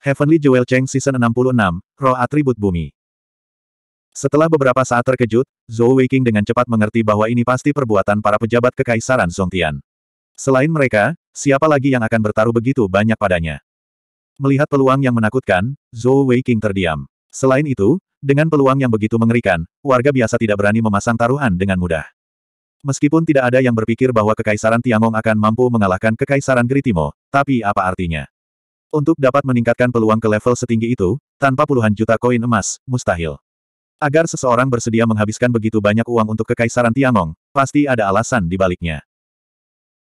Heavenly Jewel Cheng Season 66, Roh Atribut Bumi. Setelah beberapa saat terkejut, Zhou Weiqing dengan cepat mengerti bahwa ini pasti perbuatan para pejabat kekaisaran Tian. Selain mereka, siapa lagi yang akan bertaruh begitu banyak padanya? Melihat peluang yang menakutkan, Zhou Weiqing terdiam. Selain itu, dengan peluang yang begitu mengerikan, warga biasa tidak berani memasang taruhan dengan mudah. Meskipun tidak ada yang berpikir bahwa Kekaisaran Tiangong akan mampu mengalahkan Kekaisaran Gritimo, tapi apa artinya? Untuk dapat meningkatkan peluang ke level setinggi itu, tanpa puluhan juta koin emas, mustahil. Agar seseorang bersedia menghabiskan begitu banyak uang untuk kekaisaran Tiangong, pasti ada alasan di baliknya.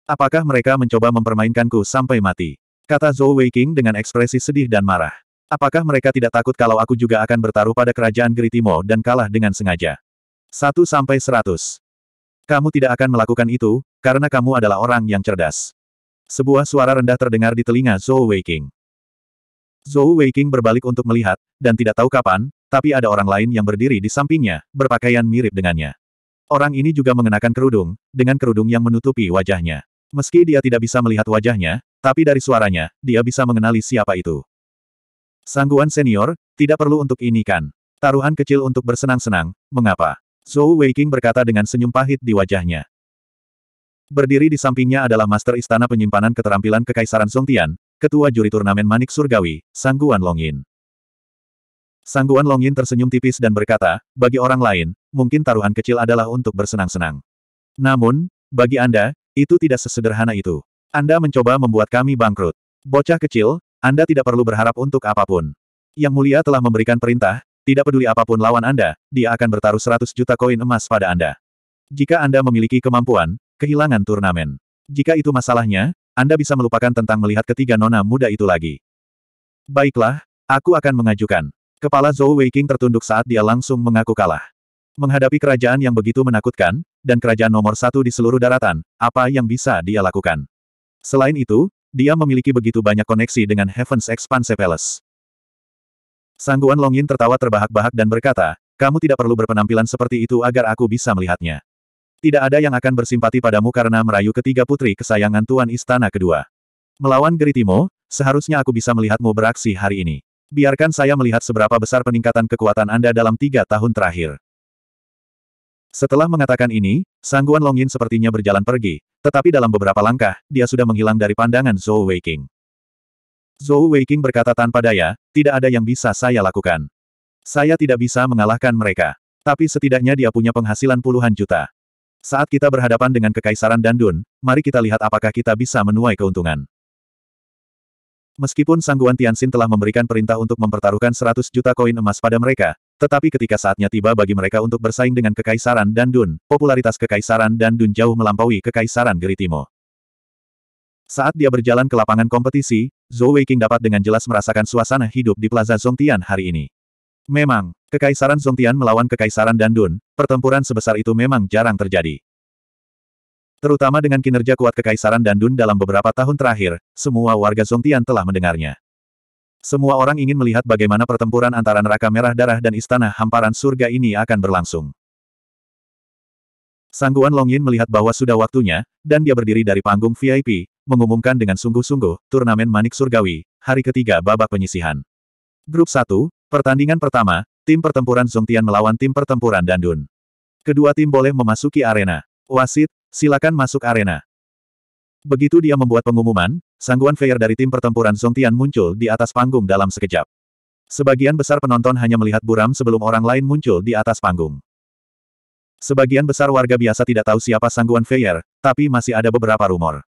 Apakah mereka mencoba mempermainkanku sampai mati? Kata Zhou Weiqing dengan ekspresi sedih dan marah. Apakah mereka tidak takut kalau aku juga akan bertaruh pada kerajaan Geritimo dan kalah dengan sengaja? Satu sampai seratus. Kamu tidak akan melakukan itu, karena kamu adalah orang yang cerdas. Sebuah suara rendah terdengar di telinga Zhou Weiqing. Zhou Weiqing berbalik untuk melihat, dan tidak tahu kapan, tapi ada orang lain yang berdiri di sampingnya, berpakaian mirip dengannya. Orang ini juga mengenakan kerudung, dengan kerudung yang menutupi wajahnya. Meski dia tidak bisa melihat wajahnya, tapi dari suaranya, dia bisa mengenali siapa itu. Sangguan senior, tidak perlu untuk ini kan. Taruhan kecil untuk bersenang-senang, mengapa? Zhou Weiqing berkata dengan senyum pahit di wajahnya. Berdiri di sampingnya adalah Master Istana Penyimpanan Keterampilan Kekaisaran Songtian, Ketua Juri Turnamen Manik Surgawi, Sangguan Longin. Sangguan Longin tersenyum tipis dan berkata, bagi orang lain, mungkin taruhan kecil adalah untuk bersenang-senang. Namun, bagi Anda, itu tidak sesederhana itu. Anda mencoba membuat kami bangkrut. Bocah kecil, Anda tidak perlu berharap untuk apapun. Yang Mulia telah memberikan perintah, tidak peduli apapun lawan Anda, dia akan bertaruh 100 juta koin emas pada Anda. Jika Anda memiliki kemampuan, Kehilangan turnamen. Jika itu masalahnya, Anda bisa melupakan tentang melihat ketiga nona muda itu lagi. Baiklah, aku akan mengajukan. Kepala Zhou Weiqing tertunduk saat dia langsung mengaku kalah. Menghadapi kerajaan yang begitu menakutkan, dan kerajaan nomor satu di seluruh daratan, apa yang bisa dia lakukan? Selain itu, dia memiliki begitu banyak koneksi dengan Heaven's Expanse Palace. Sangguan Longin tertawa terbahak-bahak dan berkata, kamu tidak perlu berpenampilan seperti itu agar aku bisa melihatnya. Tidak ada yang akan bersimpati padamu karena merayu ketiga putri kesayangan Tuan Istana kedua. Melawan Geritimo, seharusnya aku bisa melihatmu beraksi hari ini. Biarkan saya melihat seberapa besar peningkatan kekuatan Anda dalam tiga tahun terakhir. Setelah mengatakan ini, sangguan Longin sepertinya berjalan pergi, tetapi dalam beberapa langkah, dia sudah menghilang dari pandangan Zhou Weiqing. Zhou Weiqing berkata tanpa daya, tidak ada yang bisa saya lakukan. Saya tidak bisa mengalahkan mereka. Tapi setidaknya dia punya penghasilan puluhan juta. Saat kita berhadapan dengan Kekaisaran Dandun, mari kita lihat apakah kita bisa menuai keuntungan. Meskipun Sangguan Tianxin telah memberikan perintah untuk mempertaruhkan 100 juta koin emas pada mereka, tetapi ketika saatnya tiba bagi mereka untuk bersaing dengan Kekaisaran Dandun, popularitas Kekaisaran Dandun jauh melampaui Kekaisaran Geritimo. Saat dia berjalan ke lapangan kompetisi, Zhou Weiqing dapat dengan jelas merasakan suasana hidup di Plaza Zhongtian hari ini. Memang, Kekaisaran Zongtian melawan Kekaisaran Dandun, pertempuran sebesar itu memang jarang terjadi. Terutama dengan kinerja kuat Kekaisaran Dandun dalam beberapa tahun terakhir, semua warga Zongtian telah mendengarnya. Semua orang ingin melihat bagaimana pertempuran antara neraka merah darah dan istana hamparan surga ini akan berlangsung. Sangguan Long Yin melihat bahwa sudah waktunya, dan dia berdiri dari panggung VIP, mengumumkan dengan sungguh-sungguh, turnamen Manik Surgawi, hari ketiga babak penyisihan. Grup 1, pertandingan pertama, Tim pertempuran Zongtian melawan tim pertempuran Dandun. Kedua tim boleh memasuki arena. Wasit, silakan masuk arena. Begitu dia membuat pengumuman, sangguan Feir dari tim pertempuran Zongtian muncul di atas panggung dalam sekejap. Sebagian besar penonton hanya melihat buram sebelum orang lain muncul di atas panggung. Sebagian besar warga biasa tidak tahu siapa sangguan Feir, tapi masih ada beberapa rumor.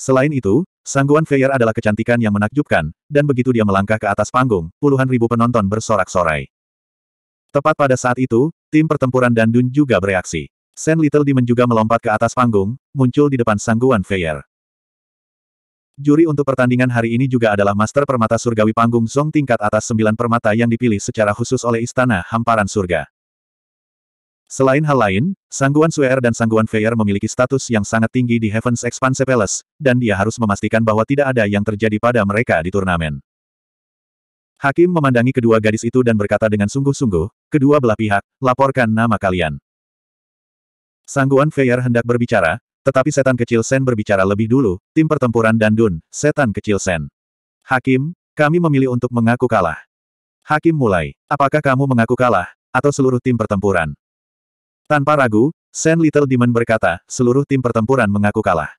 Selain itu, sangguan Feier adalah kecantikan yang menakjubkan, dan begitu dia melangkah ke atas panggung, puluhan ribu penonton bersorak-sorai. Tepat pada saat itu, tim pertempuran Dandun juga bereaksi. Sen Little Demon juga melompat ke atas panggung, muncul di depan sangguan Feier. Juri untuk pertandingan hari ini juga adalah Master Permata Surgawi Panggung Zong tingkat atas 9 permata yang dipilih secara khusus oleh Istana Hamparan Surga. Selain hal lain, Sangguan Suer dan Sangguan Feier memiliki status yang sangat tinggi di Heaven's Expanse Palace, dan dia harus memastikan bahwa tidak ada yang terjadi pada mereka di turnamen. Hakim memandangi kedua gadis itu dan berkata dengan sungguh-sungguh, kedua belah pihak, laporkan nama kalian. Sangguan Feier hendak berbicara, tetapi setan kecil Sen berbicara lebih dulu, tim pertempuran dan Dun, setan kecil Sen. Hakim, kami memilih untuk mengaku kalah. Hakim mulai, apakah kamu mengaku kalah, atau seluruh tim pertempuran? Tanpa ragu, Sen Little Demon berkata, seluruh tim pertempuran mengaku kalah.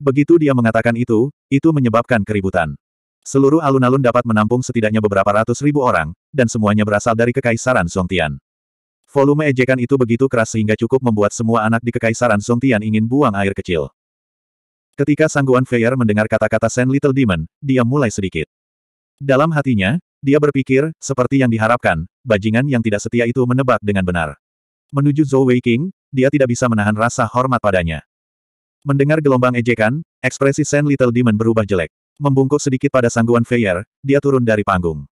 Begitu dia mengatakan itu, itu menyebabkan keributan. Seluruh alun-alun dapat menampung setidaknya beberapa ratus ribu orang, dan semuanya berasal dari Kekaisaran Song Tian. Volume ejekan itu begitu keras sehingga cukup membuat semua anak di Kekaisaran Song Tian ingin buang air kecil. Ketika Sangguan Feier mendengar kata-kata Sen Little Demon, dia mulai sedikit. Dalam hatinya, dia berpikir, seperti yang diharapkan, bajingan yang tidak setia itu menebak dengan benar. Menuju Zhou Wei King, dia tidak bisa menahan rasa hormat padanya. Mendengar gelombang ejekan, ekspresi Sen Little Demon berubah jelek. Membungkuk sedikit pada sangguan Feier, dia turun dari panggung.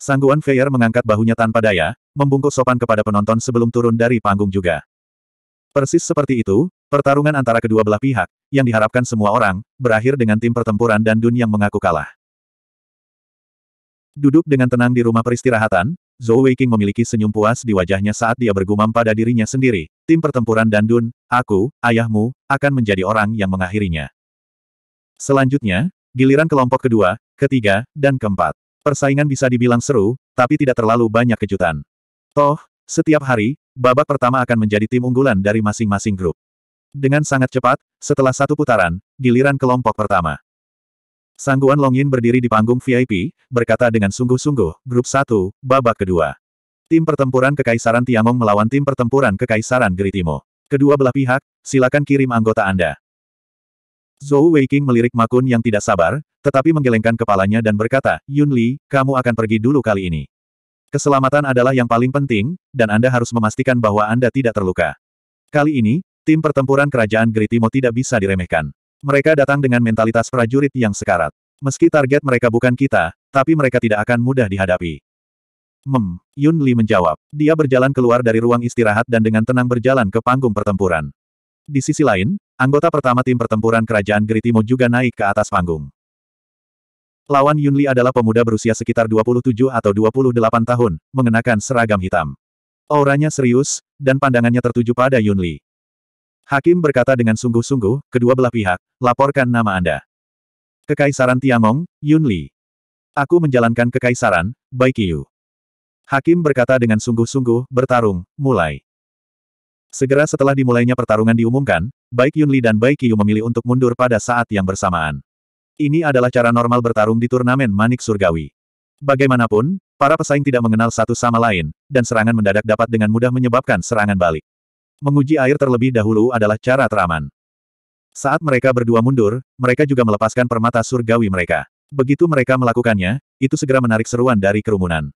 Sangguan Feier mengangkat bahunya tanpa daya, membungkuk sopan kepada penonton sebelum turun dari panggung juga. Persis seperti itu, pertarungan antara kedua belah pihak, yang diharapkan semua orang, berakhir dengan tim pertempuran dan Dun yang mengaku kalah. Duduk dengan tenang di rumah peristirahatan, Zhou Weiqing memiliki senyum puas di wajahnya saat dia bergumam pada dirinya sendiri, tim pertempuran Dandun, aku, ayahmu, akan menjadi orang yang mengakhirinya. Selanjutnya, giliran kelompok kedua, ketiga, dan keempat. Persaingan bisa dibilang seru, tapi tidak terlalu banyak kejutan. Toh, setiap hari, babak pertama akan menjadi tim unggulan dari masing-masing grup. Dengan sangat cepat, setelah satu putaran, giliran kelompok pertama. Sangguan Long Yin berdiri di panggung VIP, berkata dengan sungguh-sungguh, Grup satu, Babak Kedua. Tim pertempuran Kekaisaran Tiangong melawan tim pertempuran Kekaisaran Geritimo. Kedua belah pihak, silakan kirim anggota Anda. Zhou Weiqing melirik Makun yang tidak sabar, tetapi menggelengkan kepalanya dan berkata, Yun Li, kamu akan pergi dulu kali ini. Keselamatan adalah yang paling penting, dan Anda harus memastikan bahwa Anda tidak terluka. Kali ini, tim pertempuran kerajaan Geritimo tidak bisa diremehkan. Mereka datang dengan mentalitas prajurit yang sekarat. Meski target mereka bukan kita, tapi mereka tidak akan mudah dihadapi. Mem, Yun Li menjawab. Dia berjalan keluar dari ruang istirahat dan dengan tenang berjalan ke panggung pertempuran. Di sisi lain, anggota pertama tim pertempuran kerajaan Geritimo juga naik ke atas panggung. Lawan Yun Li adalah pemuda berusia sekitar 27 atau 28 tahun, mengenakan seragam hitam. Auranya serius, dan pandangannya tertuju pada Yun Li. Hakim berkata dengan sungguh-sungguh, kedua belah pihak, laporkan nama Anda. Kekaisaran Tiangong, Yun Li. Aku menjalankan kekaisaran, Bai Qiyu. Hakim berkata dengan sungguh-sungguh, bertarung, mulai. Segera setelah dimulainya pertarungan diumumkan, baik Yun Li dan Bai Qiyu memilih untuk mundur pada saat yang bersamaan. Ini adalah cara normal bertarung di turnamen Manik Surgawi. Bagaimanapun, para pesaing tidak mengenal satu sama lain, dan serangan mendadak dapat dengan mudah menyebabkan serangan balik. Menguji air terlebih dahulu adalah cara teraman. Saat mereka berdua mundur, mereka juga melepaskan permata surgawi mereka. Begitu mereka melakukannya, itu segera menarik seruan dari kerumunan.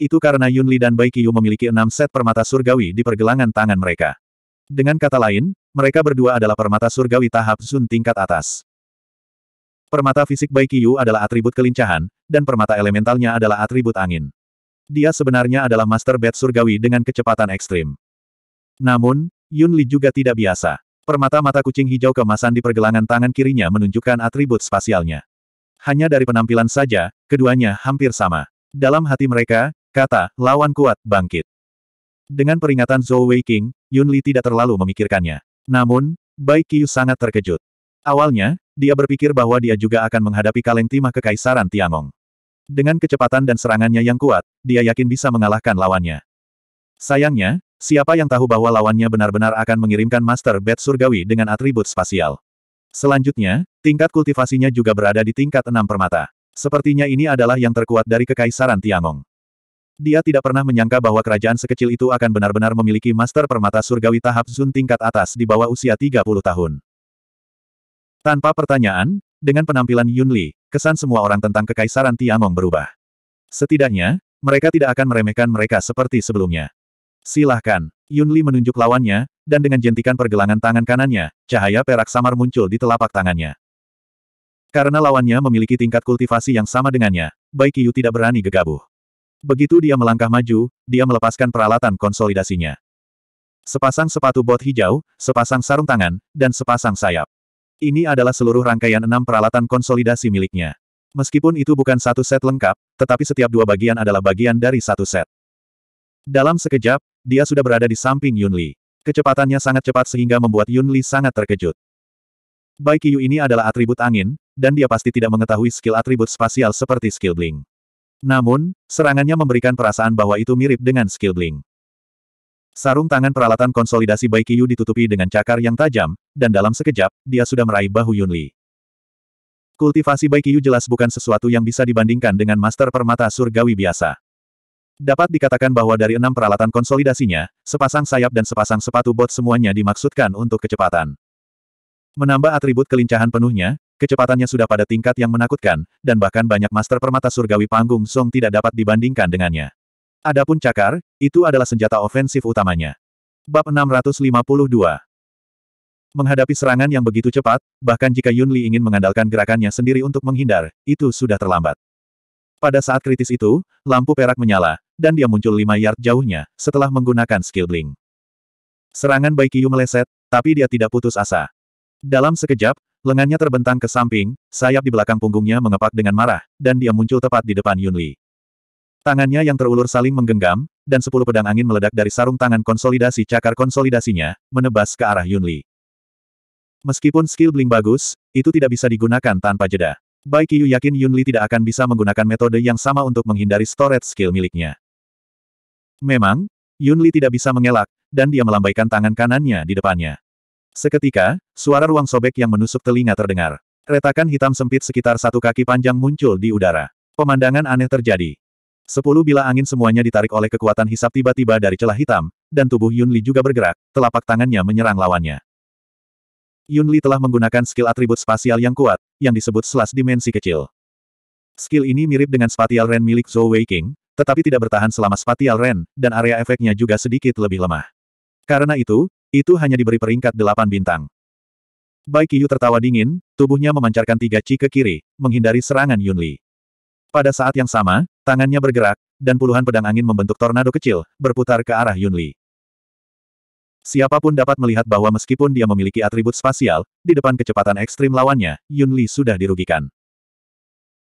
Itu karena Yunli dan Bai Qiyu memiliki enam set permata surgawi di pergelangan tangan mereka. Dengan kata lain, mereka berdua adalah permata surgawi tahap Zun tingkat atas. Permata fisik Bai Qiyu adalah atribut kelincahan, dan permata elementalnya adalah atribut angin. Dia sebenarnya adalah Master Bed Surgawi dengan kecepatan ekstrim. Namun, Yun Li juga tidak biasa. Permata mata kucing hijau kemasan di pergelangan tangan kirinya menunjukkan atribut spasialnya. Hanya dari penampilan saja, keduanya hampir sama. Dalam hati mereka, kata, lawan kuat, bangkit. Dengan peringatan Zhou Wei King, Yun Li tidak terlalu memikirkannya. Namun, Bai Qiu sangat terkejut. Awalnya, dia berpikir bahwa dia juga akan menghadapi kaleng timah kekaisaran Tiangong. Dengan kecepatan dan serangannya yang kuat, dia yakin bisa mengalahkan lawannya. Sayangnya, Siapa yang tahu bahwa lawannya benar-benar akan mengirimkan Master Bat Surgawi dengan atribut spasial. Selanjutnya, tingkat kultivasinya juga berada di tingkat enam permata. Sepertinya ini adalah yang terkuat dari Kekaisaran Tiangong. Dia tidak pernah menyangka bahwa kerajaan sekecil itu akan benar-benar memiliki Master Permata Surgawi tahap Zun tingkat atas di bawah usia 30 tahun. Tanpa pertanyaan, dengan penampilan Yun Li, kesan semua orang tentang Kekaisaran Tiangong berubah. Setidaknya, mereka tidak akan meremehkan mereka seperti sebelumnya. Silahkan. Yun Li menunjuk lawannya, dan dengan jentikan pergelangan tangan kanannya, cahaya perak samar muncul di telapak tangannya. Karena lawannya memiliki tingkat kultivasi yang sama dengannya, Bai Qiyu tidak berani gegabah. Begitu dia melangkah maju, dia melepaskan peralatan konsolidasinya. Sepasang sepatu bot hijau, sepasang sarung tangan, dan sepasang sayap. Ini adalah seluruh rangkaian enam peralatan konsolidasi miliknya. Meskipun itu bukan satu set lengkap, tetapi setiap dua bagian adalah bagian dari satu set. Dalam sekejap, dia sudah berada di samping Yunli. Kecepatannya sangat cepat sehingga membuat Yunli sangat terkejut. Bai Qiyu ini adalah atribut angin, dan dia pasti tidak mengetahui skill atribut spasial seperti skill bling. Namun, serangannya memberikan perasaan bahwa itu mirip dengan skill bling. Sarung tangan peralatan konsolidasi Bai Qiyu ditutupi dengan cakar yang tajam, dan dalam sekejap, dia sudah meraih bahu Yunli. Kultivasi Bai Qiyu jelas bukan sesuatu yang bisa dibandingkan dengan master permata surgawi biasa. Dapat dikatakan bahwa dari enam peralatan konsolidasinya, sepasang sayap dan sepasang sepatu bot semuanya dimaksudkan untuk kecepatan. Menambah atribut kelincahan penuhnya, kecepatannya sudah pada tingkat yang menakutkan, dan bahkan banyak master permata surgawi panggung Song tidak dapat dibandingkan dengannya. Adapun cakar, itu adalah senjata ofensif utamanya. Bab 652 Menghadapi serangan yang begitu cepat, bahkan jika Yun Li ingin mengandalkan gerakannya sendiri untuk menghindar, itu sudah terlambat. Pada saat kritis itu, lampu perak menyala, dan dia muncul lima yard jauhnya, setelah menggunakan skill bling. Serangan Baikiyu meleset, tapi dia tidak putus asa. Dalam sekejap, lengannya terbentang ke samping, sayap di belakang punggungnya mengepak dengan marah, dan dia muncul tepat di depan Yunli. Tangannya yang terulur saling menggenggam, dan sepuluh pedang angin meledak dari sarung tangan konsolidasi cakar konsolidasinya, menebas ke arah Yunli. Meskipun skill bling bagus, itu tidak bisa digunakan tanpa jeda. Bai yakin Yunli tidak akan bisa menggunakan metode yang sama untuk menghindari storage skill miliknya. Memang, Yunli tidak bisa mengelak, dan dia melambaikan tangan kanannya di depannya. Seketika, suara ruang sobek yang menusuk telinga terdengar. Retakan hitam sempit sekitar satu kaki panjang muncul di udara. Pemandangan aneh terjadi. Sepuluh bila angin semuanya ditarik oleh kekuatan hisap tiba-tiba dari celah hitam, dan tubuh Yunli juga bergerak, telapak tangannya menyerang lawannya. Yunli telah menggunakan skill atribut spasial yang kuat, yang disebut slash dimensi kecil. Skill ini mirip dengan spatial ren milik Zhou Weiqing, tetapi tidak bertahan selama spatial ren, dan area efeknya juga sedikit lebih lemah. Karena itu, itu hanya diberi peringkat delapan bintang. Bai Qiyu tertawa dingin, tubuhnya memancarkan tiga chi ke kiri, menghindari serangan Yunli. Pada saat yang sama, tangannya bergerak, dan puluhan pedang angin membentuk tornado kecil, berputar ke arah Yunli. Siapapun dapat melihat bahwa meskipun dia memiliki atribut spasial, di depan kecepatan ekstrim lawannya, Yunli sudah dirugikan.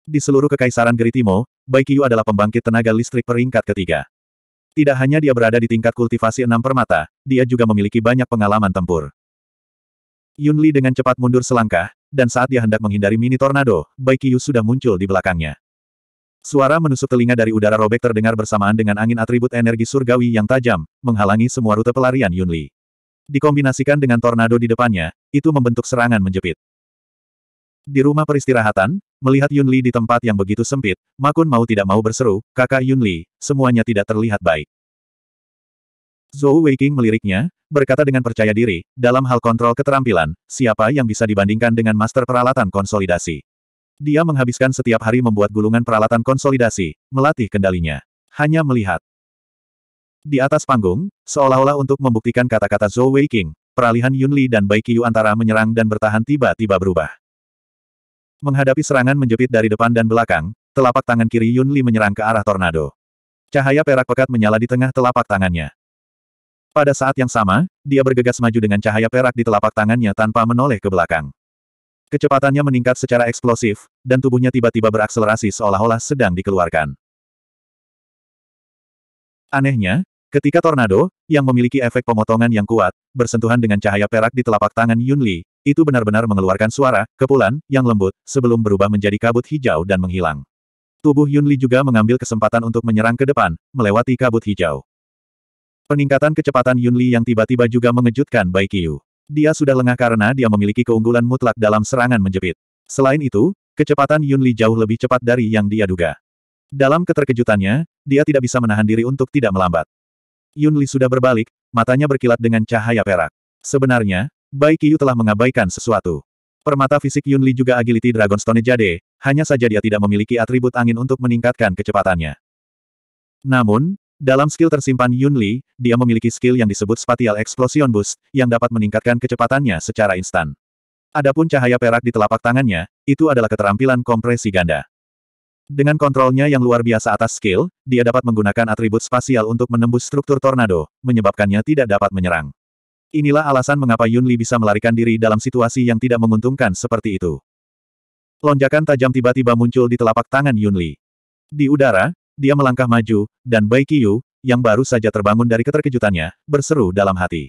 Di seluruh Kekaisaran Geritimo, Baikyu adalah pembangkit tenaga listrik peringkat ketiga. Tidak hanya dia berada di tingkat kultivasi enam permata, dia juga memiliki banyak pengalaman tempur. Yun Li dengan cepat mundur selangkah, dan saat dia hendak menghindari mini tornado, Baikyu sudah muncul di belakangnya. Suara menusuk telinga dari udara robek terdengar bersamaan dengan angin atribut energi surgawi yang tajam, menghalangi semua rute pelarian Yun Li. Dikombinasikan dengan tornado di depannya, itu membentuk serangan menjepit. Di rumah peristirahatan, Melihat Yun Li di tempat yang begitu sempit, Makun mau tidak mau berseru, kakak Yun Li, semuanya tidak terlihat baik. Zhou Weiqing meliriknya, berkata dengan percaya diri, dalam hal kontrol keterampilan, siapa yang bisa dibandingkan dengan master peralatan konsolidasi. Dia menghabiskan setiap hari membuat gulungan peralatan konsolidasi, melatih kendalinya. Hanya melihat. Di atas panggung, seolah-olah untuk membuktikan kata-kata Zhou Weiqing, peralihan Yun Li dan Bai Qiu antara menyerang dan bertahan tiba-tiba berubah. Menghadapi serangan menjepit dari depan dan belakang, telapak tangan kiri Yun Li menyerang ke arah tornado. Cahaya perak pekat menyala di tengah telapak tangannya. Pada saat yang sama, dia bergegas maju dengan cahaya perak di telapak tangannya tanpa menoleh ke belakang. Kecepatannya meningkat secara eksplosif, dan tubuhnya tiba-tiba berakselerasi seolah-olah sedang dikeluarkan. Anehnya, ketika tornado, yang memiliki efek pemotongan yang kuat, bersentuhan dengan cahaya perak di telapak tangan Yun Li, itu benar-benar mengeluarkan suara, kepulan, yang lembut, sebelum berubah menjadi kabut hijau dan menghilang. Tubuh Yunli juga mengambil kesempatan untuk menyerang ke depan, melewati kabut hijau. Peningkatan kecepatan Yunli yang tiba-tiba juga mengejutkan Bai Qiu. Dia sudah lengah karena dia memiliki keunggulan mutlak dalam serangan menjepit. Selain itu, kecepatan Yunli jauh lebih cepat dari yang dia duga. Dalam keterkejutannya, dia tidak bisa menahan diri untuk tidak melambat. Yunli sudah berbalik, matanya berkilat dengan cahaya perak. Sebenarnya, Baik Qiyu telah mengabaikan sesuatu. Permata fisik Yunli juga agility Dragon Stone Jade, hanya saja dia tidak memiliki atribut angin untuk meningkatkan kecepatannya. Namun, dalam skill tersimpan Yunli, dia memiliki skill yang disebut Spatial Explosion Boost, yang dapat meningkatkan kecepatannya secara instan. Adapun cahaya perak di telapak tangannya, itu adalah keterampilan kompresi ganda. Dengan kontrolnya yang luar biasa atas skill, dia dapat menggunakan atribut spasial untuk menembus struktur tornado, menyebabkannya tidak dapat menyerang. Inilah alasan mengapa Yun Li bisa melarikan diri dalam situasi yang tidak menguntungkan seperti itu. Lonjakan tajam tiba-tiba muncul di telapak tangan Yun Li. Di udara, dia melangkah maju, dan Bai Qiyu, yang baru saja terbangun dari keterkejutannya, berseru dalam hati.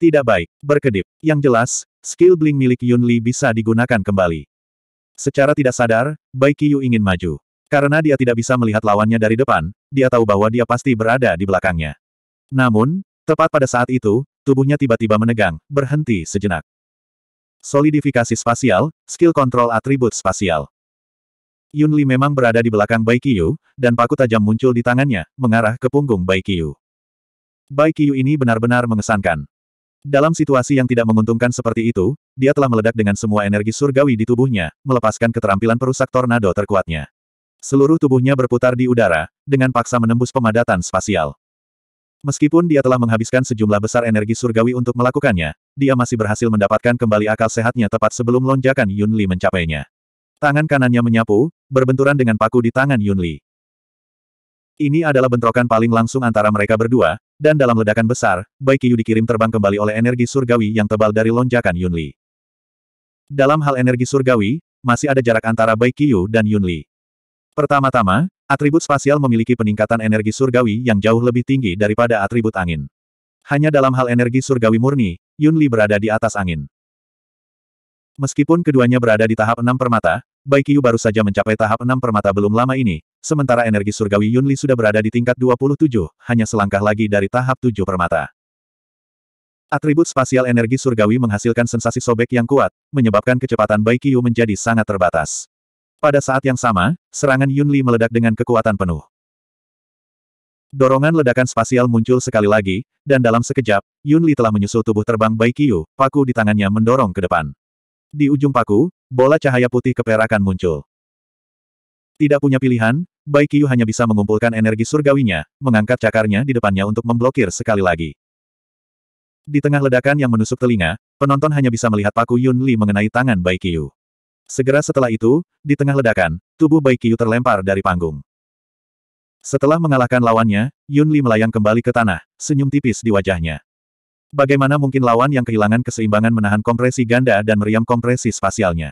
Tidak baik, berkedip. Yang jelas, skill bling milik Yun Li bisa digunakan kembali. Secara tidak sadar, Bai Qiyu ingin maju. Karena dia tidak bisa melihat lawannya dari depan, dia tahu bahwa dia pasti berada di belakangnya. Namun, tepat pada saat itu, tubuhnya tiba-tiba menegang, berhenti sejenak. Solidifikasi spasial, skill kontrol atribut spasial. Yun Li memang berada di belakang Bai Qiyu, dan paku tajam muncul di tangannya, mengarah ke punggung Bai Qiyu. Bai Qiyu ini benar-benar mengesankan. Dalam situasi yang tidak menguntungkan seperti itu, dia telah meledak dengan semua energi surgawi di tubuhnya, melepaskan keterampilan perusak tornado terkuatnya. Seluruh tubuhnya berputar di udara, dengan paksa menembus pemadatan spasial. Meskipun dia telah menghabiskan sejumlah besar energi surgawi untuk melakukannya, dia masih berhasil mendapatkan kembali akal sehatnya tepat sebelum lonjakan Yun Li mencapainya. Tangan kanannya menyapu, berbenturan dengan paku di tangan Yun Li. Ini adalah bentrokan paling langsung antara mereka berdua, dan dalam ledakan besar, Bai Qiyu dikirim terbang kembali oleh energi surgawi yang tebal dari lonjakan Yun Li. Dalam hal energi surgawi, masih ada jarak antara Bai Qiyu dan Yun Li. Pertama-tama, atribut spasial memiliki peningkatan energi surgawi yang jauh lebih tinggi daripada atribut angin. Hanya dalam hal energi surgawi murni, Yun Li berada di atas angin. Meskipun keduanya berada di tahap enam permata, Baikyu baru saja mencapai tahap enam permata belum lama ini, sementara energi surgawi Yun Li sudah berada di tingkat 27, hanya selangkah lagi dari tahap tujuh permata. Atribut spasial energi surgawi menghasilkan sensasi sobek yang kuat, menyebabkan kecepatan Baikyu menjadi sangat terbatas. Pada saat yang sama, serangan Yun Li meledak dengan kekuatan penuh. Dorongan ledakan spasial muncul sekali lagi, dan dalam sekejap, Yun Li telah menyusul tubuh terbang Bai Qiyu, paku di tangannya mendorong ke depan. Di ujung paku, bola cahaya putih keperakan muncul. Tidak punya pilihan, Bai Qiyu hanya bisa mengumpulkan energi surgawinya, mengangkat cakarnya di depannya untuk memblokir sekali lagi. Di tengah ledakan yang menusuk telinga, penonton hanya bisa melihat paku Yun Li mengenai tangan Bai Qiyu. Segera setelah itu, di tengah ledakan, tubuh Bai Baikyu terlempar dari panggung. Setelah mengalahkan lawannya, Yun Li melayang kembali ke tanah, senyum tipis di wajahnya. Bagaimana mungkin lawan yang kehilangan keseimbangan menahan kompresi ganda dan meriam kompresi spasialnya?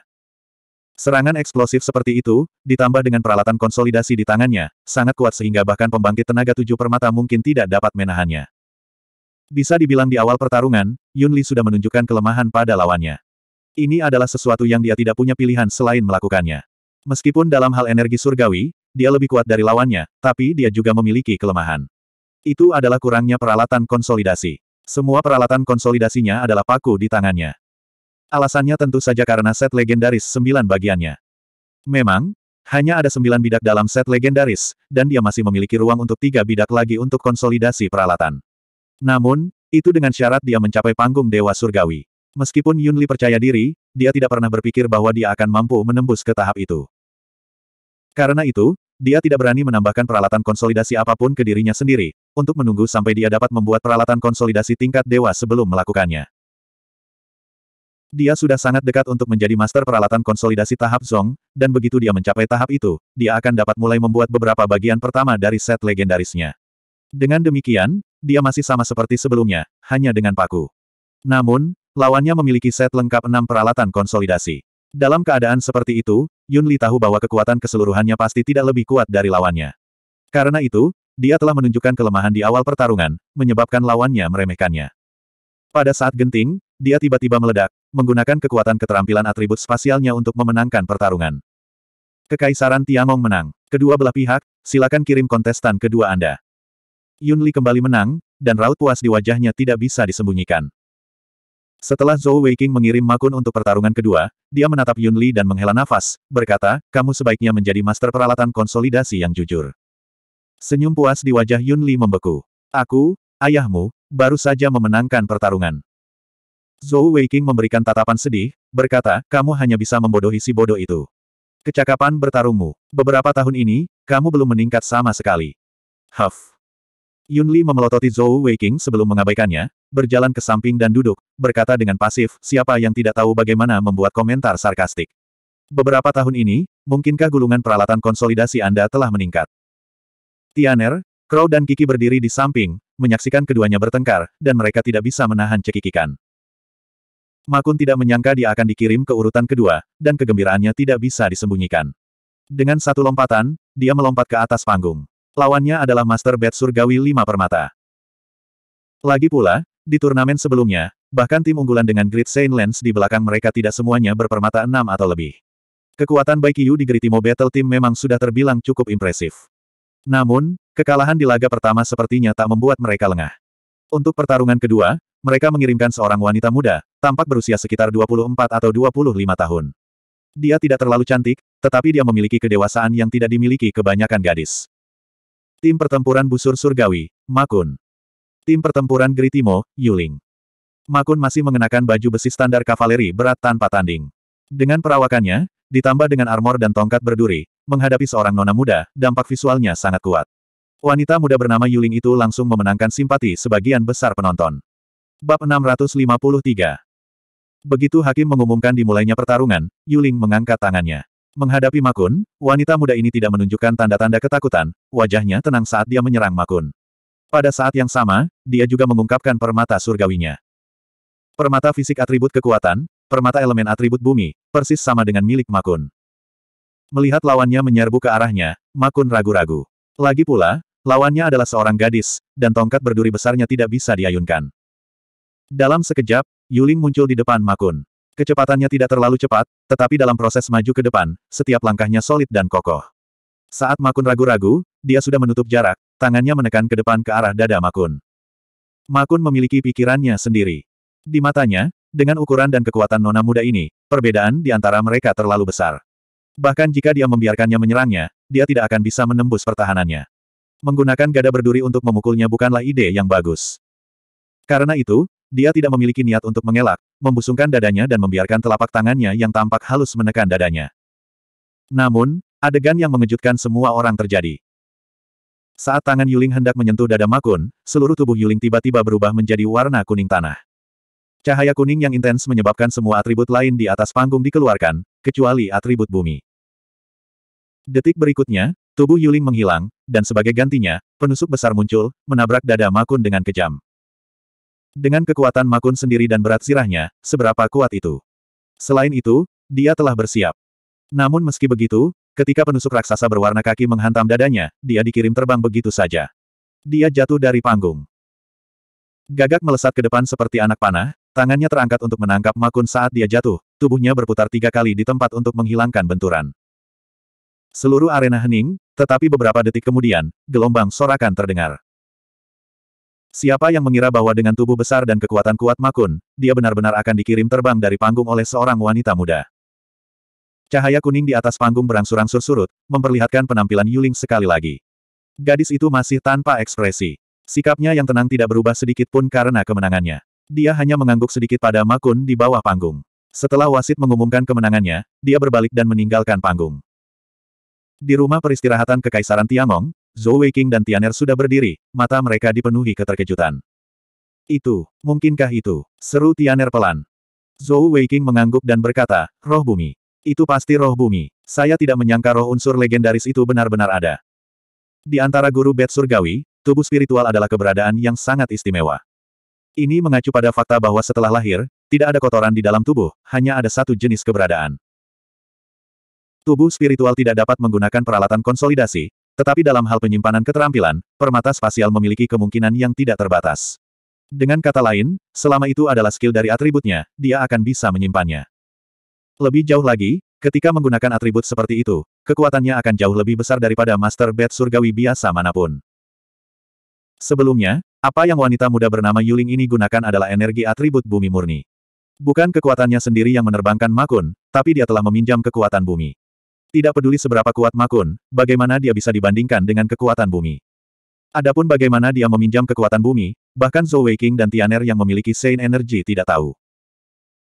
Serangan eksplosif seperti itu, ditambah dengan peralatan konsolidasi di tangannya, sangat kuat sehingga bahkan pembangkit tenaga tujuh permata mungkin tidak dapat menahannya. Bisa dibilang di awal pertarungan, Yun Li sudah menunjukkan kelemahan pada lawannya. Ini adalah sesuatu yang dia tidak punya pilihan selain melakukannya. Meskipun dalam hal energi surgawi, dia lebih kuat dari lawannya, tapi dia juga memiliki kelemahan. Itu adalah kurangnya peralatan konsolidasi. Semua peralatan konsolidasinya adalah paku di tangannya. Alasannya tentu saja karena set legendaris sembilan bagiannya. Memang, hanya ada sembilan bidak dalam set legendaris, dan dia masih memiliki ruang untuk tiga bidak lagi untuk konsolidasi peralatan. Namun, itu dengan syarat dia mencapai panggung Dewa Surgawi. Meskipun Yun Li percaya diri, dia tidak pernah berpikir bahwa dia akan mampu menembus ke tahap itu. Karena itu, dia tidak berani menambahkan peralatan konsolidasi apapun ke dirinya sendiri, untuk menunggu sampai dia dapat membuat peralatan konsolidasi tingkat dewa sebelum melakukannya. Dia sudah sangat dekat untuk menjadi master peralatan konsolidasi tahap Zong, dan begitu dia mencapai tahap itu, dia akan dapat mulai membuat beberapa bagian pertama dari set legendarisnya. Dengan demikian, dia masih sama seperti sebelumnya, hanya dengan paku. Namun, Lawannya memiliki set lengkap enam peralatan konsolidasi. Dalam keadaan seperti itu, Yun Li tahu bahwa kekuatan keseluruhannya pasti tidak lebih kuat dari lawannya. Karena itu, dia telah menunjukkan kelemahan di awal pertarungan, menyebabkan lawannya meremehkannya. Pada saat genting, dia tiba-tiba meledak, menggunakan kekuatan keterampilan atribut spasialnya untuk memenangkan pertarungan. Kekaisaran Tiangong menang. Kedua belah pihak, silakan kirim kontestan kedua Anda. Yun Li kembali menang, dan raut puas di wajahnya tidak bisa disembunyikan. Setelah Zhou Weiqing mengirim Makun untuk pertarungan kedua, dia menatap Yun Li dan menghela nafas, berkata, kamu sebaiknya menjadi master peralatan konsolidasi yang jujur. Senyum puas di wajah Yun Li membeku. Aku, ayahmu, baru saja memenangkan pertarungan. Zhou Weiqing memberikan tatapan sedih, berkata, kamu hanya bisa membodohi si bodoh itu. Kecakapan bertarungmu. Beberapa tahun ini, kamu belum meningkat sama sekali. Huff. Yun Li memelototi Zhou Weiqing sebelum mengabaikannya, berjalan ke samping dan duduk, berkata dengan pasif, siapa yang tidak tahu bagaimana membuat komentar sarkastik. Beberapa tahun ini, mungkinkah gulungan peralatan konsolidasi Anda telah meningkat? Tianer, Crow dan Kiki berdiri di samping, menyaksikan keduanya bertengkar, dan mereka tidak bisa menahan cekikikan. Makun tidak menyangka dia akan dikirim ke urutan kedua, dan kegembiraannya tidak bisa disembunyikan. Dengan satu lompatan, dia melompat ke atas panggung. Lawannya adalah Master Bed Surgawi Lima Permata. Lagi pula, di turnamen sebelumnya, bahkan tim unggulan dengan Grid Saint Lens di belakang mereka tidak semuanya berpermata enam atau lebih. Kekuatan Yu di Gritimo Battle Team memang sudah terbilang cukup impresif. Namun, kekalahan di laga pertama sepertinya tak membuat mereka lengah. Untuk pertarungan kedua, mereka mengirimkan seorang wanita muda, tampak berusia sekitar 24 atau 25 tahun. Dia tidak terlalu cantik, tetapi dia memiliki kedewasaan yang tidak dimiliki kebanyakan gadis. Tim pertempuran busur surgawi, Makun. Tim pertempuran Gritimo, Yuling. Makun masih mengenakan baju besi standar kavaleri berat tanpa tanding. Dengan perawakannya, ditambah dengan armor dan tongkat berduri, menghadapi seorang nona muda, dampak visualnya sangat kuat. Wanita muda bernama Yuling itu langsung memenangkan simpati sebagian besar penonton. Bab 653 Begitu Hakim mengumumkan dimulainya pertarungan, Yuling mengangkat tangannya. Menghadapi Makun, wanita muda ini tidak menunjukkan tanda-tanda ketakutan, wajahnya tenang saat dia menyerang Makun. Pada saat yang sama, dia juga mengungkapkan permata surgawinya. Permata fisik atribut kekuatan, permata elemen atribut bumi, persis sama dengan milik Makun. Melihat lawannya menyerbu ke arahnya, Makun ragu-ragu. Lagi pula, lawannya adalah seorang gadis, dan tongkat berduri besarnya tidak bisa diayunkan. Dalam sekejap, Yuling muncul di depan Makun. Kecepatannya tidak terlalu cepat, tetapi dalam proses maju ke depan, setiap langkahnya solid dan kokoh. Saat Makun ragu-ragu, dia sudah menutup jarak, Tangannya menekan ke depan ke arah dada Makun. Makun memiliki pikirannya sendiri. Di matanya, dengan ukuran dan kekuatan nona muda ini, perbedaan di antara mereka terlalu besar. Bahkan jika dia membiarkannya menyerangnya, dia tidak akan bisa menembus pertahanannya. Menggunakan gada berduri untuk memukulnya bukanlah ide yang bagus. Karena itu, dia tidak memiliki niat untuk mengelak, membusungkan dadanya dan membiarkan telapak tangannya yang tampak halus menekan dadanya. Namun, adegan yang mengejutkan semua orang terjadi. Saat tangan Yuling hendak menyentuh dada Makun, seluruh tubuh Yuling tiba-tiba berubah menjadi warna kuning tanah. Cahaya kuning yang intens menyebabkan semua atribut lain di atas panggung dikeluarkan, kecuali atribut bumi. Detik berikutnya, tubuh Yuling menghilang, dan sebagai gantinya, penusuk besar muncul, menabrak dada Makun dengan kejam. Dengan kekuatan Makun sendiri dan berat sirahnya, seberapa kuat itu? Selain itu, dia telah bersiap. Namun meski begitu, Ketika penusuk raksasa berwarna kaki menghantam dadanya, dia dikirim terbang begitu saja. Dia jatuh dari panggung. Gagak melesat ke depan seperti anak panah, tangannya terangkat untuk menangkap Makun saat dia jatuh, tubuhnya berputar tiga kali di tempat untuk menghilangkan benturan. Seluruh arena hening, tetapi beberapa detik kemudian, gelombang sorakan terdengar. Siapa yang mengira bahwa dengan tubuh besar dan kekuatan kuat Makun, dia benar-benar akan dikirim terbang dari panggung oleh seorang wanita muda. Cahaya kuning di atas panggung berangsur-angsur surut, memperlihatkan penampilan Yuling sekali lagi. Gadis itu masih tanpa ekspresi. Sikapnya yang tenang tidak berubah sedikit pun karena kemenangannya. Dia hanya mengangguk sedikit pada Makun di bawah panggung. Setelah wasit mengumumkan kemenangannya, dia berbalik dan meninggalkan panggung. Di rumah peristirahatan Kekaisaran Tiangong, Zhou Weiqing dan Tianer sudah berdiri, mata mereka dipenuhi keterkejutan. Itu, mungkinkah itu? Seru Tianer pelan. Zhou Weiqing mengangguk dan berkata, roh bumi. Itu pasti roh bumi. Saya tidak menyangka roh unsur legendaris itu benar-benar ada. Di antara guru bed surgawi, tubuh spiritual adalah keberadaan yang sangat istimewa. Ini mengacu pada fakta bahwa setelah lahir, tidak ada kotoran di dalam tubuh, hanya ada satu jenis keberadaan. Tubuh spiritual tidak dapat menggunakan peralatan konsolidasi, tetapi dalam hal penyimpanan keterampilan, permata spasial memiliki kemungkinan yang tidak terbatas. Dengan kata lain, selama itu adalah skill dari atributnya, dia akan bisa menyimpannya. Lebih jauh lagi, ketika menggunakan atribut seperti itu, kekuatannya akan jauh lebih besar daripada Master Bed Surgawi biasa manapun. Sebelumnya, apa yang wanita muda bernama Yuling ini gunakan adalah energi atribut bumi murni. Bukan kekuatannya sendiri yang menerbangkan Makun, tapi dia telah meminjam kekuatan bumi. Tidak peduli seberapa kuat Makun, bagaimana dia bisa dibandingkan dengan kekuatan bumi. Adapun bagaimana dia meminjam kekuatan bumi, bahkan Zhou Weiqing dan Tianer yang memiliki Saint Energy tidak tahu.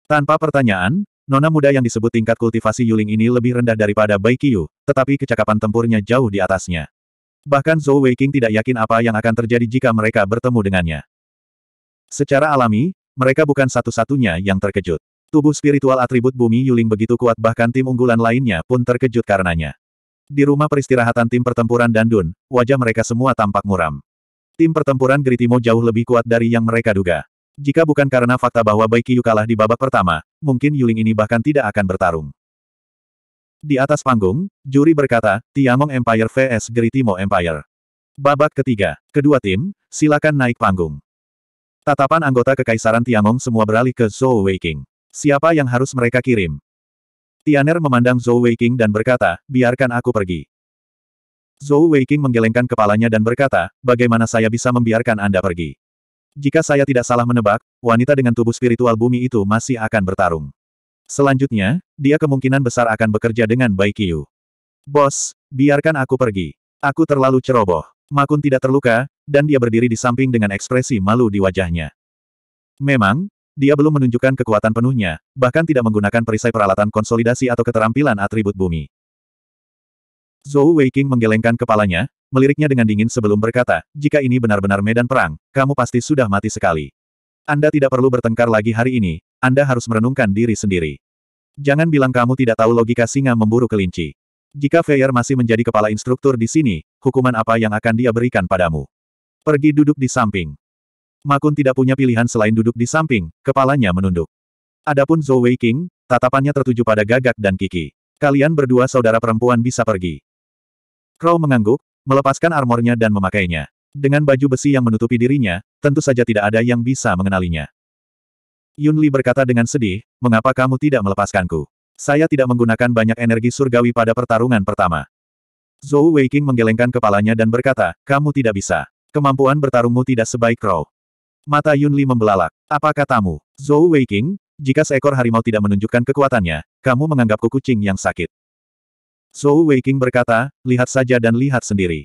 Tanpa pertanyaan, Nona muda yang disebut tingkat kultivasi Yuling ini lebih rendah daripada Bai Qiu, tetapi kecakapan tempurnya jauh di atasnya. Bahkan Zhou Weiqing tidak yakin apa yang akan terjadi jika mereka bertemu dengannya. Secara alami, mereka bukan satu-satunya yang terkejut. Tubuh spiritual atribut bumi Yuling begitu kuat bahkan tim unggulan lainnya pun terkejut karenanya. Di rumah peristirahatan tim pertempuran Dandun, wajah mereka semua tampak muram. Tim pertempuran Geritimo jauh lebih kuat dari yang mereka duga. Jika bukan karena fakta bahwa Bai kalah di babak pertama, mungkin Yuling ini bahkan tidak akan bertarung. Di atas panggung, juri berkata, Tiangong Empire vs Geritimo Empire. Babak ketiga, kedua tim, silakan naik panggung. Tatapan anggota Kekaisaran Tiangong semua beralih ke Zhou Weiqing. Siapa yang harus mereka kirim? Tianer memandang Zhou Weiqing dan berkata, biarkan aku pergi. Zhou Weiqing menggelengkan kepalanya dan berkata, bagaimana saya bisa membiarkan Anda pergi? Jika saya tidak salah menebak, wanita dengan tubuh spiritual bumi itu masih akan bertarung. Selanjutnya, dia kemungkinan besar akan bekerja dengan Bai Bos, biarkan aku pergi. Aku terlalu ceroboh. Makun tidak terluka, dan dia berdiri di samping dengan ekspresi malu di wajahnya. Memang, dia belum menunjukkan kekuatan penuhnya, bahkan tidak menggunakan perisai peralatan konsolidasi atau keterampilan atribut bumi. Zhou Weiking menggelengkan kepalanya, meliriknya dengan dingin sebelum berkata, jika ini benar-benar medan perang, kamu pasti sudah mati sekali. Anda tidak perlu bertengkar lagi hari ini, Anda harus merenungkan diri sendiri. Jangan bilang kamu tidak tahu logika singa memburu kelinci. Jika Feyer masih menjadi kepala instruktur di sini, hukuman apa yang akan dia berikan padamu? Pergi duduk di samping. Makun tidak punya pilihan selain duduk di samping, kepalanya menunduk. Adapun Zhou Wei King, tatapannya tertuju pada Gagak dan Kiki. Kalian berdua saudara perempuan bisa pergi. Crow mengangguk, Melepaskan armornya dan memakainya. Dengan baju besi yang menutupi dirinya, tentu saja tidak ada yang bisa mengenalinya. Yun Li berkata dengan sedih, mengapa kamu tidak melepaskanku? Saya tidak menggunakan banyak energi surgawi pada pertarungan pertama. Zhou Weiqing menggelengkan kepalanya dan berkata, kamu tidak bisa. Kemampuan bertarungmu tidak sebaik Crow. Mata Yun Li membelalak. Apa katamu? Zhou Weiqing, jika seekor harimau tidak menunjukkan kekuatannya, kamu menganggapku kucing yang sakit. Zhou Weiqing berkata, lihat saja dan lihat sendiri.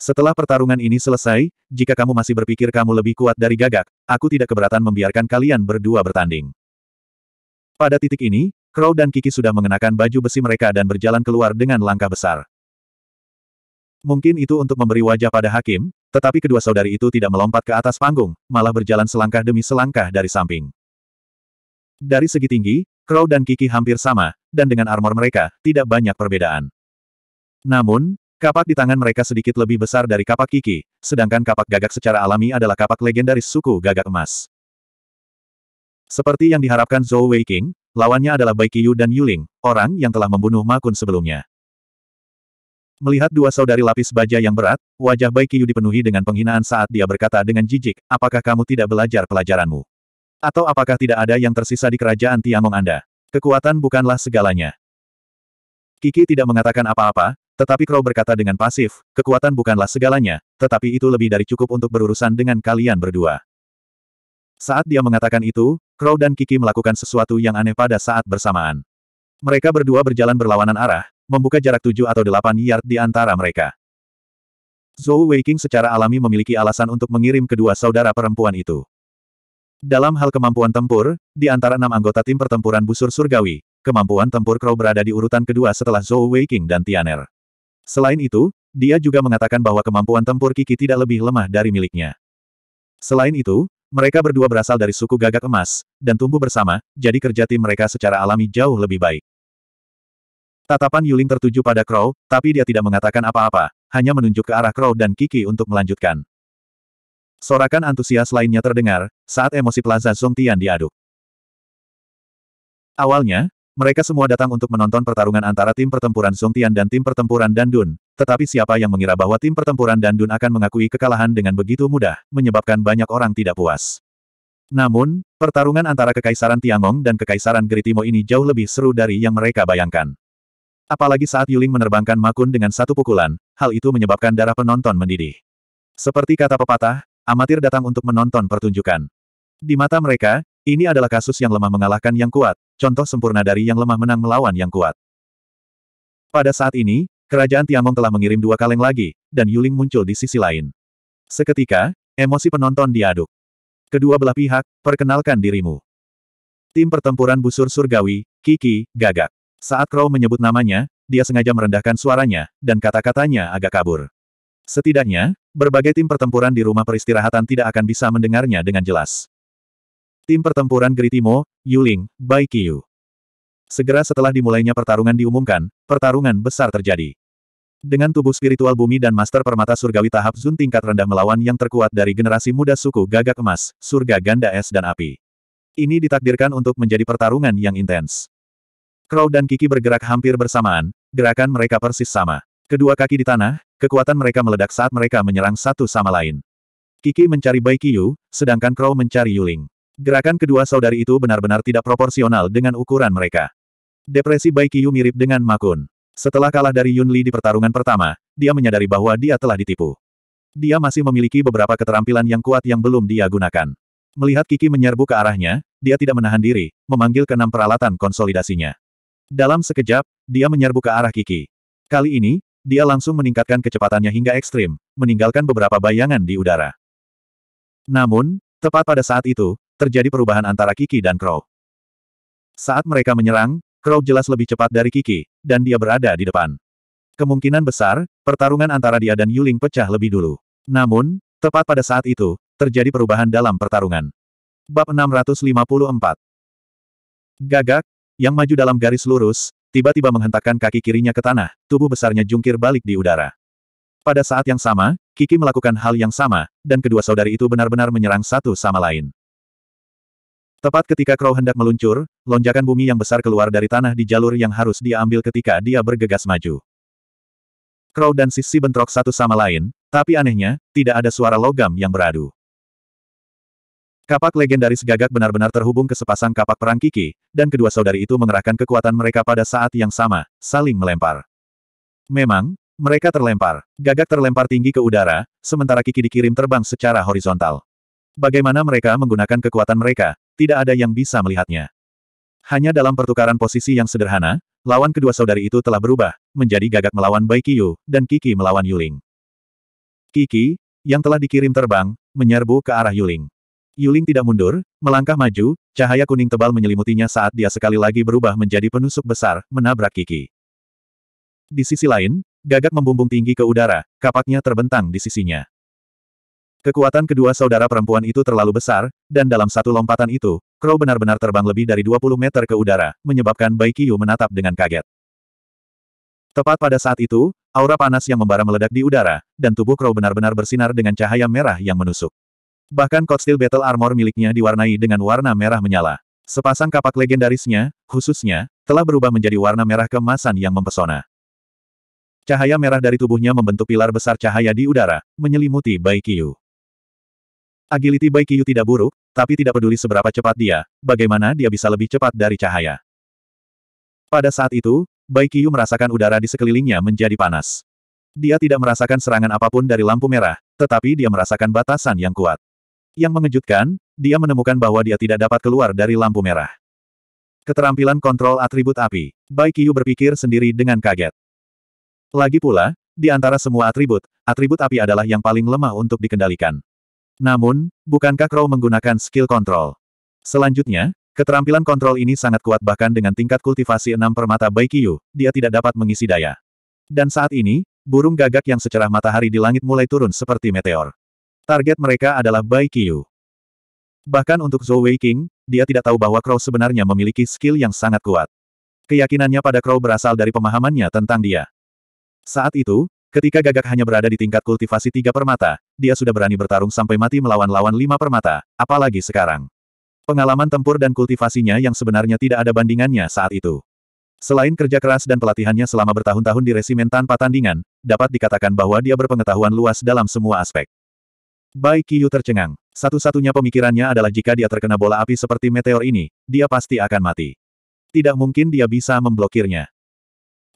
Setelah pertarungan ini selesai, jika kamu masih berpikir kamu lebih kuat dari gagak, aku tidak keberatan membiarkan kalian berdua bertanding. Pada titik ini, Crow dan Kiki sudah mengenakan baju besi mereka dan berjalan keluar dengan langkah besar. Mungkin itu untuk memberi wajah pada hakim, tetapi kedua saudari itu tidak melompat ke atas panggung, malah berjalan selangkah demi selangkah dari samping. Dari segi tinggi, Crow dan Kiki hampir sama, dan dengan armor mereka, tidak banyak perbedaan. Namun, kapak di tangan mereka sedikit lebih besar dari kapak Kiki, sedangkan kapak gagak secara alami adalah kapak legendaris suku gagak emas. Seperti yang diharapkan Zhou Weiqing, lawannya adalah Bai Qiyu dan Yuling, orang yang telah membunuh Makun sebelumnya. Melihat dua saudari lapis baja yang berat, wajah Bai Qiyu dipenuhi dengan penghinaan saat dia berkata dengan jijik, apakah kamu tidak belajar pelajaranmu? Atau apakah tidak ada yang tersisa di kerajaan Tiamong Anda? Kekuatan bukanlah segalanya. Kiki tidak mengatakan apa-apa, tetapi Crow berkata dengan pasif, kekuatan bukanlah segalanya, tetapi itu lebih dari cukup untuk berurusan dengan kalian berdua. Saat dia mengatakan itu, Crow dan Kiki melakukan sesuatu yang aneh pada saat bersamaan. Mereka berdua berjalan berlawanan arah, membuka jarak tujuh atau delapan yard di antara mereka. Zhou Weiqing secara alami memiliki alasan untuk mengirim kedua saudara perempuan itu. Dalam hal kemampuan tempur, di antara enam anggota tim pertempuran busur surgawi, kemampuan tempur Crow berada di urutan kedua setelah Zhou Weiqing dan Tianer. Selain itu, dia juga mengatakan bahwa kemampuan tempur Kiki tidak lebih lemah dari miliknya. Selain itu, mereka berdua berasal dari suku gagak emas, dan tumbuh bersama, jadi kerja tim mereka secara alami jauh lebih baik. Tatapan Yuling tertuju pada Crow, tapi dia tidak mengatakan apa-apa, hanya menunjuk ke arah Crow dan Kiki untuk melanjutkan. Sorakan antusias lainnya terdengar, saat emosi Plaza Tian diaduk. Awalnya, mereka semua datang untuk menonton pertarungan antara tim pertempuran Tian dan tim pertempuran Dandun, tetapi siapa yang mengira bahwa tim pertempuran Dandun akan mengakui kekalahan dengan begitu mudah, menyebabkan banyak orang tidak puas. Namun, pertarungan antara Kekaisaran Tiangong dan Kekaisaran Geritimo ini jauh lebih seru dari yang mereka bayangkan. Apalagi saat Yuling menerbangkan Makun dengan satu pukulan, hal itu menyebabkan darah penonton mendidih. Seperti kata pepatah, amatir datang untuk menonton pertunjukan. Di mata mereka, ini adalah kasus yang lemah mengalahkan yang kuat, contoh sempurna dari yang lemah menang melawan yang kuat. Pada saat ini, kerajaan Tiangong telah mengirim dua kaleng lagi, dan Yuling muncul di sisi lain. Seketika, emosi penonton diaduk. Kedua belah pihak, perkenalkan dirimu. Tim pertempuran busur surgawi, Kiki, gagak. Saat Crow menyebut namanya, dia sengaja merendahkan suaranya, dan kata-katanya agak kabur. Setidaknya, berbagai tim pertempuran di rumah peristirahatan tidak akan bisa mendengarnya dengan jelas. Tim pertempuran Geritimo, Yuling, Bai Qiu. Segera setelah dimulainya pertarungan diumumkan, pertarungan besar terjadi. Dengan tubuh spiritual bumi dan master permata surgawi tahap Zun tingkat rendah melawan yang terkuat dari generasi muda suku gagak emas, surga ganda es dan api. Ini ditakdirkan untuk menjadi pertarungan yang intens. Crow dan Kiki bergerak hampir bersamaan, gerakan mereka persis sama. Kedua kaki di tanah, Kekuatan mereka meledak saat mereka menyerang satu sama lain. Kiki mencari Bai Qiyu, sedangkan Crow mencari Yuling. Gerakan kedua saudari itu benar-benar tidak proporsional dengan ukuran mereka. Depresi Bai Qiyu mirip dengan Makun. Setelah kalah dari Yun Li di pertarungan pertama, dia menyadari bahwa dia telah ditipu. Dia masih memiliki beberapa keterampilan yang kuat yang belum dia gunakan. Melihat Kiki menyerbu ke arahnya, dia tidak menahan diri, memanggil keenam peralatan konsolidasinya. Dalam sekejap, dia menyerbu ke arah Kiki. Kali ini, dia langsung meningkatkan kecepatannya hingga ekstrim, meninggalkan beberapa bayangan di udara. Namun, tepat pada saat itu, terjadi perubahan antara Kiki dan Crow. Saat mereka menyerang, Crow jelas lebih cepat dari Kiki, dan dia berada di depan. Kemungkinan besar, pertarungan antara dia dan Yuling pecah lebih dulu. Namun, tepat pada saat itu, terjadi perubahan dalam pertarungan. Bab 654 Gagak, yang maju dalam garis lurus, tiba-tiba menghentakkan kaki kirinya ke tanah, tubuh besarnya jungkir balik di udara. Pada saat yang sama, Kiki melakukan hal yang sama, dan kedua saudari itu benar-benar menyerang satu sama lain. Tepat ketika Crow hendak meluncur, lonjakan bumi yang besar keluar dari tanah di jalur yang harus dia ambil ketika dia bergegas maju. Crow dan Sisi bentrok satu sama lain, tapi anehnya, tidak ada suara logam yang beradu. Kapak legendaris gagak benar-benar terhubung ke sepasang kapak perang Kiki, dan kedua saudari itu mengerahkan kekuatan mereka pada saat yang sama, saling melempar. Memang, mereka terlempar. Gagak terlempar tinggi ke udara, sementara Kiki dikirim terbang secara horizontal. Bagaimana mereka menggunakan kekuatan mereka, tidak ada yang bisa melihatnya. Hanya dalam pertukaran posisi yang sederhana, lawan kedua saudari itu telah berubah, menjadi gagak melawan Baikiyu, dan Kiki melawan Yuling. Kiki, yang telah dikirim terbang, menyerbu ke arah Yuling. Yuling tidak mundur, melangkah maju, cahaya kuning tebal menyelimutinya saat dia sekali lagi berubah menjadi penusuk besar, menabrak Kiki. Di sisi lain, gagak membumbung tinggi ke udara, kapaknya terbentang di sisinya. Kekuatan kedua saudara perempuan itu terlalu besar, dan dalam satu lompatan itu, Crow benar-benar terbang lebih dari 20 meter ke udara, menyebabkan Qiu menatap dengan kaget. Tepat pada saat itu, aura panas yang membara meledak di udara, dan tubuh Crow benar-benar bersinar dengan cahaya merah yang menusuk. Bahkan Cold Battle Armor miliknya diwarnai dengan warna merah menyala. Sepasang kapak legendarisnya, khususnya, telah berubah menjadi warna merah kemasan yang mempesona. Cahaya merah dari tubuhnya membentuk pilar besar cahaya di udara, menyelimuti Baikyu. Agility Baikyu tidak buruk, tapi tidak peduli seberapa cepat dia, bagaimana dia bisa lebih cepat dari cahaya. Pada saat itu, Baikyu merasakan udara di sekelilingnya menjadi panas. Dia tidak merasakan serangan apapun dari lampu merah, tetapi dia merasakan batasan yang kuat. Yang mengejutkan, dia menemukan bahwa dia tidak dapat keluar dari lampu merah. Keterampilan kontrol atribut api. Bai Qiu berpikir sendiri dengan kaget. Lagi pula, di antara semua atribut, atribut api adalah yang paling lemah untuk dikendalikan. Namun, bukankah Crow menggunakan skill kontrol? Selanjutnya, keterampilan kontrol ini sangat kuat bahkan dengan tingkat kultivasi enam permata Bai Qiu, dia tidak dapat mengisi daya. Dan saat ini, burung gagak yang secerah matahari di langit mulai turun seperti meteor. Target mereka adalah Bai Qiyu. Bahkan untuk Zhou Wei King, dia tidak tahu bahwa Crow sebenarnya memiliki skill yang sangat kuat. Keyakinannya pada Crow berasal dari pemahamannya tentang dia. Saat itu, ketika gagak hanya berada di tingkat kultivasi tiga permata, dia sudah berani bertarung sampai mati melawan lawan lima permata, apalagi sekarang. Pengalaman tempur dan kultivasinya yang sebenarnya tidak ada bandingannya saat itu. Selain kerja keras dan pelatihannya selama bertahun-tahun di resimen tanpa tandingan, dapat dikatakan bahwa dia berpengetahuan luas dalam semua aspek. Bai Qiyu tercengang. Satu-satunya pemikirannya adalah jika dia terkena bola api seperti meteor ini, dia pasti akan mati. Tidak mungkin dia bisa memblokirnya.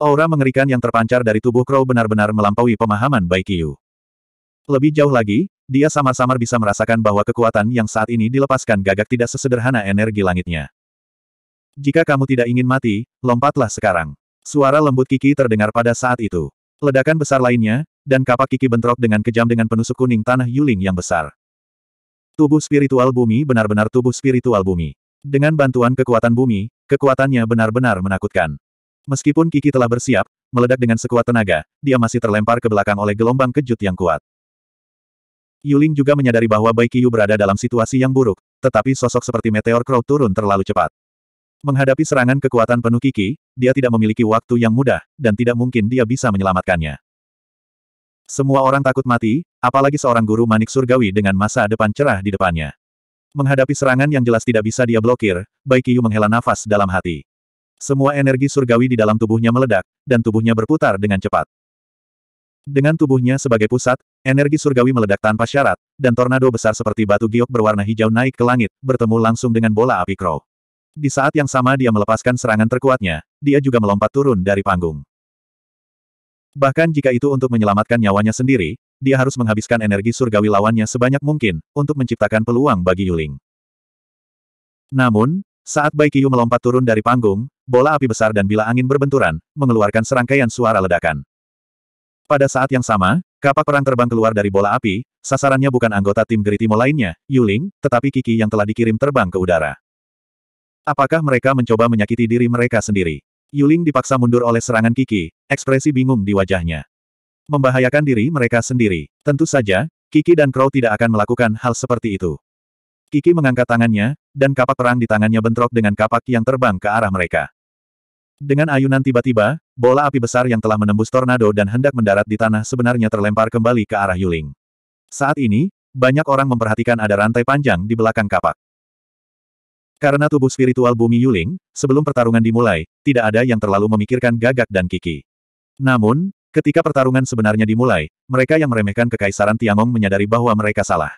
Aura mengerikan yang terpancar dari tubuh Crow benar-benar melampaui pemahaman Bai Qiyu. Lebih jauh lagi, dia samar-samar bisa merasakan bahwa kekuatan yang saat ini dilepaskan gagak tidak sesederhana energi langitnya. Jika kamu tidak ingin mati, lompatlah sekarang. Suara lembut Kiki terdengar pada saat itu. Ledakan besar lainnya, dan kapak kiki bentrok dengan kejam dengan penusuk kuning tanah Yuling yang besar. Tubuh spiritual bumi benar-benar tubuh spiritual bumi. Dengan bantuan kekuatan bumi, kekuatannya benar-benar menakutkan. Meskipun Kiki telah bersiap, meledak dengan sekuat tenaga, dia masih terlempar ke belakang oleh gelombang kejut yang kuat. Yuling juga menyadari bahwa Bai berada dalam situasi yang buruk, tetapi sosok seperti meteor crow turun terlalu cepat. Menghadapi serangan kekuatan penuh Kiki, dia tidak memiliki waktu yang mudah, dan tidak mungkin dia bisa menyelamatkannya. Semua orang takut mati, apalagi seorang guru manik surgawi dengan masa depan cerah di depannya. Menghadapi serangan yang jelas tidak bisa dia blokir, Baikiyu menghela nafas dalam hati. Semua energi surgawi di dalam tubuhnya meledak, dan tubuhnya berputar dengan cepat. Dengan tubuhnya sebagai pusat, energi surgawi meledak tanpa syarat, dan tornado besar seperti batu giok berwarna hijau naik ke langit, bertemu langsung dengan bola api crow. Di saat yang sama dia melepaskan serangan terkuatnya, dia juga melompat turun dari panggung. Bahkan jika itu untuk menyelamatkan nyawanya sendiri, dia harus menghabiskan energi surgawi lawannya sebanyak mungkin, untuk menciptakan peluang bagi Yuling. Namun, saat Baikiyu melompat turun dari panggung, bola api besar dan bila angin berbenturan, mengeluarkan serangkaian suara ledakan. Pada saat yang sama, kapak perang terbang keluar dari bola api, sasarannya bukan anggota tim Geritimo lainnya, Yuling, tetapi Kiki yang telah dikirim terbang ke udara. Apakah mereka mencoba menyakiti diri mereka sendiri? Yuling dipaksa mundur oleh serangan Kiki, ekspresi bingung di wajahnya. Membahayakan diri mereka sendiri. Tentu saja, Kiki dan Crow tidak akan melakukan hal seperti itu. Kiki mengangkat tangannya, dan kapak perang di tangannya bentrok dengan kapak yang terbang ke arah mereka. Dengan ayunan tiba-tiba, bola api besar yang telah menembus tornado dan hendak mendarat di tanah sebenarnya terlempar kembali ke arah Yuling. Saat ini, banyak orang memperhatikan ada rantai panjang di belakang kapak. Karena tubuh spiritual bumi Yuling, sebelum pertarungan dimulai, tidak ada yang terlalu memikirkan gagak dan kiki. Namun, ketika pertarungan sebenarnya dimulai, mereka yang meremehkan kekaisaran Tiangong menyadari bahwa mereka salah.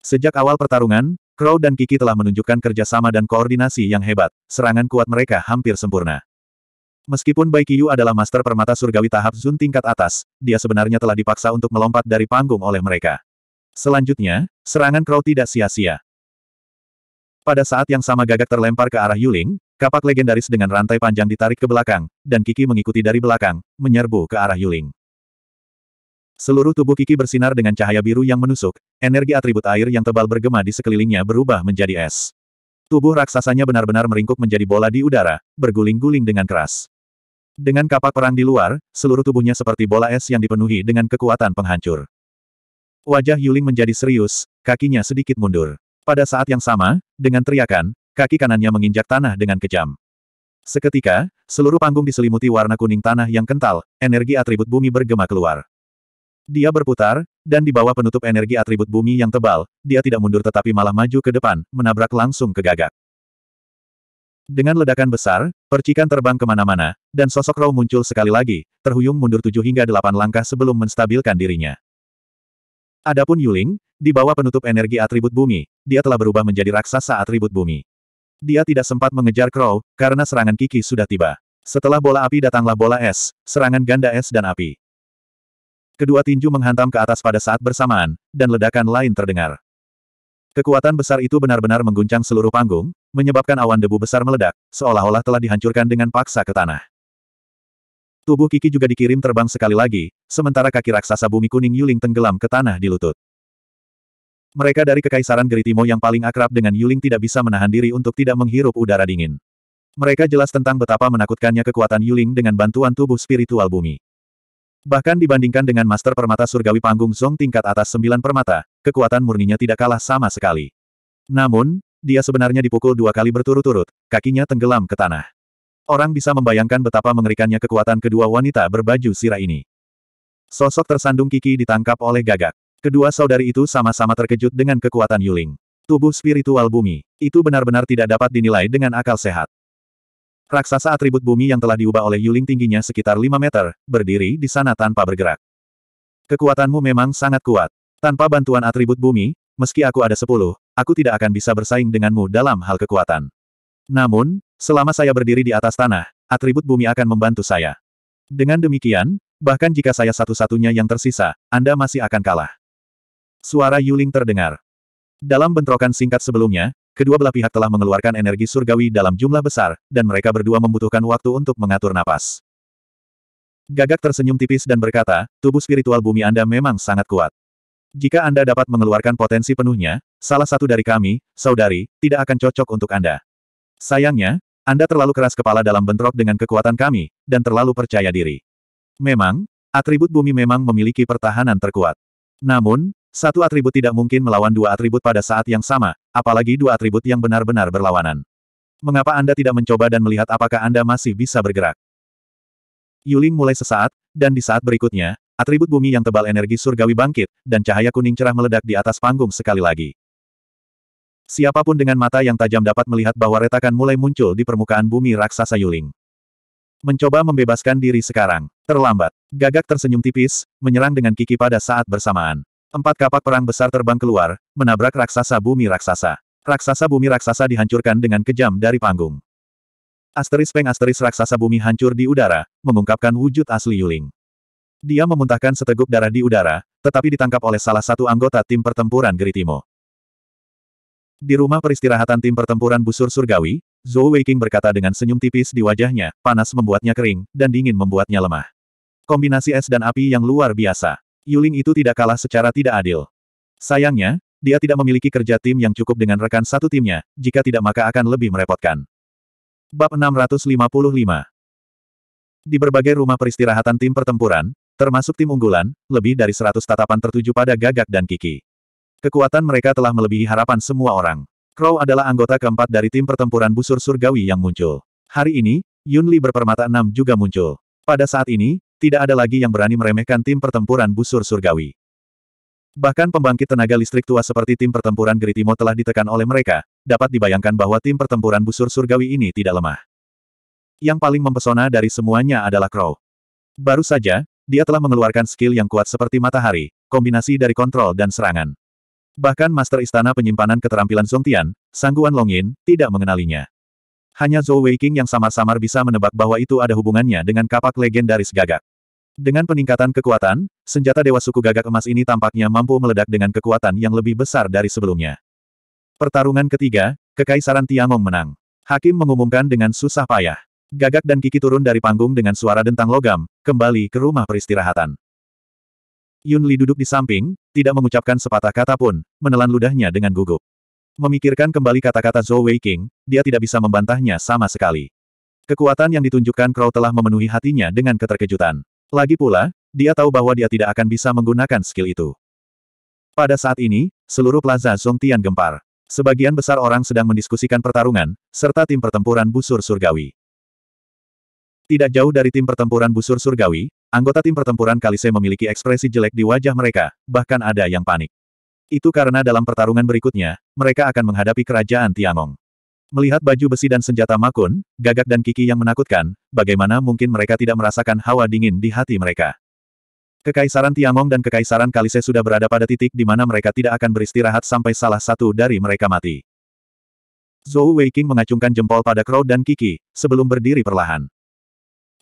Sejak awal pertarungan, Crow dan Kiki telah menunjukkan kerjasama dan koordinasi yang hebat, serangan kuat mereka hampir sempurna. Meskipun Bai Qiyu adalah master permata surgawi tahap Zun tingkat atas, dia sebenarnya telah dipaksa untuk melompat dari panggung oleh mereka. Selanjutnya, serangan Crow tidak sia-sia. Pada saat yang sama gagak terlempar ke arah Yuling, kapak legendaris dengan rantai panjang ditarik ke belakang, dan Kiki mengikuti dari belakang, menyerbu ke arah Yuling. Seluruh tubuh Kiki bersinar dengan cahaya biru yang menusuk, energi atribut air yang tebal bergema di sekelilingnya berubah menjadi es. Tubuh raksasanya benar-benar meringkuk menjadi bola di udara, berguling-guling dengan keras. Dengan kapak perang di luar, seluruh tubuhnya seperti bola es yang dipenuhi dengan kekuatan penghancur. Wajah Yuling menjadi serius, kakinya sedikit mundur. Pada saat yang sama, dengan teriakan, kaki kanannya menginjak tanah dengan kejam. Seketika, seluruh panggung diselimuti warna kuning tanah yang kental, energi atribut bumi bergema keluar. Dia berputar, dan di bawah penutup energi atribut bumi yang tebal, dia tidak mundur tetapi malah maju ke depan, menabrak langsung ke gagak. Dengan ledakan besar, percikan terbang kemana-mana, dan sosok Rao muncul sekali lagi, terhuyung mundur tujuh hingga delapan langkah sebelum menstabilkan dirinya. Adapun Yuling, di bawah penutup energi atribut bumi, dia telah berubah menjadi raksasa atribut bumi. Dia tidak sempat mengejar Crow, karena serangan Kiki sudah tiba. Setelah bola api datanglah bola es, serangan ganda es dan api. Kedua tinju menghantam ke atas pada saat bersamaan, dan ledakan lain terdengar. Kekuatan besar itu benar-benar mengguncang seluruh panggung, menyebabkan awan debu besar meledak, seolah-olah telah dihancurkan dengan paksa ke tanah. Tubuh Kiki juga dikirim terbang sekali lagi, sementara kaki raksasa bumi kuning Yuling tenggelam ke tanah di lutut. Mereka dari Kekaisaran Geritimo yang paling akrab dengan Yuling tidak bisa menahan diri untuk tidak menghirup udara dingin. Mereka jelas tentang betapa menakutkannya kekuatan Yuling dengan bantuan tubuh spiritual bumi. Bahkan dibandingkan dengan Master Permata Surgawi Panggung Zong tingkat atas sembilan permata, kekuatan murninya tidak kalah sama sekali. Namun, dia sebenarnya dipukul dua kali berturut-turut, kakinya tenggelam ke tanah. Orang bisa membayangkan betapa mengerikannya kekuatan kedua wanita berbaju sirah ini. Sosok tersandung Kiki ditangkap oleh gagak. Kedua saudari itu sama-sama terkejut dengan kekuatan Yuling. Tubuh spiritual bumi. Itu benar-benar tidak dapat dinilai dengan akal sehat. Raksasa atribut bumi yang telah diubah oleh Yuling tingginya sekitar 5 meter, berdiri di sana tanpa bergerak. Kekuatanmu memang sangat kuat. Tanpa bantuan atribut bumi, meski aku ada 10, aku tidak akan bisa bersaing denganmu dalam hal kekuatan. Namun, selama saya berdiri di atas tanah, atribut bumi akan membantu saya. Dengan demikian, bahkan jika saya satu-satunya yang tersisa, Anda masih akan kalah. Suara Yuling terdengar. Dalam bentrokan singkat sebelumnya, kedua belah pihak telah mengeluarkan energi surgawi dalam jumlah besar, dan mereka berdua membutuhkan waktu untuk mengatur napas. Gagak tersenyum tipis dan berkata, tubuh spiritual bumi Anda memang sangat kuat. Jika Anda dapat mengeluarkan potensi penuhnya, salah satu dari kami, saudari, tidak akan cocok untuk Anda. Sayangnya, Anda terlalu keras kepala dalam bentrok dengan kekuatan kami, dan terlalu percaya diri. Memang, atribut bumi memang memiliki pertahanan terkuat. Namun, satu atribut tidak mungkin melawan dua atribut pada saat yang sama, apalagi dua atribut yang benar-benar berlawanan. Mengapa Anda tidak mencoba dan melihat apakah Anda masih bisa bergerak? Yuling mulai sesaat, dan di saat berikutnya, atribut bumi yang tebal energi surgawi bangkit, dan cahaya kuning cerah meledak di atas panggung sekali lagi. Siapapun dengan mata yang tajam dapat melihat bahwa retakan mulai muncul di permukaan bumi raksasa Yuling. Mencoba membebaskan diri sekarang. Terlambat. Gagak tersenyum tipis, menyerang dengan kiki pada saat bersamaan. Empat kapak perang besar terbang keluar, menabrak raksasa bumi raksasa. Raksasa bumi raksasa dihancurkan dengan kejam dari panggung. Asteris peng asteris raksasa bumi hancur di udara, mengungkapkan wujud asli Yuling. Dia memuntahkan seteguk darah di udara, tetapi ditangkap oleh salah satu anggota tim pertempuran Geritimo. Di rumah peristirahatan tim pertempuran busur surgawi, Zhou Weiking berkata dengan senyum tipis di wajahnya, panas membuatnya kering, dan dingin membuatnya lemah. Kombinasi es dan api yang luar biasa. Yuling itu tidak kalah secara tidak adil. Sayangnya, dia tidak memiliki kerja tim yang cukup dengan rekan satu timnya, jika tidak maka akan lebih merepotkan. Bab 655 Di berbagai rumah peristirahatan tim pertempuran, termasuk tim unggulan, lebih dari 100 tatapan tertuju pada Gagak dan Kiki. Kekuatan mereka telah melebihi harapan semua orang. Crow adalah anggota keempat dari tim pertempuran busur surgawi yang muncul. Hari ini, Yunli berpermata enam juga muncul. Pada saat ini, tidak ada lagi yang berani meremehkan tim pertempuran busur surgawi. Bahkan pembangkit tenaga listrik tua seperti tim pertempuran Geritimo telah ditekan oleh mereka, dapat dibayangkan bahwa tim pertempuran busur surgawi ini tidak lemah. Yang paling mempesona dari semuanya adalah Crow. Baru saja, dia telah mengeluarkan skill yang kuat seperti matahari, kombinasi dari kontrol dan serangan. Bahkan Master Istana Penyimpanan Keterampilan Zongtian, Sangguan Longin, tidak mengenalinya. Hanya Zhou Weiking yang samar-samar bisa menebak bahwa itu ada hubungannya dengan kapak legendaris gagak. Dengan peningkatan kekuatan, senjata Dewa Suku Gagak Emas ini tampaknya mampu meledak dengan kekuatan yang lebih besar dari sebelumnya. Pertarungan ketiga, Kekaisaran Tiangong menang. Hakim mengumumkan dengan susah payah. Gagak dan Kiki turun dari panggung dengan suara dentang logam, kembali ke rumah peristirahatan. Yun Li duduk di samping, tidak mengucapkan sepatah kata pun, menelan ludahnya dengan gugup. Memikirkan kembali kata-kata Zhou King, dia tidak bisa membantahnya sama sekali. Kekuatan yang ditunjukkan Crow telah memenuhi hatinya dengan keterkejutan. Lagi pula, dia tahu bahwa dia tidak akan bisa menggunakan skill itu. Pada saat ini, seluruh plaza Zongtian gempar. Sebagian besar orang sedang mendiskusikan pertarungan, serta tim pertempuran busur surgawi. Tidak jauh dari tim pertempuran busur surgawi, anggota tim pertempuran Kalise memiliki ekspresi jelek di wajah mereka, bahkan ada yang panik. Itu karena dalam pertarungan berikutnya, mereka akan menghadapi kerajaan Tiangong. Melihat baju besi dan senjata Makun, gagak dan kiki yang menakutkan, bagaimana mungkin mereka tidak merasakan hawa dingin di hati mereka. Kekaisaran Tiangong dan Kekaisaran Kalise sudah berada pada titik di mana mereka tidak akan beristirahat sampai salah satu dari mereka mati. Zhou Weiqing mengacungkan jempol pada Crow dan Kiki, sebelum berdiri perlahan.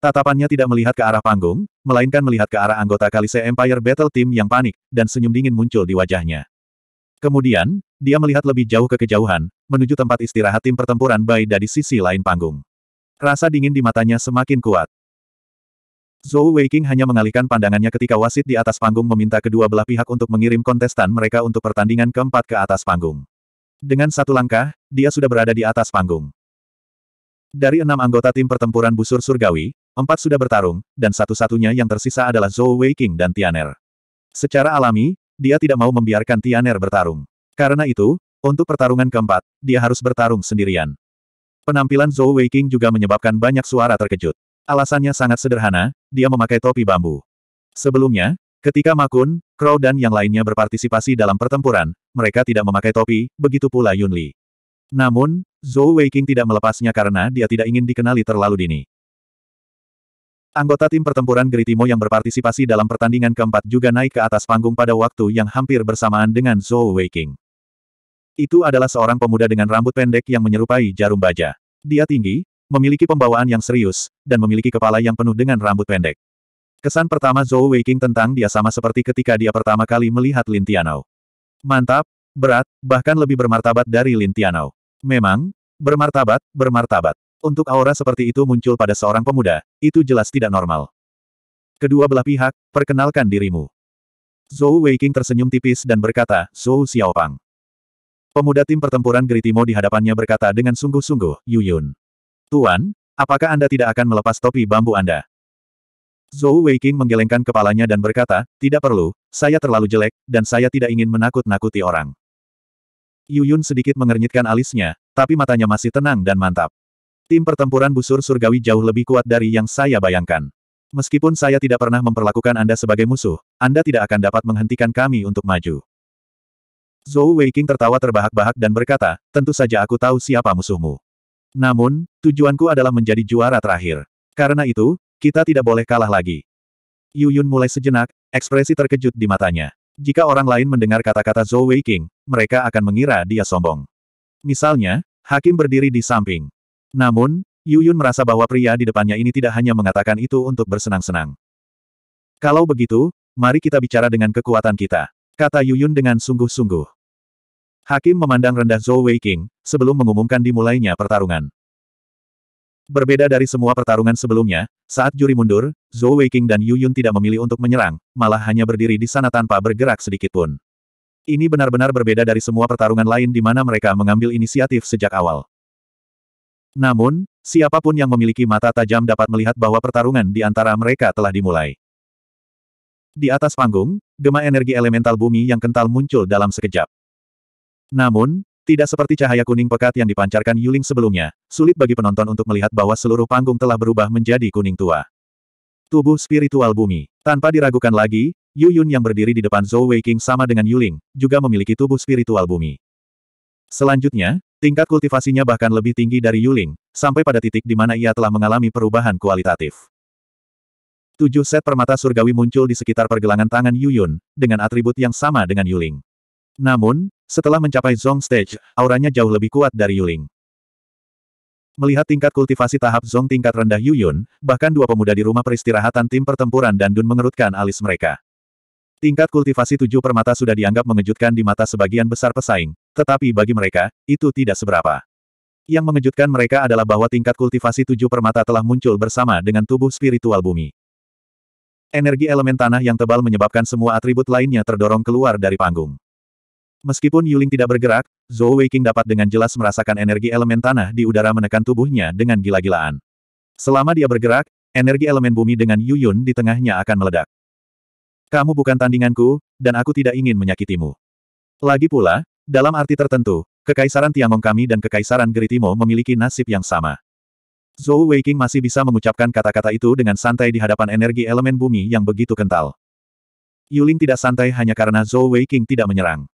Tatapannya tidak melihat ke arah panggung, melainkan melihat ke arah anggota Kalise Empire Battle Team yang panik, dan senyum dingin muncul di wajahnya. Kemudian, dia melihat lebih jauh ke kejauhan, menuju tempat istirahat tim pertempuran Bai dari sisi lain panggung. Rasa dingin di matanya semakin kuat. Zhou Weiqing hanya mengalihkan pandangannya ketika wasit di atas panggung meminta kedua belah pihak untuk mengirim kontestan mereka untuk pertandingan keempat ke atas panggung. Dengan satu langkah, dia sudah berada di atas panggung. Dari enam anggota tim pertempuran busur surgawi, empat sudah bertarung, dan satu-satunya yang tersisa adalah Zhou Weiqing dan Tianer. Secara alami, dia tidak mau membiarkan Tianer bertarung. Karena itu, untuk pertarungan keempat, dia harus bertarung sendirian. Penampilan Zhou Weiqing juga menyebabkan banyak suara terkejut. Alasannya sangat sederhana, dia memakai topi bambu. Sebelumnya, ketika Makun, Crow dan yang lainnya berpartisipasi dalam pertempuran, mereka tidak memakai topi, begitu pula Yunli. Namun, Zhou Weiqing tidak melepasnya karena dia tidak ingin dikenali terlalu dini. Anggota tim pertempuran Geritimo yang berpartisipasi dalam pertandingan keempat juga naik ke atas panggung pada waktu yang hampir bersamaan dengan Zhou Weiqing. Itu adalah seorang pemuda dengan rambut pendek yang menyerupai jarum baja. Dia tinggi, memiliki pembawaan yang serius, dan memiliki kepala yang penuh dengan rambut pendek. Kesan pertama Zhou Weiqing tentang dia sama seperti ketika dia pertama kali melihat Lin Tianou. Mantap, berat, bahkan lebih bermartabat dari Lin Tianou. Memang, bermartabat, bermartabat. Untuk aura seperti itu muncul pada seorang pemuda, itu jelas tidak normal. Kedua belah pihak, perkenalkan dirimu. Zhou Weiqing tersenyum tipis dan berkata, Zhou Xiaopang. Pemuda tim pertempuran Geritimo di hadapannya berkata dengan sungguh-sungguh, Yuyun. Tuan, apakah Anda tidak akan melepas topi bambu Anda? Zhou Weiqing menggelengkan kepalanya dan berkata, tidak perlu, saya terlalu jelek, dan saya tidak ingin menakut-nakuti orang. Yuyun sedikit mengernyitkan alisnya, tapi matanya masih tenang dan mantap. Tim pertempuran busur surgawi jauh lebih kuat dari yang saya bayangkan. Meskipun saya tidak pernah memperlakukan Anda sebagai musuh, Anda tidak akan dapat menghentikan kami untuk maju. Zhou Weiqing tertawa terbahak-bahak dan berkata, tentu saja aku tahu siapa musuhmu. Namun, tujuanku adalah menjadi juara terakhir. Karena itu, kita tidak boleh kalah lagi. Yu Yun mulai sejenak, ekspresi terkejut di matanya. Jika orang lain mendengar kata-kata Zhou Weiqing, mereka akan mengira dia sombong. Misalnya, hakim berdiri di samping. Namun, Yu Yun merasa bahwa pria di depannya ini tidak hanya mengatakan itu untuk bersenang-senang. Kalau begitu, mari kita bicara dengan kekuatan kita. Kata Yu Yun dengan sungguh-sungguh. Hakim memandang rendah Zhou Weiqing, sebelum mengumumkan dimulainya pertarungan. Berbeda dari semua pertarungan sebelumnya, saat juri mundur, Zhou Weiqing dan Yu Yun tidak memilih untuk menyerang, malah hanya berdiri di sana tanpa bergerak sedikitpun. Ini benar-benar berbeda dari semua pertarungan lain di mana mereka mengambil inisiatif sejak awal. Namun, siapapun yang memiliki mata tajam dapat melihat bahwa pertarungan di antara mereka telah dimulai. Di atas panggung, gema energi elemental bumi yang kental muncul dalam sekejap. Namun, tidak seperti cahaya kuning pekat yang dipancarkan Yuling sebelumnya, sulit bagi penonton untuk melihat bahwa seluruh panggung telah berubah menjadi kuning tua. Tubuh spiritual bumi. Tanpa diragukan lagi, Yu Yun yang berdiri di depan Zhou Weiqing sama dengan Yuling, juga memiliki tubuh spiritual bumi. Selanjutnya, tingkat kultivasinya bahkan lebih tinggi dari Yuling, sampai pada titik di mana ia telah mengalami perubahan kualitatif. Tujuh set permata surgawi muncul di sekitar pergelangan tangan Yu Yun, dengan atribut yang sama dengan Yuling. Namun, setelah mencapai Zong Stage, auranya jauh lebih kuat dari Yuling. Melihat tingkat kultivasi tahap Zong tingkat rendah Yuyun, bahkan dua pemuda di rumah peristirahatan tim pertempuran dan Dun mengerutkan alis mereka. Tingkat kultivasi tujuh permata sudah dianggap mengejutkan di mata sebagian besar pesaing, tetapi bagi mereka, itu tidak seberapa. Yang mengejutkan mereka adalah bahwa tingkat kultivasi tujuh permata telah muncul bersama dengan tubuh spiritual bumi. Energi elemen tanah yang tebal menyebabkan semua atribut lainnya terdorong keluar dari panggung. Meskipun Yuling tidak bergerak, Zhou Weiking dapat dengan jelas merasakan energi elemen tanah di udara menekan tubuhnya dengan gila-gilaan. Selama dia bergerak, energi elemen bumi dengan Yuyun di tengahnya akan meledak. Kamu bukan tandinganku, dan aku tidak ingin menyakitimu. Lagi pula, dalam arti tertentu, Kekaisaran Tiangong kami dan Kekaisaran Geritimo memiliki nasib yang sama. Zhou Weiking masih bisa mengucapkan kata-kata itu dengan santai di hadapan energi elemen bumi yang begitu kental. Yuling tidak santai hanya karena Zhou Weiking tidak menyerang.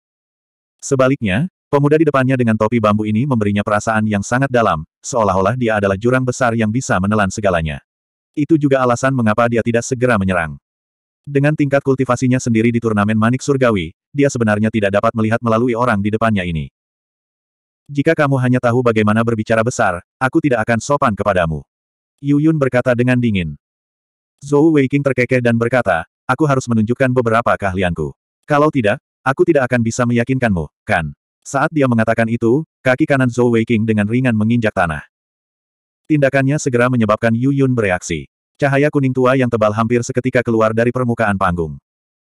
Sebaliknya, pemuda di depannya dengan topi bambu ini memberinya perasaan yang sangat dalam, seolah-olah dia adalah jurang besar yang bisa menelan segalanya. Itu juga alasan mengapa dia tidak segera menyerang. Dengan tingkat kultivasinya sendiri di turnamen Manik Surgawi, dia sebenarnya tidak dapat melihat melalui orang di depannya ini. Jika kamu hanya tahu bagaimana berbicara besar, aku tidak akan sopan kepadamu. Yu Yun berkata dengan dingin. Zhou Weiqing terkekeh dan berkata, aku harus menunjukkan beberapa keahlianku. Kalau tidak, Aku tidak akan bisa meyakinkanmu, kan? Saat dia mengatakan itu, kaki kanan Zhou Weiqing dengan ringan menginjak tanah. Tindakannya segera menyebabkan Yu Yun bereaksi. Cahaya kuning tua yang tebal hampir seketika keluar dari permukaan panggung.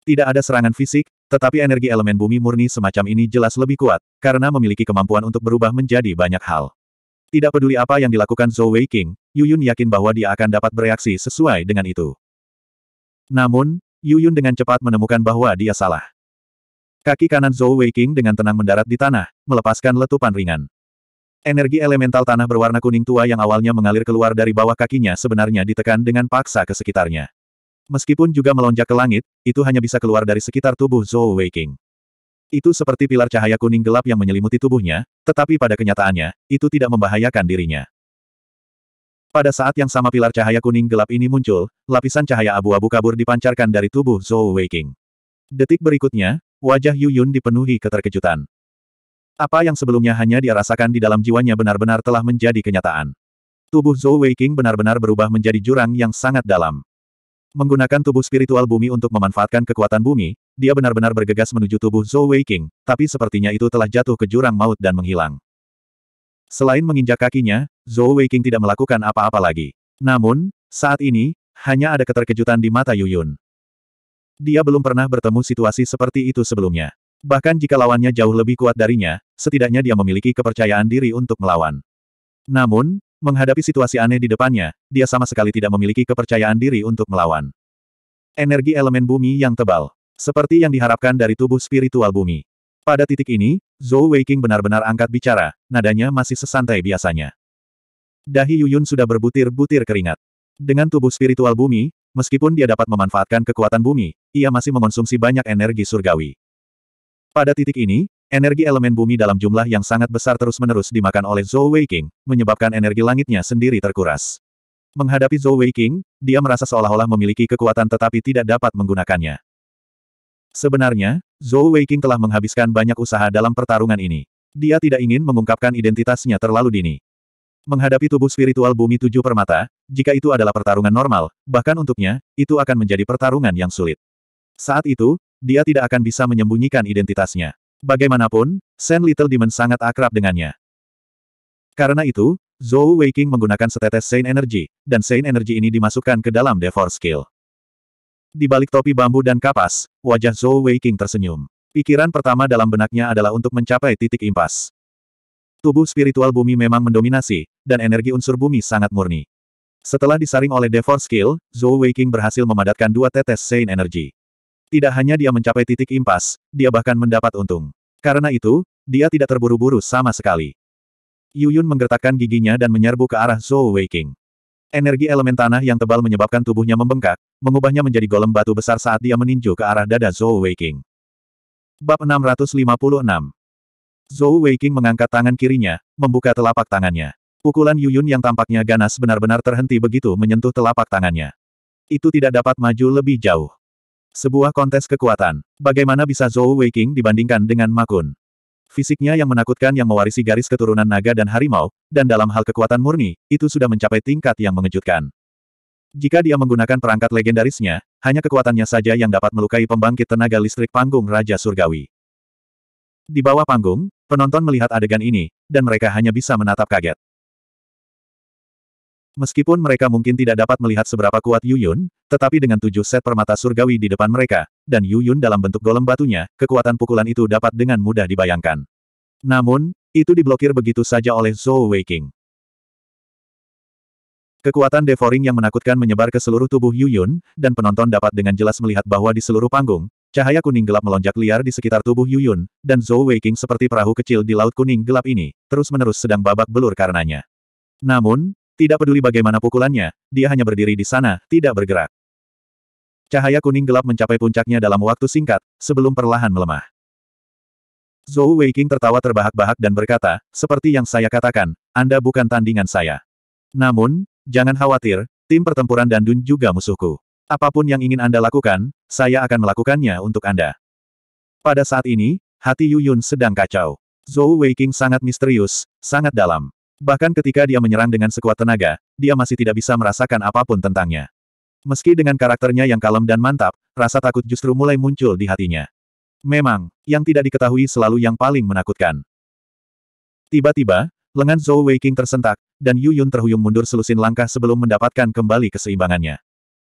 Tidak ada serangan fisik, tetapi energi elemen bumi murni semacam ini jelas lebih kuat, karena memiliki kemampuan untuk berubah menjadi banyak hal. Tidak peduli apa yang dilakukan Zhou Weiqing, Yu Yun yakin bahwa dia akan dapat bereaksi sesuai dengan itu. Namun, Yu Yun dengan cepat menemukan bahwa dia salah. Kaki kanan Zhou Weiqing dengan tenang mendarat di tanah, melepaskan letupan ringan. Energi elemental tanah berwarna kuning tua yang awalnya mengalir keluar dari bawah kakinya sebenarnya ditekan dengan paksa ke sekitarnya. Meskipun juga melonjak ke langit, itu hanya bisa keluar dari sekitar tubuh Zhou Weiqing. Itu seperti pilar cahaya kuning gelap yang menyelimuti tubuhnya, tetapi pada kenyataannya, itu tidak membahayakan dirinya. Pada saat yang sama pilar cahaya kuning gelap ini muncul, lapisan cahaya abu-abu kabur dipancarkan dari tubuh Zhou Weiqing. Detik berikutnya, Wajah Yu Yun dipenuhi keterkejutan. Apa yang sebelumnya hanya dia rasakan di dalam jiwanya benar-benar telah menjadi kenyataan. Tubuh Zhou Weiqing benar-benar berubah menjadi jurang yang sangat dalam. Menggunakan tubuh spiritual bumi untuk memanfaatkan kekuatan bumi, dia benar-benar bergegas menuju tubuh Zhou Weiqing, tapi sepertinya itu telah jatuh ke jurang maut dan menghilang. Selain menginjak kakinya, Zhou Weiqing tidak melakukan apa-apa lagi. Namun, saat ini, hanya ada keterkejutan di mata Yuyun. Dia belum pernah bertemu situasi seperti itu sebelumnya. Bahkan jika lawannya jauh lebih kuat darinya, setidaknya dia memiliki kepercayaan diri untuk melawan. Namun, menghadapi situasi aneh di depannya, dia sama sekali tidak memiliki kepercayaan diri untuk melawan. Energi elemen bumi yang tebal. Seperti yang diharapkan dari tubuh spiritual bumi. Pada titik ini, Zhou Weiqing benar-benar angkat bicara, nadanya masih sesantai biasanya. Dahi Yuyun sudah berbutir-butir keringat. Dengan tubuh spiritual bumi, Meskipun dia dapat memanfaatkan kekuatan bumi, ia masih mengonsumsi banyak energi surgawi. Pada titik ini, energi elemen bumi dalam jumlah yang sangat besar terus-menerus dimakan oleh Zhou Weiqing, menyebabkan energi langitnya sendiri terkuras. Menghadapi Zhou Weiqing, dia merasa seolah-olah memiliki kekuatan tetapi tidak dapat menggunakannya. Sebenarnya, Zhou Weiqing telah menghabiskan banyak usaha dalam pertarungan ini. Dia tidak ingin mengungkapkan identitasnya terlalu dini menghadapi tubuh spiritual bumi tujuh permata, jika itu adalah pertarungan normal, bahkan untuknya, itu akan menjadi pertarungan yang sulit. Saat itu, dia tidak akan bisa menyembunyikan identitasnya. Bagaimanapun, Sen Little Demon sangat akrab dengannya. Karena itu, Zhou Weiking menggunakan setetes Sein Energy, dan Sein Energy ini dimasukkan ke dalam Devour Skill. Di balik topi bambu dan kapas, wajah Zhou Weiking tersenyum. Pikiran pertama dalam benaknya adalah untuk mencapai titik impas. Tubuh spiritual bumi memang mendominasi, dan energi unsur bumi sangat murni. Setelah disaring oleh Devor Skill, Zhou Weiqing berhasil memadatkan dua tetes Sein Energy. Tidak hanya dia mencapai titik impas, dia bahkan mendapat untung. Karena itu, dia tidak terburu-buru sama sekali. Yuyun menggertakkan giginya dan menyerbu ke arah Zhou Weiqing. Energi elemen tanah yang tebal menyebabkan tubuhnya membengkak, mengubahnya menjadi golem batu besar saat dia meninju ke arah dada Zhou Weiqing. Bab 656 Zhou Weiqing mengangkat tangan kirinya, membuka telapak tangannya. Pukulan Yuyun yang tampaknya ganas benar-benar terhenti begitu menyentuh telapak tangannya. Itu tidak dapat maju lebih jauh. Sebuah kontes kekuatan. Bagaimana bisa Zhou Weiqing dibandingkan dengan Makun? Fisiknya yang menakutkan yang mewarisi garis keturunan naga dan harimau, dan dalam hal kekuatan murni, itu sudah mencapai tingkat yang mengejutkan. Jika dia menggunakan perangkat legendarisnya, hanya kekuatannya saja yang dapat melukai pembangkit tenaga listrik panggung Raja Surgawi. Di bawah panggung, penonton melihat adegan ini, dan mereka hanya bisa menatap kaget. Meskipun mereka mungkin tidak dapat melihat seberapa kuat Yuyun, tetapi dengan tujuh set permata surgawi di depan mereka, dan Yuyun dalam bentuk golem batunya, kekuatan pukulan itu dapat dengan mudah dibayangkan. Namun, itu diblokir begitu saja oleh Zhou Weiqing. Kekuatan devouring yang menakutkan menyebar ke seluruh tubuh Yuyun, dan penonton dapat dengan jelas melihat bahwa di seluruh panggung, cahaya kuning gelap melonjak liar di sekitar tubuh Yuyun, dan Zhou Weiqing seperti perahu kecil di laut kuning gelap ini, terus-menerus sedang babak belur karenanya. Namun, tidak peduli bagaimana pukulannya, dia hanya berdiri di sana, tidak bergerak. Cahaya kuning gelap mencapai puncaknya dalam waktu singkat, sebelum perlahan melemah. Zhou Weiqing tertawa terbahak-bahak dan berkata, seperti yang saya katakan, Anda bukan tandingan saya. Namun, jangan khawatir, tim pertempuran dan Dun juga musuhku. Apapun yang ingin Anda lakukan, saya akan melakukannya untuk Anda. Pada saat ini, hati Yun sedang kacau. Zhou Weiqing sangat misterius, sangat dalam. Bahkan ketika dia menyerang dengan sekuat tenaga, dia masih tidak bisa merasakan apapun tentangnya. Meski dengan karakternya yang kalem dan mantap, rasa takut justru mulai muncul di hatinya. Memang, yang tidak diketahui selalu yang paling menakutkan. Tiba-tiba, lengan Zhou Weiqing tersentak, dan Yu Yun terhuyung mundur selusin langkah sebelum mendapatkan kembali keseimbangannya.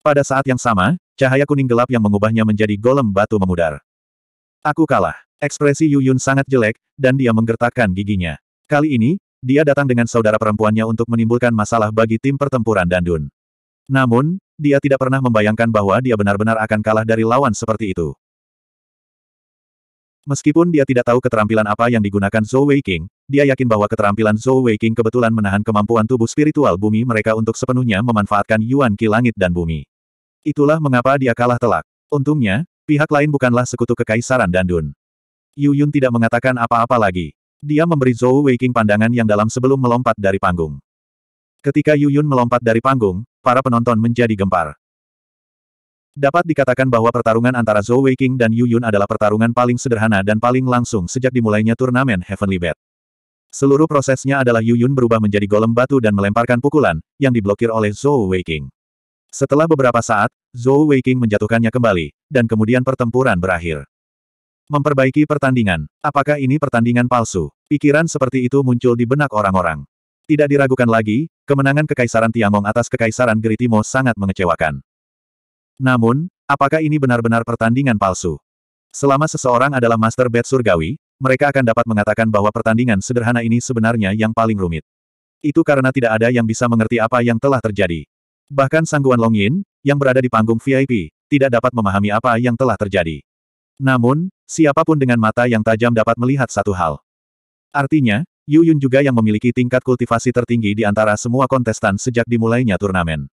Pada saat yang sama, cahaya kuning gelap yang mengubahnya menjadi golem batu memudar. Aku kalah. Ekspresi Yu Yun sangat jelek, dan dia menggertakkan giginya. Kali ini, dia datang dengan saudara perempuannya untuk menimbulkan masalah bagi tim pertempuran Dandun. Namun, dia tidak pernah membayangkan bahwa dia benar-benar akan kalah dari lawan seperti itu. Meskipun dia tidak tahu keterampilan apa yang digunakan Zhou Weiqing, dia yakin bahwa keterampilan Zhou Weiqing kebetulan menahan kemampuan tubuh spiritual bumi mereka untuk sepenuhnya memanfaatkan Yuan Qi langit dan bumi. Itulah mengapa dia kalah telak. Untungnya, pihak lain bukanlah sekutu kekaisaran Dandun. Yu Yun tidak mengatakan apa-apa lagi. Dia memberi Zhou Weiqing pandangan yang dalam sebelum melompat dari panggung. Ketika Yu Yun melompat dari panggung, para penonton menjadi gempar. Dapat dikatakan bahwa pertarungan antara Zhou Weiqing dan Yu Yun adalah pertarungan paling sederhana dan paling langsung sejak dimulainya turnamen Heavenly Bet. Seluruh prosesnya adalah Yu Yun berubah menjadi golem batu dan melemparkan pukulan, yang diblokir oleh Zhou Weiqing. Setelah beberapa saat, Zhou Weiqing menjatuhkannya kembali, dan kemudian pertempuran berakhir. Memperbaiki pertandingan. Apakah ini pertandingan palsu? Pikiran seperti itu muncul di benak orang-orang. Tidak diragukan lagi, kemenangan Kekaisaran Tiangong atas Kekaisaran Geritimo sangat mengecewakan. Namun, apakah ini benar-benar pertandingan palsu? Selama seseorang adalah Master Bed Surgawi, mereka akan dapat mengatakan bahwa pertandingan sederhana ini sebenarnya yang paling rumit. Itu karena tidak ada yang bisa mengerti apa yang telah terjadi. Bahkan Sangguan Long Yin, yang berada di panggung VIP, tidak dapat memahami apa yang telah terjadi. Namun, siapapun dengan mata yang tajam dapat melihat satu hal. Artinya, Yu Yun juga yang memiliki tingkat kultivasi tertinggi di antara semua kontestan sejak dimulainya turnamen.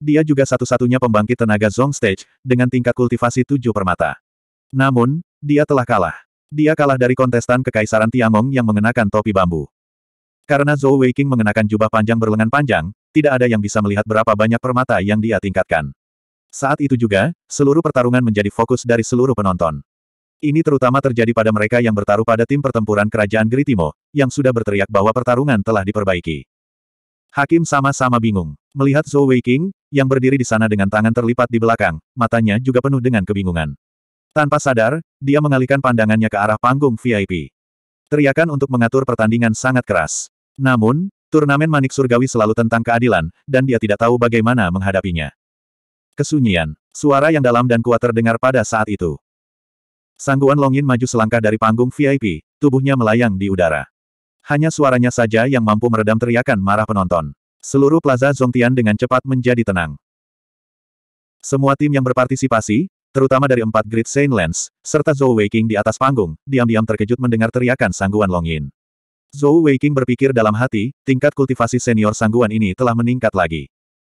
Dia juga satu-satunya pembangkit tenaga Zong Stage, dengan tingkat kultivasi tujuh permata. Namun, dia telah kalah. Dia kalah dari kontestan Kekaisaran Tiangong yang mengenakan topi bambu. Karena Zhou Weiqing mengenakan jubah panjang berlengan panjang, tidak ada yang bisa melihat berapa banyak permata yang dia tingkatkan. Saat itu juga, seluruh pertarungan menjadi fokus dari seluruh penonton. Ini terutama terjadi pada mereka yang bertaruh pada tim pertempuran kerajaan Geritimo, yang sudah berteriak bahwa pertarungan telah diperbaiki. Hakim sama-sama bingung. Melihat Zhou Weiqing, yang berdiri di sana dengan tangan terlipat di belakang, matanya juga penuh dengan kebingungan. Tanpa sadar, dia mengalihkan pandangannya ke arah panggung VIP. Teriakan untuk mengatur pertandingan sangat keras. Namun, turnamen Manik Surgawi selalu tentang keadilan, dan dia tidak tahu bagaimana menghadapinya. Kesunyian, suara yang dalam dan kuat terdengar pada saat itu. Sangguan Longin maju selangkah dari panggung VIP, tubuhnya melayang di udara. Hanya suaranya saja yang mampu meredam teriakan marah penonton. Seluruh plaza Zongtian dengan cepat menjadi tenang. Semua tim yang berpartisipasi, terutama dari empat Grid Saint Lens, serta Zhou Weiking di atas panggung, diam-diam terkejut mendengar teriakan sangguan Longin. Zhou Weiking berpikir dalam hati, tingkat kultivasi senior sangguan ini telah meningkat lagi.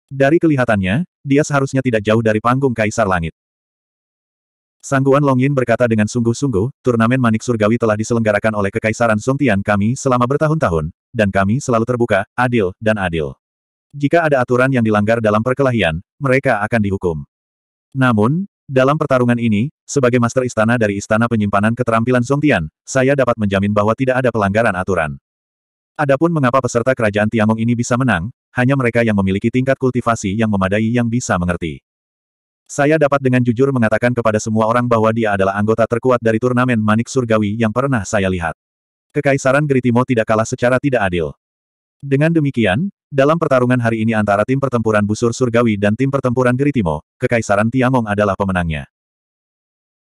Dari kelihatannya, dia seharusnya tidak jauh dari panggung Kaisar Langit. Sangguan Longyin berkata dengan sungguh-sungguh, turnamen manik surgawi telah diselenggarakan oleh Kekaisaran Songtian kami selama bertahun-tahun, dan kami selalu terbuka, adil, dan adil. Jika ada aturan yang dilanggar dalam perkelahian, mereka akan dihukum. Namun, dalam pertarungan ini, sebagai master istana dari Istana Penyimpanan Keterampilan Songtian, saya dapat menjamin bahwa tidak ada pelanggaran aturan. Adapun mengapa peserta kerajaan Tiangong ini bisa menang, hanya mereka yang memiliki tingkat kultivasi yang memadai yang bisa mengerti. Saya dapat dengan jujur mengatakan kepada semua orang bahwa dia adalah anggota terkuat dari turnamen Manik Surgawi yang pernah saya lihat. Kekaisaran Geritimo tidak kalah secara tidak adil. Dengan demikian, dalam pertarungan hari ini antara tim pertempuran Busur Surgawi dan tim pertempuran Geritimo, Kekaisaran Tiamong adalah pemenangnya.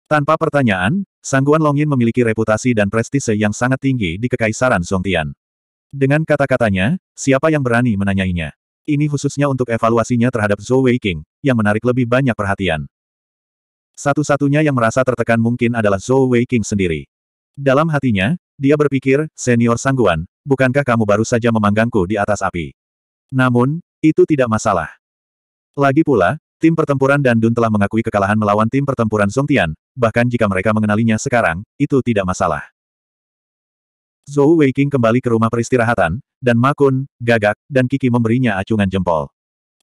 Tanpa pertanyaan, Sangguan Longin memiliki reputasi dan prestise yang sangat tinggi di Kekaisaran Songtian. Dengan kata-katanya, siapa yang berani menanyainya? Ini khususnya untuk evaluasinya terhadap Zhou Wei King, yang menarik lebih banyak perhatian. Satu-satunya yang merasa tertekan mungkin adalah Zhou Wei King sendiri. Dalam hatinya, dia berpikir, senior sangguan, bukankah kamu baru saja memanggangku di atas api? Namun, itu tidak masalah. Lagi pula, tim pertempuran Dandun telah mengakui kekalahan melawan tim pertempuran Songtian, bahkan jika mereka mengenalinya sekarang, itu tidak masalah. Zhou Weiqing kembali ke rumah peristirahatan, dan Makun, Gagak, dan Kiki memberinya acungan jempol.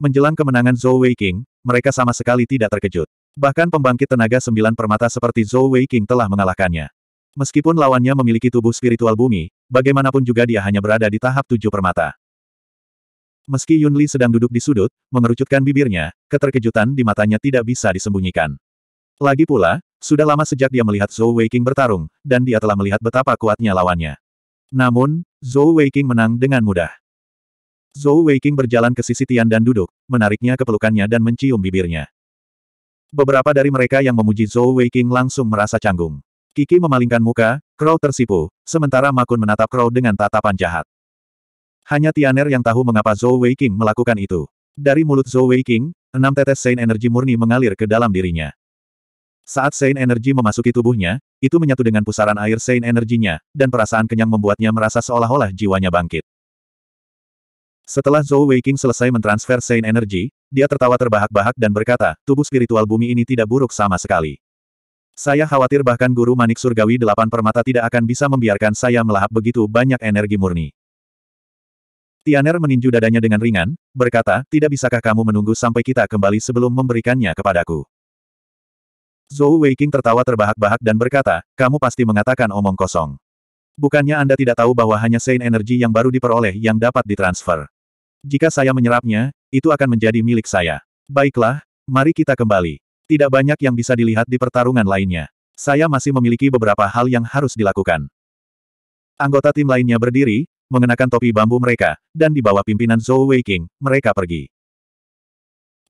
Menjelang kemenangan Zhou Weiqing, mereka sama sekali tidak terkejut. Bahkan pembangkit tenaga sembilan permata seperti Zhou Weiqing telah mengalahkannya. Meskipun lawannya memiliki tubuh spiritual bumi, bagaimanapun juga dia hanya berada di tahap tujuh permata. Meski Yun Li sedang duduk di sudut, mengerucutkan bibirnya, keterkejutan di matanya tidak bisa disembunyikan. Lagi pula, sudah lama sejak dia melihat Zhou Weiqing bertarung, dan dia telah melihat betapa kuatnya lawannya. Namun, Zhou Weiqing menang dengan mudah. Zhou Weiqing berjalan ke sisi Tian dan duduk, menariknya ke pelukannya dan mencium bibirnya. Beberapa dari mereka yang memuji Zhou Weiqing langsung merasa canggung. Kiki memalingkan muka, Crow tersipu, sementara Makun menatap Crow dengan tatapan jahat. Hanya Tianer yang tahu mengapa Zhou Weiqing melakukan itu. Dari mulut Zhou Weiqing, enam tetes Saint Energy murni mengalir ke dalam dirinya. Saat Saint Energy memasuki tubuhnya, itu menyatu dengan pusaran air Saint energinya, dan perasaan kenyang membuatnya merasa seolah-olah jiwanya bangkit. Setelah Zhou Weiqing selesai mentransfer Saint energi, dia tertawa terbahak-bahak dan berkata, tubuh spiritual bumi ini tidak buruk sama sekali. Saya khawatir bahkan guru manik surgawi delapan permata tidak akan bisa membiarkan saya melahap begitu banyak energi murni. Tianer meninju dadanya dengan ringan, berkata, tidak bisakah kamu menunggu sampai kita kembali sebelum memberikannya kepadaku. Zhou Weiqing tertawa terbahak-bahak dan berkata, kamu pasti mengatakan omong kosong. Bukannya Anda tidak tahu bahwa hanya Sein energi yang baru diperoleh yang dapat ditransfer. Jika saya menyerapnya, itu akan menjadi milik saya. Baiklah, mari kita kembali. Tidak banyak yang bisa dilihat di pertarungan lainnya. Saya masih memiliki beberapa hal yang harus dilakukan. Anggota tim lainnya berdiri, mengenakan topi bambu mereka, dan di bawah pimpinan Zhou Weiqing, mereka pergi.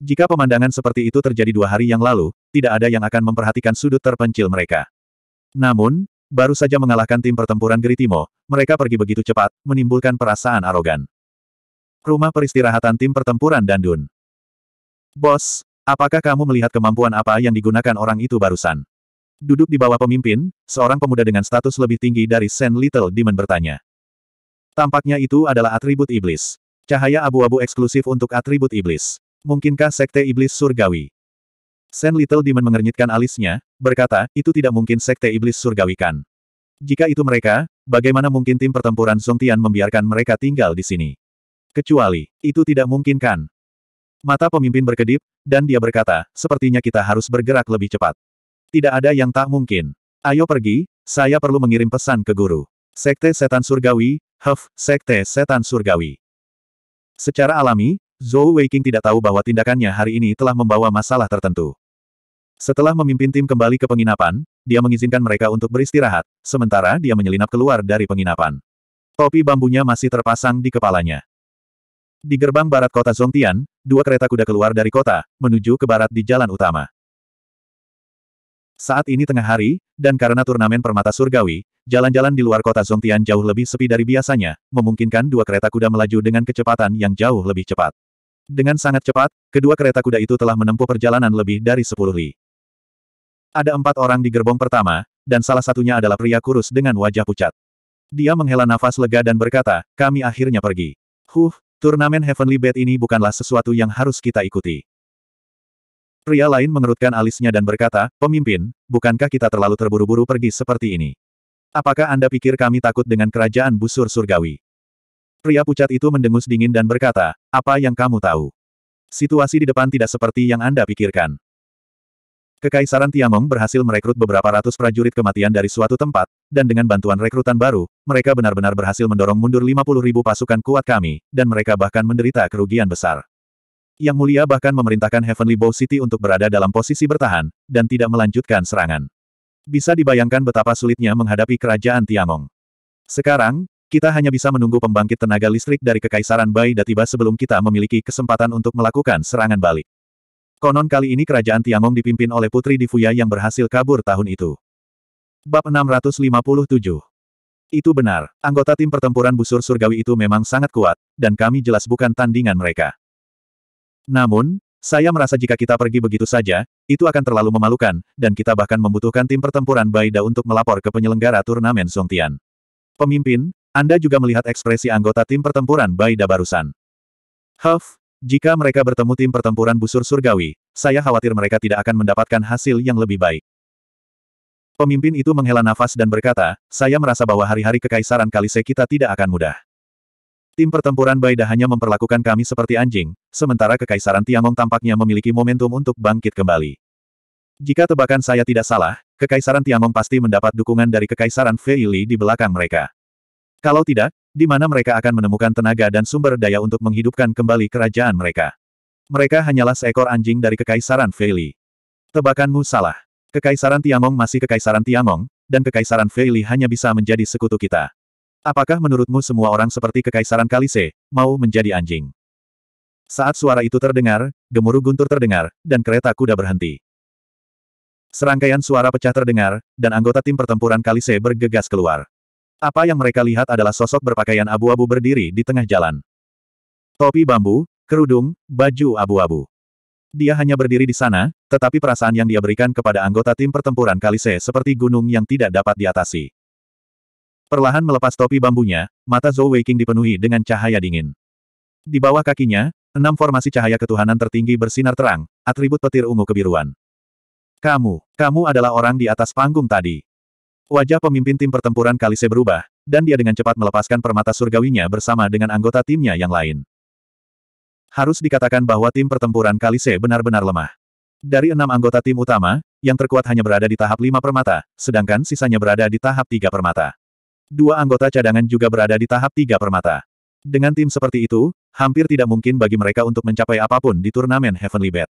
Jika pemandangan seperti itu terjadi dua hari yang lalu, tidak ada yang akan memperhatikan sudut terpencil mereka. Namun, baru saja mengalahkan tim pertempuran Geritimo, mereka pergi begitu cepat, menimbulkan perasaan arogan. Rumah peristirahatan tim pertempuran Dandun. Bos, apakah kamu melihat kemampuan apa yang digunakan orang itu barusan? Duduk di bawah pemimpin, seorang pemuda dengan status lebih tinggi dari Saint Little Demon bertanya. Tampaknya itu adalah atribut iblis. Cahaya abu-abu eksklusif untuk atribut iblis. Mungkinkah Sekte Iblis Surgawi? Sen Little Demon mengernyitkan alisnya, berkata, itu tidak mungkin Sekte Iblis Surgawi kan. Jika itu mereka, bagaimana mungkin tim pertempuran Songtian membiarkan mereka tinggal di sini? Kecuali, itu tidak mungkin kan? Mata pemimpin berkedip, dan dia berkata, sepertinya kita harus bergerak lebih cepat. Tidak ada yang tak mungkin. Ayo pergi, saya perlu mengirim pesan ke guru. Sekte Setan Surgawi, Huff, Sekte Setan Surgawi. Secara alami, Zhou Weiqing tidak tahu bahwa tindakannya hari ini telah membawa masalah tertentu. Setelah memimpin tim kembali ke penginapan, dia mengizinkan mereka untuk beristirahat, sementara dia menyelinap keluar dari penginapan. Topi bambunya masih terpasang di kepalanya. Di gerbang barat kota Zhongtian, dua kereta kuda keluar dari kota, menuju ke barat di jalan utama. Saat ini tengah hari, dan karena turnamen permata surgawi, jalan-jalan di luar kota Zhongtian jauh lebih sepi dari biasanya, memungkinkan dua kereta kuda melaju dengan kecepatan yang jauh lebih cepat. Dengan sangat cepat, kedua kereta kuda itu telah menempuh perjalanan lebih dari sepuluh li. Ada empat orang di gerbong pertama, dan salah satunya adalah pria kurus dengan wajah pucat. Dia menghela nafas lega dan berkata, kami akhirnya pergi. Huh, turnamen Heavenly Bet ini bukanlah sesuatu yang harus kita ikuti. Pria lain mengerutkan alisnya dan berkata, Pemimpin, bukankah kita terlalu terburu-buru pergi seperti ini? Apakah Anda pikir kami takut dengan kerajaan busur surgawi? Pria pucat itu mendengus dingin dan berkata, apa yang kamu tahu? Situasi di depan tidak seperti yang Anda pikirkan. Kekaisaran Tiamong berhasil merekrut beberapa ratus prajurit kematian dari suatu tempat, dan dengan bantuan rekrutan baru, mereka benar-benar berhasil mendorong mundur 50 ribu pasukan kuat kami, dan mereka bahkan menderita kerugian besar. Yang Mulia bahkan memerintahkan Heavenly Bow City untuk berada dalam posisi bertahan, dan tidak melanjutkan serangan. Bisa dibayangkan betapa sulitnya menghadapi kerajaan Tiamong. Sekarang, kita hanya bisa menunggu pembangkit tenaga listrik dari Kekaisaran Bai tiba sebelum kita memiliki kesempatan untuk melakukan serangan balik. Konon kali ini kerajaan Tiangong dipimpin oleh Putri Difuya yang berhasil kabur tahun itu. Bab 657 Itu benar, anggota tim pertempuran busur surgawi itu memang sangat kuat, dan kami jelas bukan tandingan mereka. Namun, saya merasa jika kita pergi begitu saja, itu akan terlalu memalukan, dan kita bahkan membutuhkan tim pertempuran Baida untuk melapor ke penyelenggara turnamen Songtian. Pemimpin, anda juga melihat ekspresi anggota tim pertempuran Baida barusan. Huff, jika mereka bertemu tim pertempuran busur surgawi, saya khawatir mereka tidak akan mendapatkan hasil yang lebih baik. Pemimpin itu menghela nafas dan berkata, saya merasa bahwa hari-hari kekaisaran Kalise kita tidak akan mudah. Tim pertempuran Baida hanya memperlakukan kami seperti anjing, sementara kekaisaran Tiangong tampaknya memiliki momentum untuk bangkit kembali. Jika tebakan saya tidak salah, kekaisaran Tiangong pasti mendapat dukungan dari kekaisaran Feili di belakang mereka. Kalau tidak, di mana mereka akan menemukan tenaga dan sumber daya untuk menghidupkan kembali kerajaan mereka. Mereka hanyalah seekor anjing dari Kekaisaran Feili. Tebakanmu salah. Kekaisaran Tiangong masih Kekaisaran Tiangong, dan Kekaisaran Feili hanya bisa menjadi sekutu kita. Apakah menurutmu semua orang seperti Kekaisaran Kalise, mau menjadi anjing? Saat suara itu terdengar, gemuruh guntur terdengar, dan kereta kuda berhenti. Serangkaian suara pecah terdengar, dan anggota tim pertempuran Kalise bergegas keluar. Apa yang mereka lihat adalah sosok berpakaian abu-abu berdiri di tengah jalan. Topi bambu, kerudung, baju abu-abu. Dia hanya berdiri di sana, tetapi perasaan yang dia berikan kepada anggota tim pertempuran Kalise seperti gunung yang tidak dapat diatasi. Perlahan melepas topi bambunya, mata Zhou Weiqing dipenuhi dengan cahaya dingin. Di bawah kakinya, enam formasi cahaya ketuhanan tertinggi bersinar terang, atribut petir ungu kebiruan. Kamu, kamu adalah orang di atas panggung tadi. Wajah pemimpin tim pertempuran Kalise berubah, dan dia dengan cepat melepaskan permata surgawinya bersama dengan anggota timnya yang lain. Harus dikatakan bahwa tim pertempuran Kalise benar-benar lemah. Dari enam anggota tim utama, yang terkuat hanya berada di tahap lima permata, sedangkan sisanya berada di tahap tiga permata. Dua anggota cadangan juga berada di tahap tiga permata. Dengan tim seperti itu, hampir tidak mungkin bagi mereka untuk mencapai apapun di turnamen Heavenly Bet.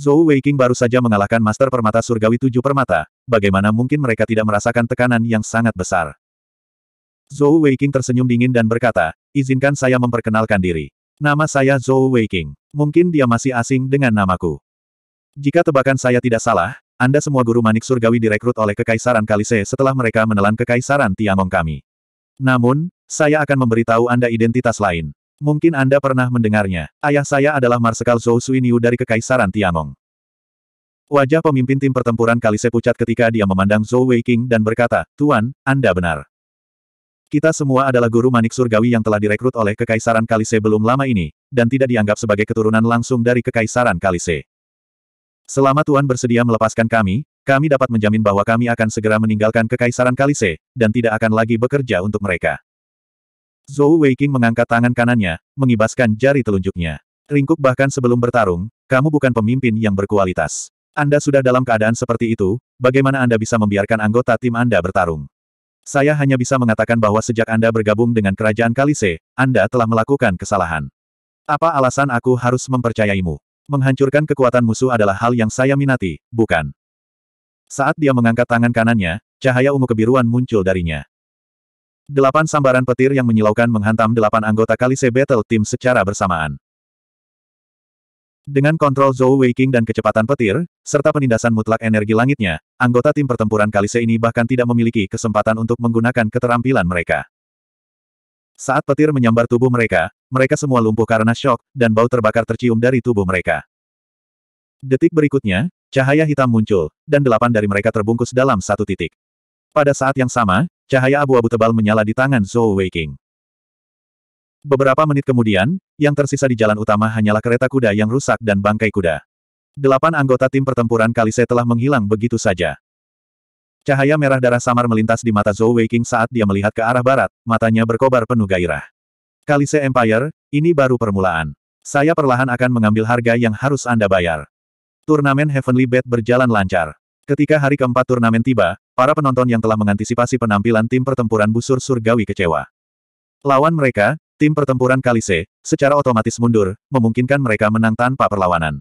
Zhou Weiqing baru saja mengalahkan Master Permata Surgawi Tujuh Permata, bagaimana mungkin mereka tidak merasakan tekanan yang sangat besar? Zhou Weiqing tersenyum dingin dan berkata, izinkan saya memperkenalkan diri. Nama saya Zhou Weiqing. Mungkin dia masih asing dengan namaku. Jika tebakan saya tidak salah, Anda semua guru manik surgawi direkrut oleh Kekaisaran Kalise setelah mereka menelan Kekaisaran Tiangong kami. Namun, saya akan memberitahu Anda identitas lain. Mungkin Anda pernah mendengarnya. Ayah saya adalah Marsekal Zhou Suiniu dari Kekaisaran Tiangong. Wajah pemimpin tim pertempuran Kalise pucat ketika dia memandang Zhou Weiqing dan berkata, Tuan, Anda benar. Kita semua adalah guru manik surgawi yang telah direkrut oleh Kekaisaran Kalise belum lama ini, dan tidak dianggap sebagai keturunan langsung dari Kekaisaran Kalise. Selama Tuan bersedia melepaskan kami, kami dapat menjamin bahwa kami akan segera meninggalkan Kekaisaran Kalise, dan tidak akan lagi bekerja untuk mereka. Zhou Weiqing mengangkat tangan kanannya, mengibaskan jari telunjuknya. Ringkuk bahkan sebelum bertarung, kamu bukan pemimpin yang berkualitas. Anda sudah dalam keadaan seperti itu, bagaimana Anda bisa membiarkan anggota tim Anda bertarung? Saya hanya bisa mengatakan bahwa sejak Anda bergabung dengan kerajaan Kalise, Anda telah melakukan kesalahan. Apa alasan aku harus mempercayaimu? Menghancurkan kekuatan musuh adalah hal yang saya minati, bukan? Saat dia mengangkat tangan kanannya, cahaya ungu kebiruan muncul darinya. Delapan sambaran petir yang menyilaukan menghantam delapan anggota Kalise Battle Team secara bersamaan. Dengan kontrol Zhou Weiking dan kecepatan petir, serta penindasan mutlak energi langitnya, anggota tim pertempuran Kalise ini bahkan tidak memiliki kesempatan untuk menggunakan keterampilan mereka. Saat petir menyambar tubuh mereka, mereka semua lumpuh karena shock, dan bau terbakar tercium dari tubuh mereka. Detik berikutnya, cahaya hitam muncul, dan delapan dari mereka terbungkus dalam satu titik. Pada saat yang sama, Cahaya abu-abu tebal menyala di tangan Zhou Weiqing. Beberapa menit kemudian, yang tersisa di jalan utama hanyalah kereta kuda yang rusak dan bangkai kuda. Delapan anggota tim pertempuran Kalise telah menghilang begitu saja. Cahaya merah darah samar melintas di mata Zhou Weiqing saat dia melihat ke arah barat, matanya berkobar penuh gairah. Kalise Empire, ini baru permulaan. Saya perlahan akan mengambil harga yang harus Anda bayar. Turnamen Heavenly Bet berjalan lancar. Ketika hari keempat turnamen tiba, para penonton yang telah mengantisipasi penampilan tim pertempuran busur surgawi kecewa. Lawan mereka, tim pertempuran Kalise, secara otomatis mundur, memungkinkan mereka menang tanpa perlawanan.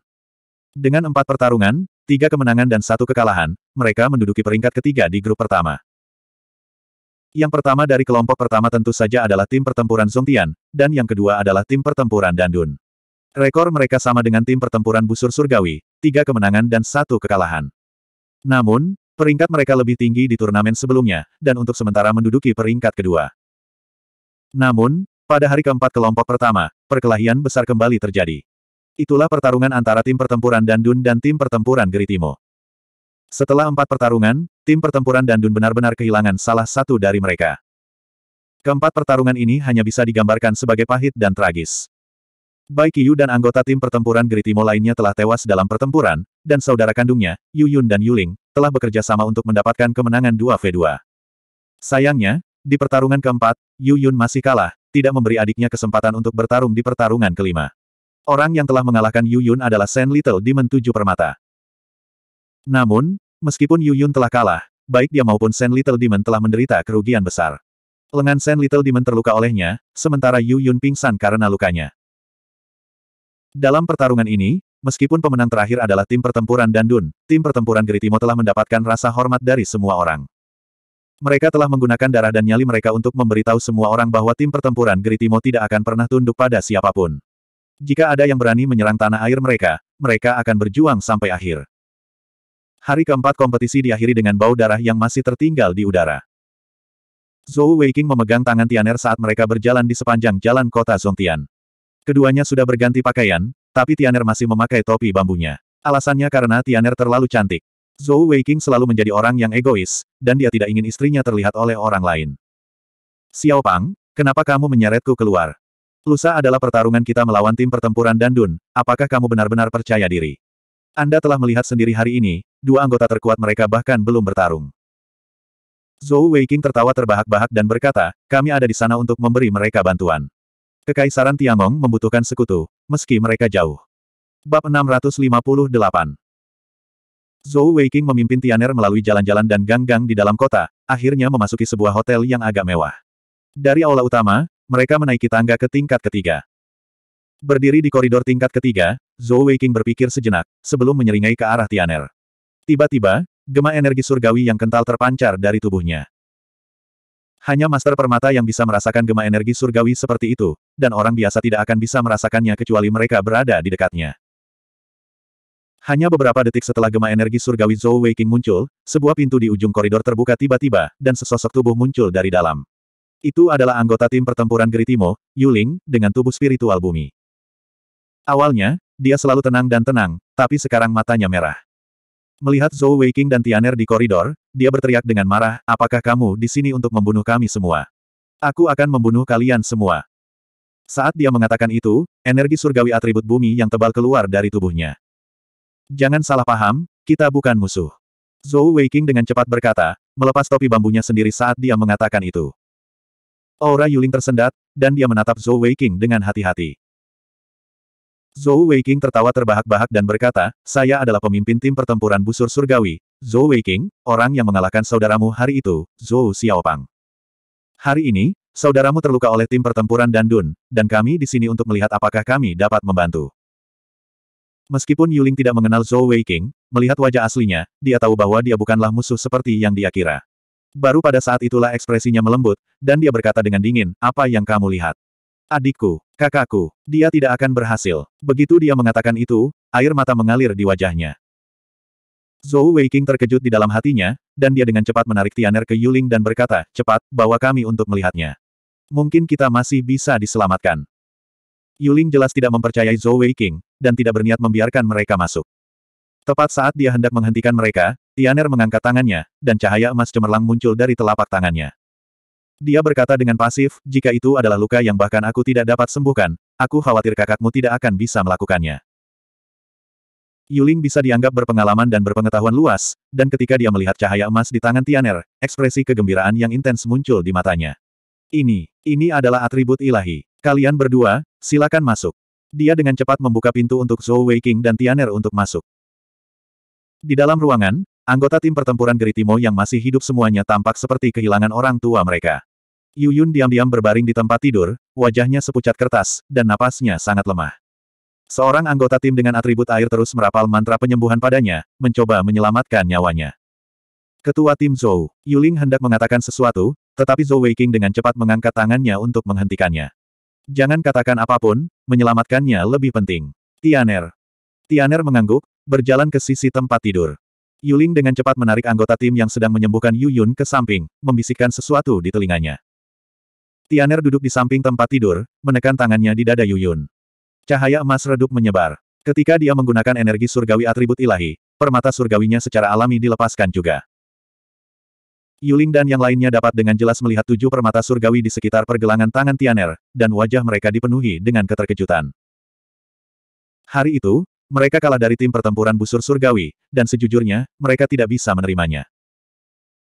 Dengan empat pertarungan, tiga kemenangan dan satu kekalahan, mereka menduduki peringkat ketiga di grup pertama. Yang pertama dari kelompok pertama tentu saja adalah tim pertempuran Zongtian, dan yang kedua adalah tim pertempuran Dandun. Rekor mereka sama dengan tim pertempuran Busur Surgawi, tiga kemenangan dan satu kekalahan. Namun, Peringkat mereka lebih tinggi di turnamen sebelumnya, dan untuk sementara menduduki peringkat kedua. Namun, pada hari keempat kelompok pertama, perkelahian besar kembali terjadi. Itulah pertarungan antara tim pertempuran Dandun dan tim pertempuran Geritimo. Setelah empat pertarungan, tim pertempuran Dandun benar-benar kehilangan salah satu dari mereka. Keempat pertarungan ini hanya bisa digambarkan sebagai pahit dan tragis. Baik Qiyu dan anggota tim pertempuran Geritimo lainnya telah tewas dalam pertempuran, dan saudara kandungnya, Yu Yun dan Yuling, telah bekerja sama untuk mendapatkan kemenangan 2v2. Sayangnya, di pertarungan keempat, Yu Yun masih kalah, tidak memberi adiknya kesempatan untuk bertarung di pertarungan kelima. Orang yang telah mengalahkan Yu Yun adalah Sen Little Demon Tujuh Permata. Namun, meskipun Yu Yun telah kalah, baik dia maupun Sen Little Demon telah menderita kerugian besar. Lengan Sen Little Demon terluka olehnya, sementara Yu Yun pingsan karena lukanya. Dalam pertarungan ini, Meskipun pemenang terakhir adalah tim pertempuran Dandun, tim pertempuran Geritimo telah mendapatkan rasa hormat dari semua orang. Mereka telah menggunakan darah dan nyali mereka untuk memberitahu semua orang bahwa tim pertempuran Geritimo tidak akan pernah tunduk pada siapapun. Jika ada yang berani menyerang tanah air mereka, mereka akan berjuang sampai akhir. Hari keempat kompetisi diakhiri dengan bau darah yang masih tertinggal di udara. Zhou Weiking memegang tangan Tianer saat mereka berjalan di sepanjang jalan kota Zhongtian. Keduanya sudah berganti pakaian, tapi Tianer masih memakai topi bambunya. Alasannya karena Tianer terlalu cantik. Zhou Weiking selalu menjadi orang yang egois, dan dia tidak ingin istrinya terlihat oleh orang lain. Xiao Pang, kenapa kamu menyeretku keluar? Lusa adalah pertarungan kita melawan tim pertempuran Dandun, apakah kamu benar-benar percaya diri? Anda telah melihat sendiri hari ini, dua anggota terkuat mereka bahkan belum bertarung. Zhou Weiking tertawa terbahak-bahak dan berkata, kami ada di sana untuk memberi mereka bantuan. Kekaisaran Tiangong membutuhkan sekutu, meski mereka jauh. Bab 658 Zhou Weiking memimpin Tianer melalui jalan-jalan dan gang-gang di dalam kota, akhirnya memasuki sebuah hotel yang agak mewah. Dari aula utama, mereka menaiki tangga ke tingkat ketiga. Berdiri di koridor tingkat ketiga, Zhou Weiking berpikir sejenak, sebelum menyeringai ke arah Tianer. Tiba-tiba, gema energi surgawi yang kental terpancar dari tubuhnya. Hanya Master Permata yang bisa merasakan gema energi surgawi seperti itu, dan orang biasa tidak akan bisa merasakannya kecuali mereka berada di dekatnya. Hanya beberapa detik setelah gema energi surgawi Zhou Weiqing muncul, sebuah pintu di ujung koridor terbuka tiba-tiba, dan sesosok tubuh muncul dari dalam. Itu adalah anggota tim pertempuran Geritimo, Yuling, dengan tubuh spiritual bumi. Awalnya, dia selalu tenang dan tenang, tapi sekarang matanya merah. Melihat Zhou Weiqing dan Tianer di koridor, dia berteriak dengan marah, apakah kamu di sini untuk membunuh kami semua? Aku akan membunuh kalian semua. Saat dia mengatakan itu, energi surgawi atribut bumi yang tebal keluar dari tubuhnya. Jangan salah paham, kita bukan musuh. Zhou Weiqing dengan cepat berkata, melepas topi bambunya sendiri saat dia mengatakan itu. Aura Yuling tersendat, dan dia menatap Zhou Weiqing dengan hati-hati. Zhou Weiking tertawa terbahak-bahak dan berkata, saya adalah pemimpin tim pertempuran busur surgawi, Zhou Weiking, orang yang mengalahkan saudaramu hari itu, Zhou Xiaopang. Hari ini, saudaramu terluka oleh tim pertempuran Dandun, dan kami di sini untuk melihat apakah kami dapat membantu. Meskipun Yuling tidak mengenal Zhou Weiking, melihat wajah aslinya, dia tahu bahwa dia bukanlah musuh seperti yang dia kira. Baru pada saat itulah ekspresinya melembut, dan dia berkata dengan dingin, apa yang kamu lihat? Adikku, kakakku, dia tidak akan berhasil. Begitu dia mengatakan itu, air mata mengalir di wajahnya. Zhou Weiqing terkejut di dalam hatinya, dan dia dengan cepat menarik Tianer ke Yuling dan berkata, cepat, bawa kami untuk melihatnya. Mungkin kita masih bisa diselamatkan. Yuling jelas tidak mempercayai Zhou Weiqing, dan tidak berniat membiarkan mereka masuk. Tepat saat dia hendak menghentikan mereka, Tianer mengangkat tangannya, dan cahaya emas cemerlang muncul dari telapak tangannya. Dia berkata dengan pasif, jika itu adalah luka yang bahkan aku tidak dapat sembuhkan, aku khawatir kakakmu tidak akan bisa melakukannya. Yuling bisa dianggap berpengalaman dan berpengetahuan luas, dan ketika dia melihat cahaya emas di tangan Tianer, ekspresi kegembiraan yang intens muncul di matanya. Ini, ini adalah atribut ilahi. Kalian berdua, silakan masuk. Dia dengan cepat membuka pintu untuk Zhou Weiqing dan Tianer untuk masuk. Di dalam ruangan, anggota tim pertempuran Geritimo yang masih hidup semuanya tampak seperti kehilangan orang tua mereka. Yuyun diam-diam berbaring di tempat tidur, wajahnya sepucat kertas, dan napasnya sangat lemah. Seorang anggota tim dengan atribut air terus merapal mantra penyembuhan padanya, mencoba menyelamatkan nyawanya. Ketua tim Zhou, Yuling hendak mengatakan sesuatu, tetapi Zhou Weiking dengan cepat mengangkat tangannya untuk menghentikannya. Jangan katakan apapun, menyelamatkannya lebih penting. Tianer. Tianer mengangguk, berjalan ke sisi tempat tidur. Yuling dengan cepat menarik anggota tim yang sedang menyembuhkan Yuyun ke samping, membisikkan sesuatu di telinganya. Tianer duduk di samping tempat tidur, menekan tangannya di dada Yuyun. Cahaya emas redup menyebar. Ketika dia menggunakan energi surgawi atribut ilahi, permata surgawinya secara alami dilepaskan juga. Yuling dan yang lainnya dapat dengan jelas melihat tujuh permata surgawi di sekitar pergelangan tangan Tianer, dan wajah mereka dipenuhi dengan keterkejutan. Hari itu, mereka kalah dari tim pertempuran busur surgawi, dan sejujurnya, mereka tidak bisa menerimanya.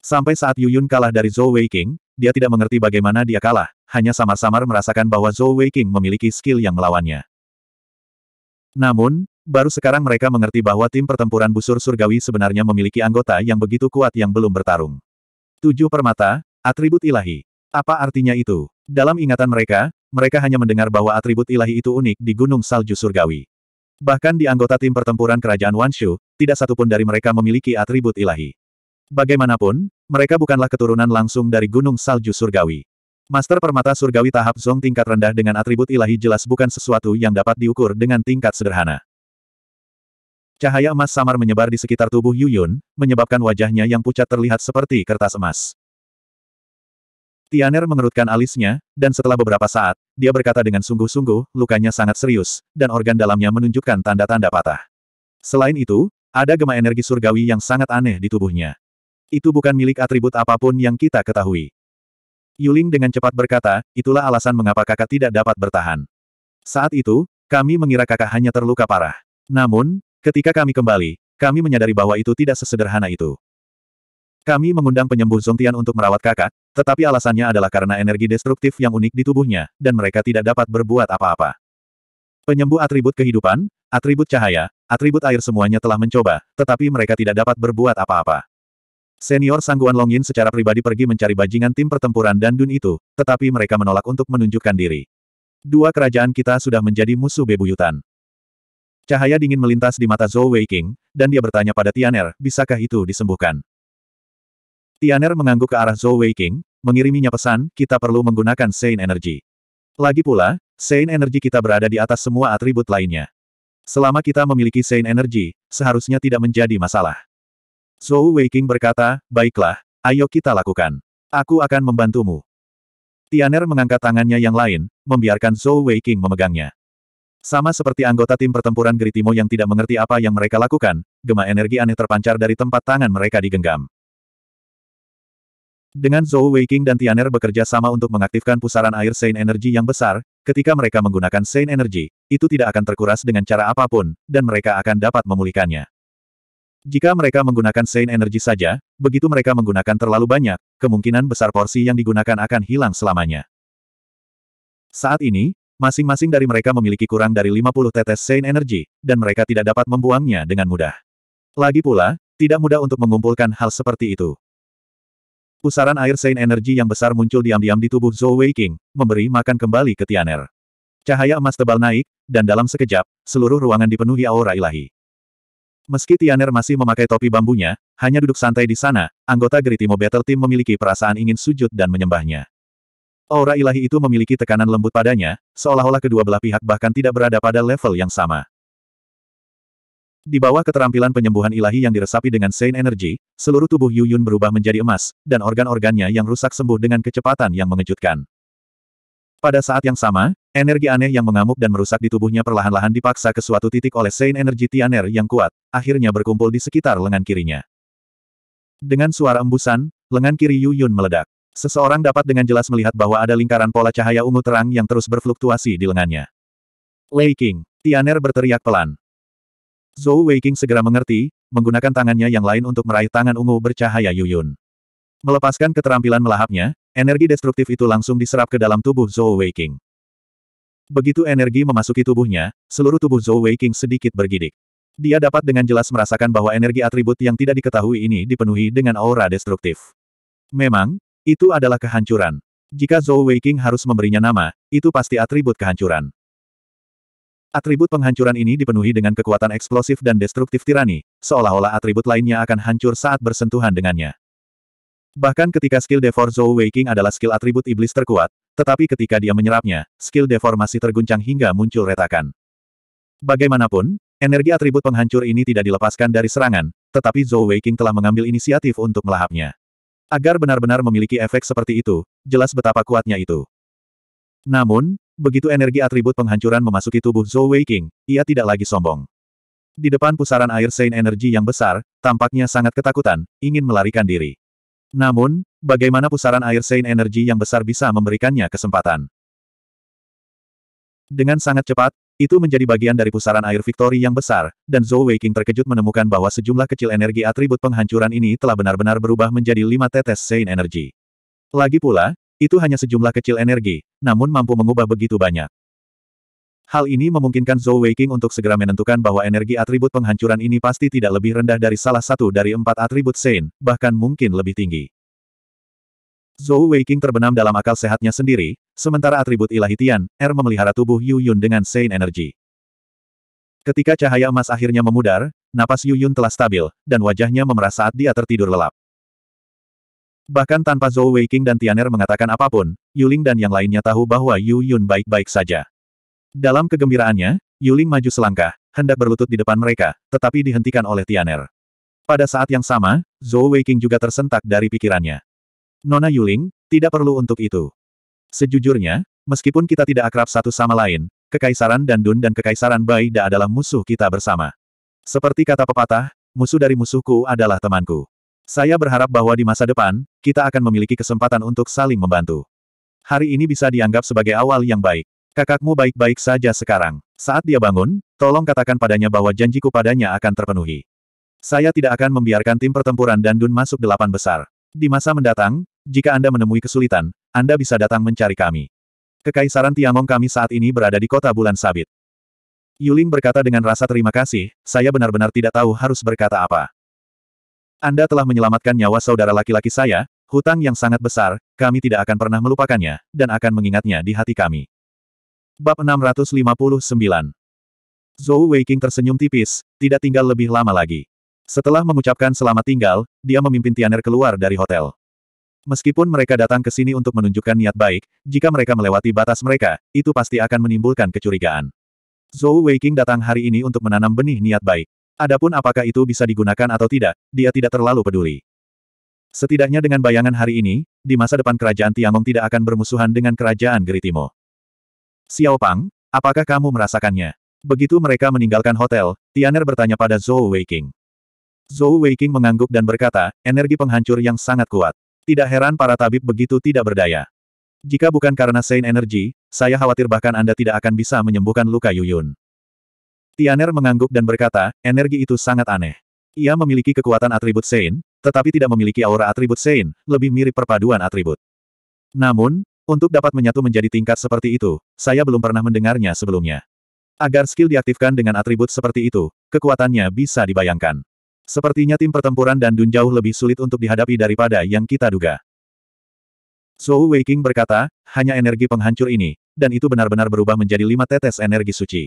Sampai saat Yuyun kalah dari Zhou Weiqing, dia tidak mengerti bagaimana dia kalah, hanya samar-samar merasakan bahwa Zhou Weiqing memiliki skill yang melawannya. Namun, baru sekarang mereka mengerti bahwa tim pertempuran busur surgawi sebenarnya memiliki anggota yang begitu kuat yang belum bertarung. Tujuh permata, atribut ilahi. Apa artinya itu? Dalam ingatan mereka, mereka hanya mendengar bahwa atribut ilahi itu unik di Gunung Salju Surgawi. Bahkan di anggota tim pertempuran kerajaan Wanshu, tidak satupun dari mereka memiliki atribut ilahi. Bagaimanapun, mereka bukanlah keturunan langsung dari Gunung Salju Surgawi. Master Permata Surgawi tahap Zong tingkat rendah dengan atribut ilahi jelas bukan sesuatu yang dapat diukur dengan tingkat sederhana. Cahaya emas samar menyebar di sekitar tubuh Yuyun, menyebabkan wajahnya yang pucat terlihat seperti kertas emas. Tianer mengerutkan alisnya, dan setelah beberapa saat, dia berkata dengan sungguh-sungguh, lukanya sangat serius, dan organ dalamnya menunjukkan tanda-tanda patah. Selain itu, ada gema energi surgawi yang sangat aneh di tubuhnya. Itu bukan milik atribut apapun yang kita ketahui. Yuling dengan cepat berkata, itulah alasan mengapa kakak tidak dapat bertahan. Saat itu, kami mengira kakak hanya terluka parah. Namun, ketika kami kembali, kami menyadari bahwa itu tidak sesederhana itu. Kami mengundang penyembuh Zongtian untuk merawat kakak, tetapi alasannya adalah karena energi destruktif yang unik di tubuhnya, dan mereka tidak dapat berbuat apa-apa. Penyembuh atribut kehidupan, atribut cahaya, atribut air semuanya telah mencoba, tetapi mereka tidak dapat berbuat apa-apa. Senior Sangguan Longin secara pribadi pergi mencari bajingan tim pertempuran dan Dun itu, tetapi mereka menolak untuk menunjukkan diri. Dua kerajaan kita sudah menjadi musuh bebuyutan. Cahaya dingin melintas di mata Zhou Weiqing, dan dia bertanya pada Tianer, bisakah itu disembuhkan? Tianer mengangguk ke arah Zhou Weiqing, mengiriminya pesan, kita perlu menggunakan Sein Energy. Lagi pula, Sein Energy kita berada di atas semua atribut lainnya. Selama kita memiliki Sein Energy, seharusnya tidak menjadi masalah. Zhou Weiqing berkata, baiklah, ayo kita lakukan. Aku akan membantumu. Tianer mengangkat tangannya yang lain, membiarkan Zhou Weiqing memegangnya. Sama seperti anggota tim pertempuran Gritimo yang tidak mengerti apa yang mereka lakukan, gema energi aneh terpancar dari tempat tangan mereka digenggam. Dengan Zhou Weiqing dan Tianer bekerja sama untuk mengaktifkan pusaran air Saint Energy yang besar, ketika mereka menggunakan Saint Energy, itu tidak akan terkuras dengan cara apapun, dan mereka akan dapat memulihkannya. Jika mereka menggunakan sein energi saja, begitu mereka menggunakan terlalu banyak, kemungkinan besar porsi yang digunakan akan hilang selamanya. Saat ini, masing-masing dari mereka memiliki kurang dari 50 tetes sein energi, dan mereka tidak dapat membuangnya dengan mudah. Lagi pula, tidak mudah untuk mengumpulkan hal seperti itu. Pusaran air sein energi yang besar muncul diam-diam di tubuh Zhou Weiqing, memberi makan kembali ke Tianer. Cahaya emas tebal naik, dan dalam sekejap, seluruh ruangan dipenuhi aura ilahi. Meski Tianer masih memakai topi bambunya, hanya duduk santai di sana, anggota Geritimo Battle Team memiliki perasaan ingin sujud dan menyembahnya. Aura ilahi itu memiliki tekanan lembut padanya, seolah-olah kedua belah pihak bahkan tidak berada pada level yang sama. Di bawah keterampilan penyembuhan ilahi yang diresapi dengan Saint Energy, seluruh tubuh Yuyun berubah menjadi emas, dan organ-organnya yang rusak sembuh dengan kecepatan yang mengejutkan. Pada saat yang sama, energi aneh yang mengamuk dan merusak di tubuhnya perlahan-lahan dipaksa ke suatu titik oleh Sein Energy Tianer yang kuat, akhirnya berkumpul di sekitar lengan kirinya. Dengan suara embusan, lengan kiri Yu Yun meledak. Seseorang dapat dengan jelas melihat bahwa ada lingkaran pola cahaya ungu terang yang terus berfluktuasi di lengannya. Lei King, Tianer berteriak pelan. Zhou Weiking segera mengerti, menggunakan tangannya yang lain untuk meraih tangan ungu bercahaya Yu Yun. Melepaskan keterampilan melahapnya, energi destruktif itu langsung diserap ke dalam tubuh Zhou Weiking. Begitu energi memasuki tubuhnya, seluruh tubuh Zhou Weiking sedikit bergidik. Dia dapat dengan jelas merasakan bahwa energi atribut yang tidak diketahui ini dipenuhi dengan aura destruktif. Memang, itu adalah kehancuran. Jika Zhou Weiking harus memberinya nama, itu pasti atribut kehancuran. Atribut penghancuran ini dipenuhi dengan kekuatan eksplosif dan destruktif tirani, seolah-olah atribut lainnya akan hancur saat bersentuhan dengannya. Bahkan ketika skill Devor Zhou Waking adalah skill atribut iblis terkuat, tetapi ketika dia menyerapnya, skill deformasi masih terguncang hingga muncul retakan. Bagaimanapun, energi atribut penghancur ini tidak dilepaskan dari serangan, tetapi Zhou Waking telah mengambil inisiatif untuk melahapnya. Agar benar-benar memiliki efek seperti itu, jelas betapa kuatnya itu. Namun, begitu energi atribut penghancuran memasuki tubuh Zhou Waking, ia tidak lagi sombong. Di depan pusaran air sein Energy yang besar, tampaknya sangat ketakutan, ingin melarikan diri. Namun, bagaimana pusaran air Saint Energi yang besar bisa memberikannya kesempatan? Dengan sangat cepat, itu menjadi bagian dari pusaran air Victory yang besar, dan Zhou Weiqing terkejut menemukan bahwa sejumlah kecil energi atribut penghancuran ini telah benar-benar berubah menjadi lima tetes Saint Energi. Lagi pula, itu hanya sejumlah kecil energi, namun mampu mengubah begitu banyak. Hal ini memungkinkan Zhou Weiqing untuk segera menentukan bahwa energi atribut penghancuran ini pasti tidak lebih rendah dari salah satu dari empat atribut Sein, bahkan mungkin lebih tinggi. Zhou Weiqing terbenam dalam akal sehatnya sendiri, sementara atribut ilahi Tian, Er memelihara tubuh Yu Yun dengan Sein Energy. Ketika cahaya emas akhirnya memudar, napas Yu Yun telah stabil, dan wajahnya memerah saat dia tertidur lelap. Bahkan tanpa Zhou Weiqing dan Tian Er mengatakan apapun, Yuling dan yang lainnya tahu bahwa Yu Yun baik-baik saja. Dalam kegembiraannya, Yuling maju selangkah, hendak berlutut di depan mereka, tetapi dihentikan oleh Tianer. Pada saat yang sama, Zhou Weiqing juga tersentak dari pikirannya. Nona Yuling, tidak perlu untuk itu. Sejujurnya, meskipun kita tidak akrab satu sama lain, Kekaisaran Dandun dan Kekaisaran Bai Da adalah musuh kita bersama. Seperti kata pepatah, musuh dari musuhku adalah temanku. Saya berharap bahwa di masa depan, kita akan memiliki kesempatan untuk saling membantu. Hari ini bisa dianggap sebagai awal yang baik. Kakakmu baik-baik saja sekarang. Saat dia bangun, tolong katakan padanya bahwa janjiku padanya akan terpenuhi. Saya tidak akan membiarkan tim pertempuran dan Dun masuk delapan besar. Di masa mendatang, jika Anda menemui kesulitan, Anda bisa datang mencari kami. Kekaisaran Tiangong kami saat ini berada di kota bulan sabit. Yuling berkata dengan rasa terima kasih, saya benar-benar tidak tahu harus berkata apa. Anda telah menyelamatkan nyawa saudara laki-laki saya, hutang yang sangat besar, kami tidak akan pernah melupakannya, dan akan mengingatnya di hati kami. Bab 659 Zhou Weiking tersenyum tipis, tidak tinggal lebih lama lagi. Setelah mengucapkan selamat tinggal, dia memimpin Tianer keluar dari hotel. Meskipun mereka datang ke sini untuk menunjukkan niat baik, jika mereka melewati batas mereka, itu pasti akan menimbulkan kecurigaan. Zhou Weiking datang hari ini untuk menanam benih niat baik. Adapun apakah itu bisa digunakan atau tidak, dia tidak terlalu peduli. Setidaknya dengan bayangan hari ini, di masa depan kerajaan Tiangong tidak akan bermusuhan dengan kerajaan Geritimo. Xiao Pang, apakah kamu merasakannya? Begitu mereka meninggalkan hotel, Tianer bertanya pada Zhou Weiqing. Zhou Weiqing mengangguk dan berkata, energi penghancur yang sangat kuat. Tidak heran para tabib begitu tidak berdaya. Jika bukan karena Sein Energy, saya khawatir bahkan Anda tidak akan bisa menyembuhkan luka Yuyun. Tianer mengangguk dan berkata, energi itu sangat aneh. Ia memiliki kekuatan atribut Sein, tetapi tidak memiliki aura atribut Sein, lebih mirip perpaduan atribut. Namun, untuk dapat menyatu menjadi tingkat seperti itu, saya belum pernah mendengarnya sebelumnya. Agar skill diaktifkan dengan atribut seperti itu, kekuatannya bisa dibayangkan. Sepertinya tim pertempuran dan Dun jauh lebih sulit untuk dihadapi daripada yang kita duga. Zhou Waking berkata, hanya energi penghancur ini, dan itu benar-benar berubah menjadi lima tetes energi suci.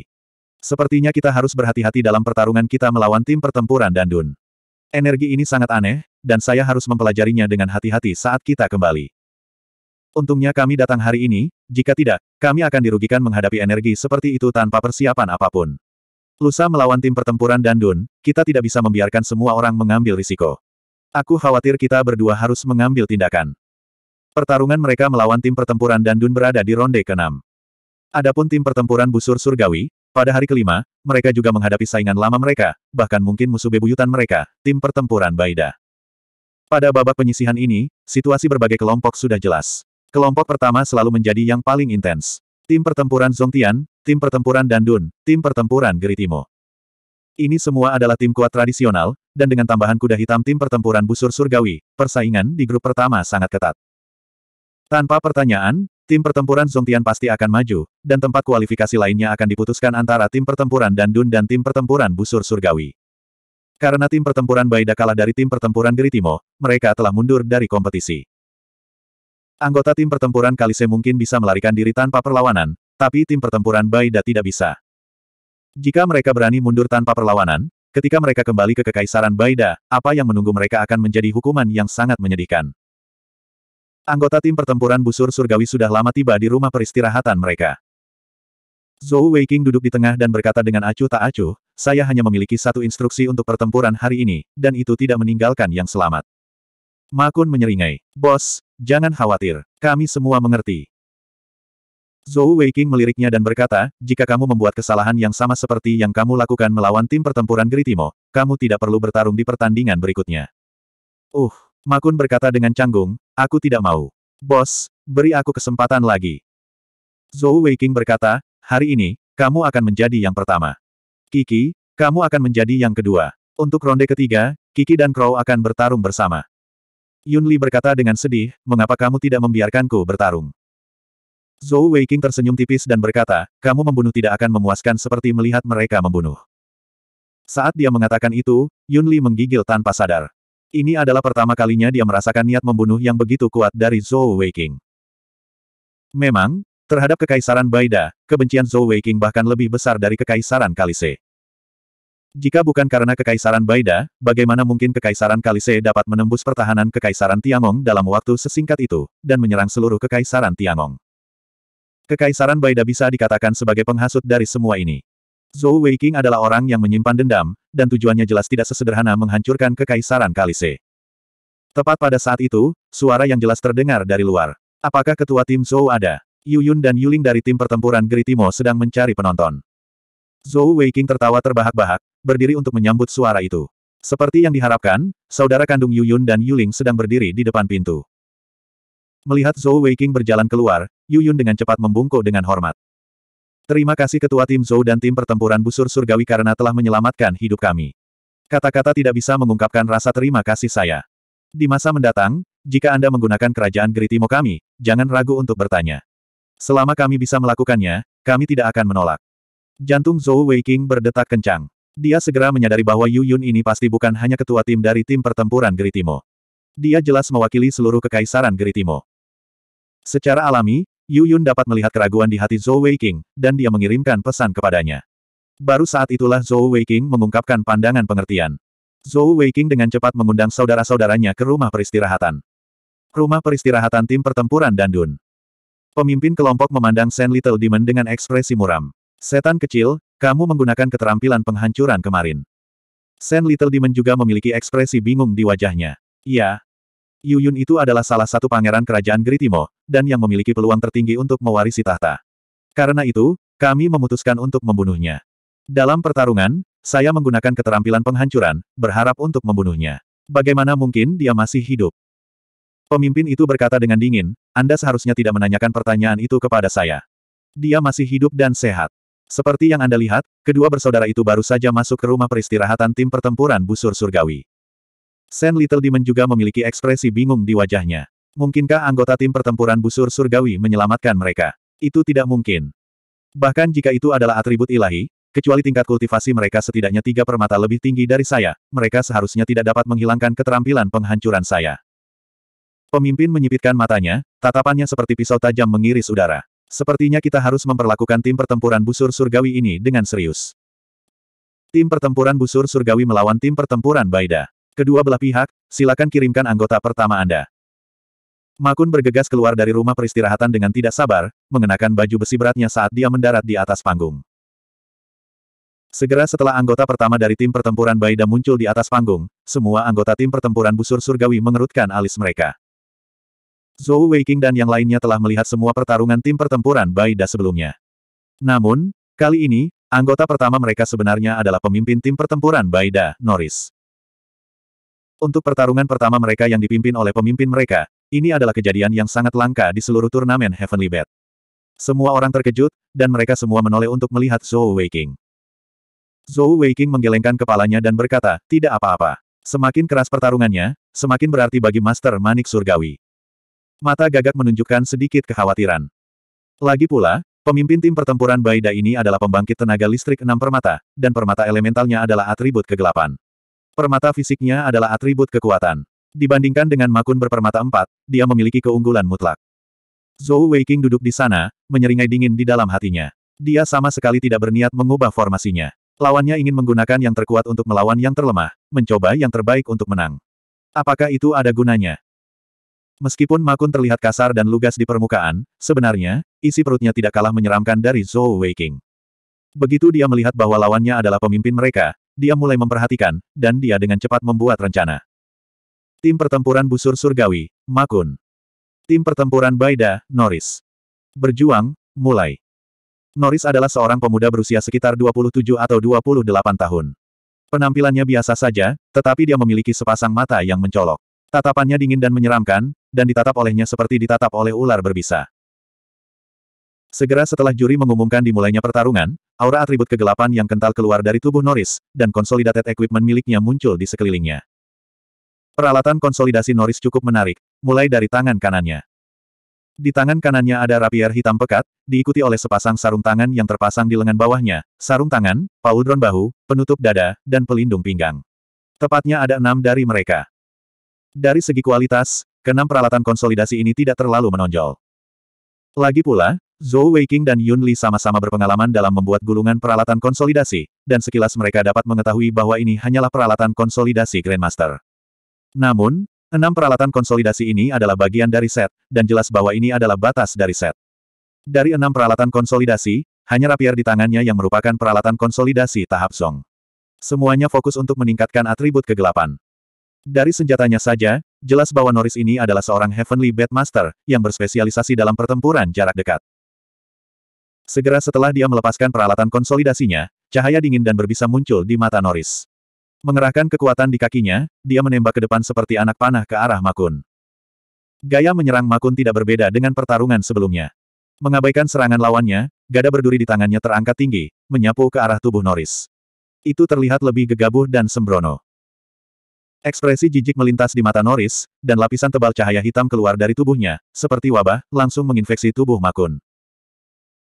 Sepertinya kita harus berhati-hati dalam pertarungan kita melawan tim pertempuran dan Dun. Energi ini sangat aneh, dan saya harus mempelajarinya dengan hati-hati saat kita kembali. Untungnya kami datang hari ini, jika tidak, kami akan dirugikan menghadapi energi seperti itu tanpa persiapan apapun. Lusa melawan tim pertempuran Dandun, kita tidak bisa membiarkan semua orang mengambil risiko. Aku khawatir kita berdua harus mengambil tindakan. Pertarungan mereka melawan tim pertempuran Dandun berada di ronde ke-6. Adapun tim pertempuran busur surgawi, pada hari kelima, mereka juga menghadapi saingan lama mereka, bahkan mungkin musuh bebuyutan mereka, tim pertempuran Baida. Pada babak penyisihan ini, situasi berbagai kelompok sudah jelas. Kelompok pertama selalu menjadi yang paling intens. Tim pertempuran Zongtian, tim pertempuran Dandun, tim pertempuran Geritimo. Ini semua adalah tim kuat tradisional, dan dengan tambahan kuda hitam tim pertempuran busur surgawi, persaingan di grup pertama sangat ketat. Tanpa pertanyaan, tim pertempuran Zongtian pasti akan maju, dan tempat kualifikasi lainnya akan diputuskan antara tim pertempuran Dandun dan tim pertempuran busur surgawi. Karena tim pertempuran Baida kalah dari tim pertempuran Geritimo, mereka telah mundur dari kompetisi. Anggota tim pertempuran Kalise mungkin bisa melarikan diri tanpa perlawanan, tapi tim pertempuran Baida tidak bisa. Jika mereka berani mundur tanpa perlawanan, ketika mereka kembali ke kekaisaran Baida, apa yang menunggu mereka akan menjadi hukuman yang sangat menyedihkan. Anggota tim pertempuran busur surgawi sudah lama tiba di rumah peristirahatan mereka. Zhou Weiking duduk di tengah dan berkata dengan acuh tak acuh, saya hanya memiliki satu instruksi untuk pertempuran hari ini, dan itu tidak meninggalkan yang selamat. Makun menyeringai. Bos, Jangan khawatir, kami semua mengerti. Zhou Weiqing meliriknya dan berkata, jika kamu membuat kesalahan yang sama seperti yang kamu lakukan melawan tim pertempuran Gritimo, kamu tidak perlu bertarung di pertandingan berikutnya. Uh, Makun berkata dengan canggung, aku tidak mau. Bos, beri aku kesempatan lagi. Zhou Weiqing berkata, hari ini, kamu akan menjadi yang pertama. Kiki, kamu akan menjadi yang kedua. Untuk ronde ketiga, Kiki dan Crow akan bertarung bersama. Yun Li berkata dengan sedih, mengapa kamu tidak membiarkanku bertarung? Zhou Weiqing tersenyum tipis dan berkata, kamu membunuh tidak akan memuaskan seperti melihat mereka membunuh. Saat dia mengatakan itu, Yun Li menggigil tanpa sadar. Ini adalah pertama kalinya dia merasakan niat membunuh yang begitu kuat dari Zhou Weiqing. Memang, terhadap Kekaisaran Baida, kebencian Zhou Weiqing bahkan lebih besar dari Kekaisaran Kalise. Jika bukan karena Kekaisaran Baida, bagaimana mungkin Kekaisaran Kalise dapat menembus pertahanan Kekaisaran Tiangong dalam waktu sesingkat itu, dan menyerang seluruh Kekaisaran Tiangong? Kekaisaran Baida bisa dikatakan sebagai penghasut dari semua ini. Zhou Weiking adalah orang yang menyimpan dendam, dan tujuannya jelas tidak sesederhana menghancurkan Kekaisaran Kalise. Tepat pada saat itu, suara yang jelas terdengar dari luar. Apakah ketua tim Zhou ada? Yu Yun dan Yuling dari tim pertempuran Geritimo sedang mencari penonton. Zhou Weiking tertawa terbahak-bahak, berdiri untuk menyambut suara itu. Seperti yang diharapkan, saudara kandung Yuyun dan Yuling sedang berdiri di depan pintu. Melihat Zhou Weiqing berjalan keluar, Yuyun dengan cepat membungkuk dengan hormat. Terima kasih ketua tim Zhou dan tim pertempuran busur surgawi karena telah menyelamatkan hidup kami. Kata-kata tidak bisa mengungkapkan rasa terima kasih saya. Di masa mendatang, jika Anda menggunakan kerajaan Geritimo kami, jangan ragu untuk bertanya. Selama kami bisa melakukannya, kami tidak akan menolak. Jantung Zhou Weiqing berdetak kencang. Dia segera menyadari bahwa Yu Yun ini pasti bukan hanya ketua tim dari tim pertempuran Geritimo. Dia jelas mewakili seluruh kekaisaran Geritimo. Secara alami, Yu Yun dapat melihat keraguan di hati Zhou Weiqing, dan dia mengirimkan pesan kepadanya. Baru saat itulah Zhou Weiqing mengungkapkan pandangan pengertian. Zhou Weiqing dengan cepat mengundang saudara-saudaranya ke rumah peristirahatan. Rumah peristirahatan tim pertempuran Dandun. Pemimpin kelompok memandang Sen Little Demon dengan ekspresi muram. Setan kecil, kamu menggunakan keterampilan penghancuran kemarin. Sen Little Demon juga memiliki ekspresi bingung di wajahnya. Ya. Yuyun itu adalah salah satu pangeran kerajaan Gritimo, dan yang memiliki peluang tertinggi untuk mewarisi tahta. Karena itu, kami memutuskan untuk membunuhnya. Dalam pertarungan, saya menggunakan keterampilan penghancuran, berharap untuk membunuhnya. Bagaimana mungkin dia masih hidup? Pemimpin itu berkata dengan dingin, Anda seharusnya tidak menanyakan pertanyaan itu kepada saya. Dia masih hidup dan sehat. Seperti yang Anda lihat, kedua bersaudara itu baru saja masuk ke rumah peristirahatan tim pertempuran busur surgawi. Sen Little Demon juga memiliki ekspresi bingung di wajahnya. Mungkinkah anggota tim pertempuran busur surgawi menyelamatkan mereka? Itu tidak mungkin. Bahkan jika itu adalah atribut ilahi, kecuali tingkat kultivasi mereka setidaknya tiga permata lebih tinggi dari saya, mereka seharusnya tidak dapat menghilangkan keterampilan penghancuran saya. Pemimpin menyipitkan matanya, tatapannya seperti pisau tajam mengiris udara. Sepertinya kita harus memperlakukan tim pertempuran busur surgawi ini dengan serius. Tim pertempuran busur surgawi melawan tim pertempuran Baida. Kedua belah pihak, silakan kirimkan anggota pertama Anda. Makun bergegas keluar dari rumah peristirahatan dengan tidak sabar, mengenakan baju besi beratnya saat dia mendarat di atas panggung. Segera setelah anggota pertama dari tim pertempuran Baida muncul di atas panggung, semua anggota tim pertempuran busur surgawi mengerutkan alis mereka. Zhou Weiqing dan yang lainnya telah melihat semua pertarungan tim pertempuran Baida sebelumnya. Namun, kali ini, anggota pertama mereka sebenarnya adalah pemimpin tim pertempuran Baida, Norris. Untuk pertarungan pertama mereka yang dipimpin oleh pemimpin mereka, ini adalah kejadian yang sangat langka di seluruh turnamen Heavenly Bet. Semua orang terkejut, dan mereka semua menoleh untuk melihat Zhou Weiqing. Zhou Weiqing menggelengkan kepalanya dan berkata, tidak apa-apa. Semakin keras pertarungannya, semakin berarti bagi Master Manik Surgawi. Mata gagak menunjukkan sedikit kekhawatiran. Lagi pula, pemimpin tim pertempuran Baida ini adalah pembangkit tenaga listrik enam permata, dan permata elementalnya adalah atribut kegelapan. Permata fisiknya adalah atribut kekuatan. Dibandingkan dengan Makun berpermata empat, dia memiliki keunggulan mutlak. Zhou Weiqing duduk di sana, menyeringai dingin di dalam hatinya. Dia sama sekali tidak berniat mengubah formasinya. Lawannya ingin menggunakan yang terkuat untuk melawan yang terlemah, mencoba yang terbaik untuk menang. Apakah itu ada gunanya? Meskipun Makun terlihat kasar dan lugas di permukaan, sebenarnya, isi perutnya tidak kalah menyeramkan dari Zhou Weiqing. Begitu dia melihat bahwa lawannya adalah pemimpin mereka, dia mulai memperhatikan, dan dia dengan cepat membuat rencana. Tim pertempuran busur surgawi, Makun. Tim pertempuran Baida, Norris. Berjuang, mulai. Norris adalah seorang pemuda berusia sekitar 27 atau 28 tahun. Penampilannya biasa saja, tetapi dia memiliki sepasang mata yang mencolok. Tatapannya dingin dan menyeramkan, dan ditatap olehnya seperti ditatap oleh ular berbisa. Segera setelah juri mengumumkan dimulainya pertarungan, aura atribut kegelapan yang kental keluar dari tubuh Norris, dan konsolidated equipment miliknya muncul di sekelilingnya. Peralatan konsolidasi Norris cukup menarik, mulai dari tangan kanannya. Di tangan kanannya ada rapier hitam pekat, diikuti oleh sepasang sarung tangan yang terpasang di lengan bawahnya, sarung tangan, pauldron bahu, penutup dada, dan pelindung pinggang. Tepatnya ada enam dari mereka. Dari segi kualitas, Kenam peralatan konsolidasi ini tidak terlalu menonjol. Lagi pula, Zhou Weiqing dan Yun Li sama-sama berpengalaman dalam membuat gulungan peralatan konsolidasi, dan sekilas mereka dapat mengetahui bahwa ini hanyalah peralatan konsolidasi Grandmaster. Namun, enam peralatan konsolidasi ini adalah bagian dari set, dan jelas bahwa ini adalah batas dari set. Dari enam peralatan konsolidasi, hanya rapier di tangannya yang merupakan peralatan konsolidasi tahap Song. Semuanya fokus untuk meningkatkan atribut kegelapan. Dari senjatanya saja, jelas bahwa Norris ini adalah seorang Heavenly Batmaster, yang berspesialisasi dalam pertempuran jarak dekat. Segera setelah dia melepaskan peralatan konsolidasinya, cahaya dingin dan berbisa muncul di mata Norris. Mengerahkan kekuatan di kakinya, dia menembak ke depan seperti anak panah ke arah Makun. Gaya menyerang Makun tidak berbeda dengan pertarungan sebelumnya. Mengabaikan serangan lawannya, gada berduri di tangannya terangkat tinggi, menyapu ke arah tubuh Norris. Itu terlihat lebih gegabah dan sembrono. Ekspresi jijik melintas di mata Norris, dan lapisan tebal cahaya hitam keluar dari tubuhnya, seperti wabah, langsung menginfeksi tubuh Makun.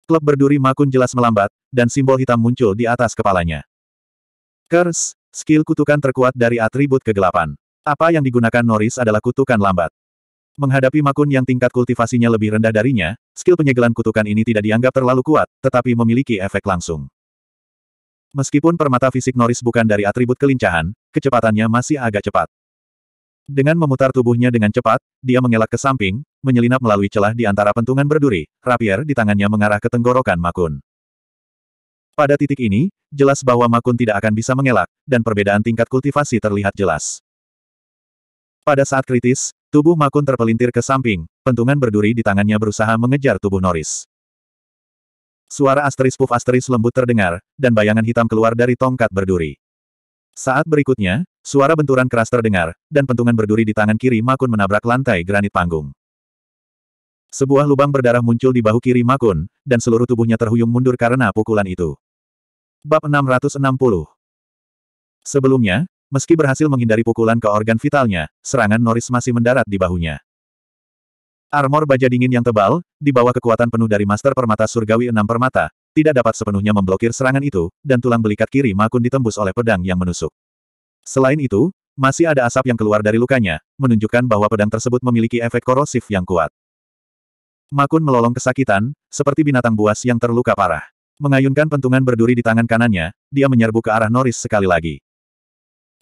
Klub berduri Makun jelas melambat, dan simbol hitam muncul di atas kepalanya. Curse, skill kutukan terkuat dari atribut kegelapan. Apa yang digunakan Norris adalah kutukan lambat. Menghadapi Makun yang tingkat kultivasinya lebih rendah darinya, skill penyegelan kutukan ini tidak dianggap terlalu kuat, tetapi memiliki efek langsung. Meskipun permata fisik Norris bukan dari atribut kelincahan, kecepatannya masih agak cepat. Dengan memutar tubuhnya dengan cepat, dia mengelak ke samping, menyelinap melalui celah di antara pentungan berduri, rapier di tangannya mengarah ke tenggorokan Makun. Pada titik ini, jelas bahwa Makun tidak akan bisa mengelak, dan perbedaan tingkat kultivasi terlihat jelas. Pada saat kritis, tubuh Makun terpelintir ke samping, pentungan berduri di tangannya berusaha mengejar tubuh Noris. Suara asteris puff asteris lembut terdengar, dan bayangan hitam keluar dari tongkat berduri. Saat berikutnya, suara benturan keras terdengar, dan pentungan berduri di tangan kiri Makun menabrak lantai granit panggung. Sebuah lubang berdarah muncul di bahu kiri Makun, dan seluruh tubuhnya terhuyung mundur karena pukulan itu. Bab 660 Sebelumnya, meski berhasil menghindari pukulan ke organ vitalnya, serangan Norris masih mendarat di bahunya. Armor baja dingin yang tebal, di bawah kekuatan penuh dari Master Permata Surgawi enam Permata, tidak dapat sepenuhnya memblokir serangan itu, dan tulang belikat kiri Makun ditembus oleh pedang yang menusuk. Selain itu, masih ada asap yang keluar dari lukanya, menunjukkan bahwa pedang tersebut memiliki efek korosif yang kuat. Makun melolong kesakitan, seperti binatang buas yang terluka parah. Mengayunkan pentungan berduri di tangan kanannya, dia menyerbu ke arah Norris sekali lagi.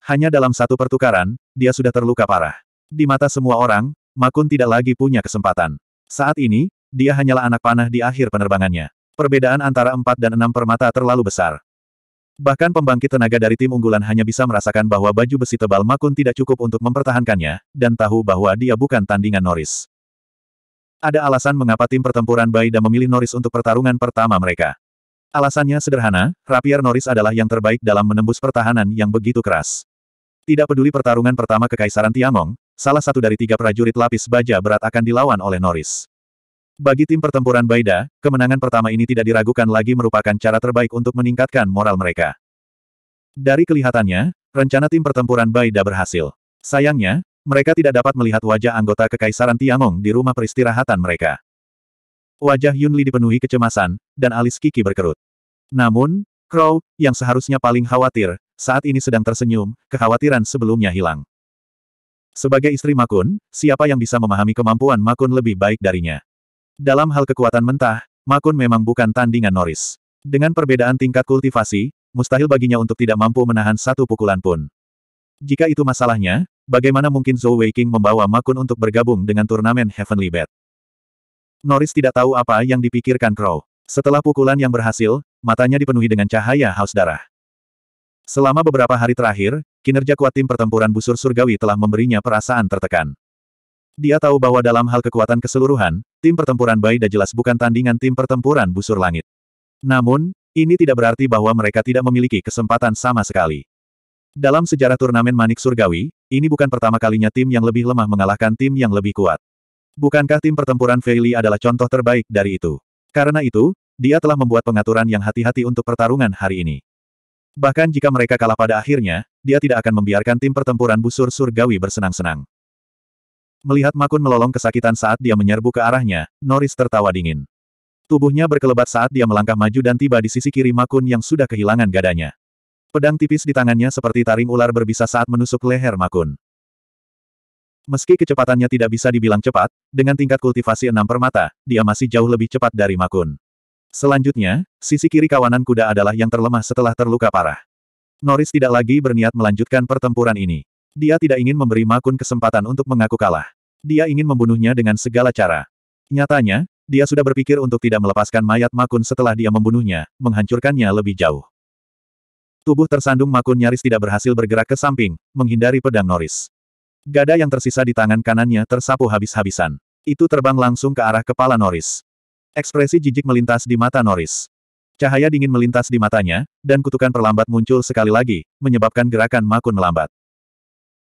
Hanya dalam satu pertukaran, dia sudah terluka parah. Di mata semua orang, Makun tidak lagi punya kesempatan. Saat ini, dia hanyalah anak panah di akhir penerbangannya. Perbedaan antara empat dan enam permata terlalu besar. Bahkan pembangkit tenaga dari tim unggulan hanya bisa merasakan bahwa baju besi tebal Makun tidak cukup untuk mempertahankannya, dan tahu bahwa dia bukan tandingan Norris. Ada alasan mengapa tim pertempuran Baida memilih Norris untuk pertarungan pertama mereka. Alasannya sederhana, Rapier Norris adalah yang terbaik dalam menembus pertahanan yang begitu keras. Tidak peduli pertarungan pertama Kekaisaran Tiangong, salah satu dari tiga prajurit lapis baja berat akan dilawan oleh Norris. Bagi tim pertempuran Baida, kemenangan pertama ini tidak diragukan lagi merupakan cara terbaik untuk meningkatkan moral mereka. Dari kelihatannya, rencana tim pertempuran Baida berhasil. Sayangnya, mereka tidak dapat melihat wajah anggota Kekaisaran Tiangong di rumah peristirahatan mereka. Wajah Yunli dipenuhi kecemasan, dan alis Kiki berkerut. Namun, Crow, yang seharusnya paling khawatir, saat ini sedang tersenyum, kekhawatiran sebelumnya hilang. Sebagai istri Makun, siapa yang bisa memahami kemampuan Makun lebih baik darinya? Dalam hal kekuatan mentah, Makun memang bukan tandingan Norris. Dengan perbedaan tingkat kultivasi, mustahil baginya untuk tidak mampu menahan satu pukulan pun. Jika itu masalahnya, bagaimana mungkin Zhou Weiqing membawa Makun untuk bergabung dengan turnamen Heavenly Bet? Norris tidak tahu apa yang dipikirkan Crow. Setelah pukulan yang berhasil, matanya dipenuhi dengan cahaya haus darah. Selama beberapa hari terakhir, kinerja kuat tim pertempuran busur surgawi telah memberinya perasaan tertekan. Dia tahu bahwa dalam hal kekuatan keseluruhan, Tim pertempuran Baida jelas bukan tandingan tim pertempuran busur langit. Namun, ini tidak berarti bahwa mereka tidak memiliki kesempatan sama sekali. Dalam sejarah turnamen Manik Surgawi, ini bukan pertama kalinya tim yang lebih lemah mengalahkan tim yang lebih kuat. Bukankah tim pertempuran Feili adalah contoh terbaik dari itu? Karena itu, dia telah membuat pengaturan yang hati-hati untuk pertarungan hari ini. Bahkan jika mereka kalah pada akhirnya, dia tidak akan membiarkan tim pertempuran busur surgawi bersenang-senang. Melihat Makun melolong kesakitan saat dia menyerbu ke arahnya, Noris tertawa dingin. Tubuhnya berkelebat saat dia melangkah maju dan tiba di sisi kiri Makun yang sudah kehilangan gadanya. Pedang tipis di tangannya seperti taring ular berbisa saat menusuk leher Makun. Meski kecepatannya tidak bisa dibilang cepat, dengan tingkat kultivasi enam permata, dia masih jauh lebih cepat dari Makun. Selanjutnya, sisi kiri kawanan kuda adalah yang terlemah setelah terluka parah. Noris tidak lagi berniat melanjutkan pertempuran ini. Dia tidak ingin memberi Makun kesempatan untuk mengaku kalah. Dia ingin membunuhnya dengan segala cara. Nyatanya, dia sudah berpikir untuk tidak melepaskan mayat Makun setelah dia membunuhnya, menghancurkannya lebih jauh. Tubuh tersandung Makun nyaris tidak berhasil bergerak ke samping, menghindari pedang Norris. Gada yang tersisa di tangan kanannya tersapu habis-habisan. Itu terbang langsung ke arah kepala Norris. Ekspresi jijik melintas di mata Norris. Cahaya dingin melintas di matanya, dan kutukan perlambat muncul sekali lagi, menyebabkan gerakan Makun melambat.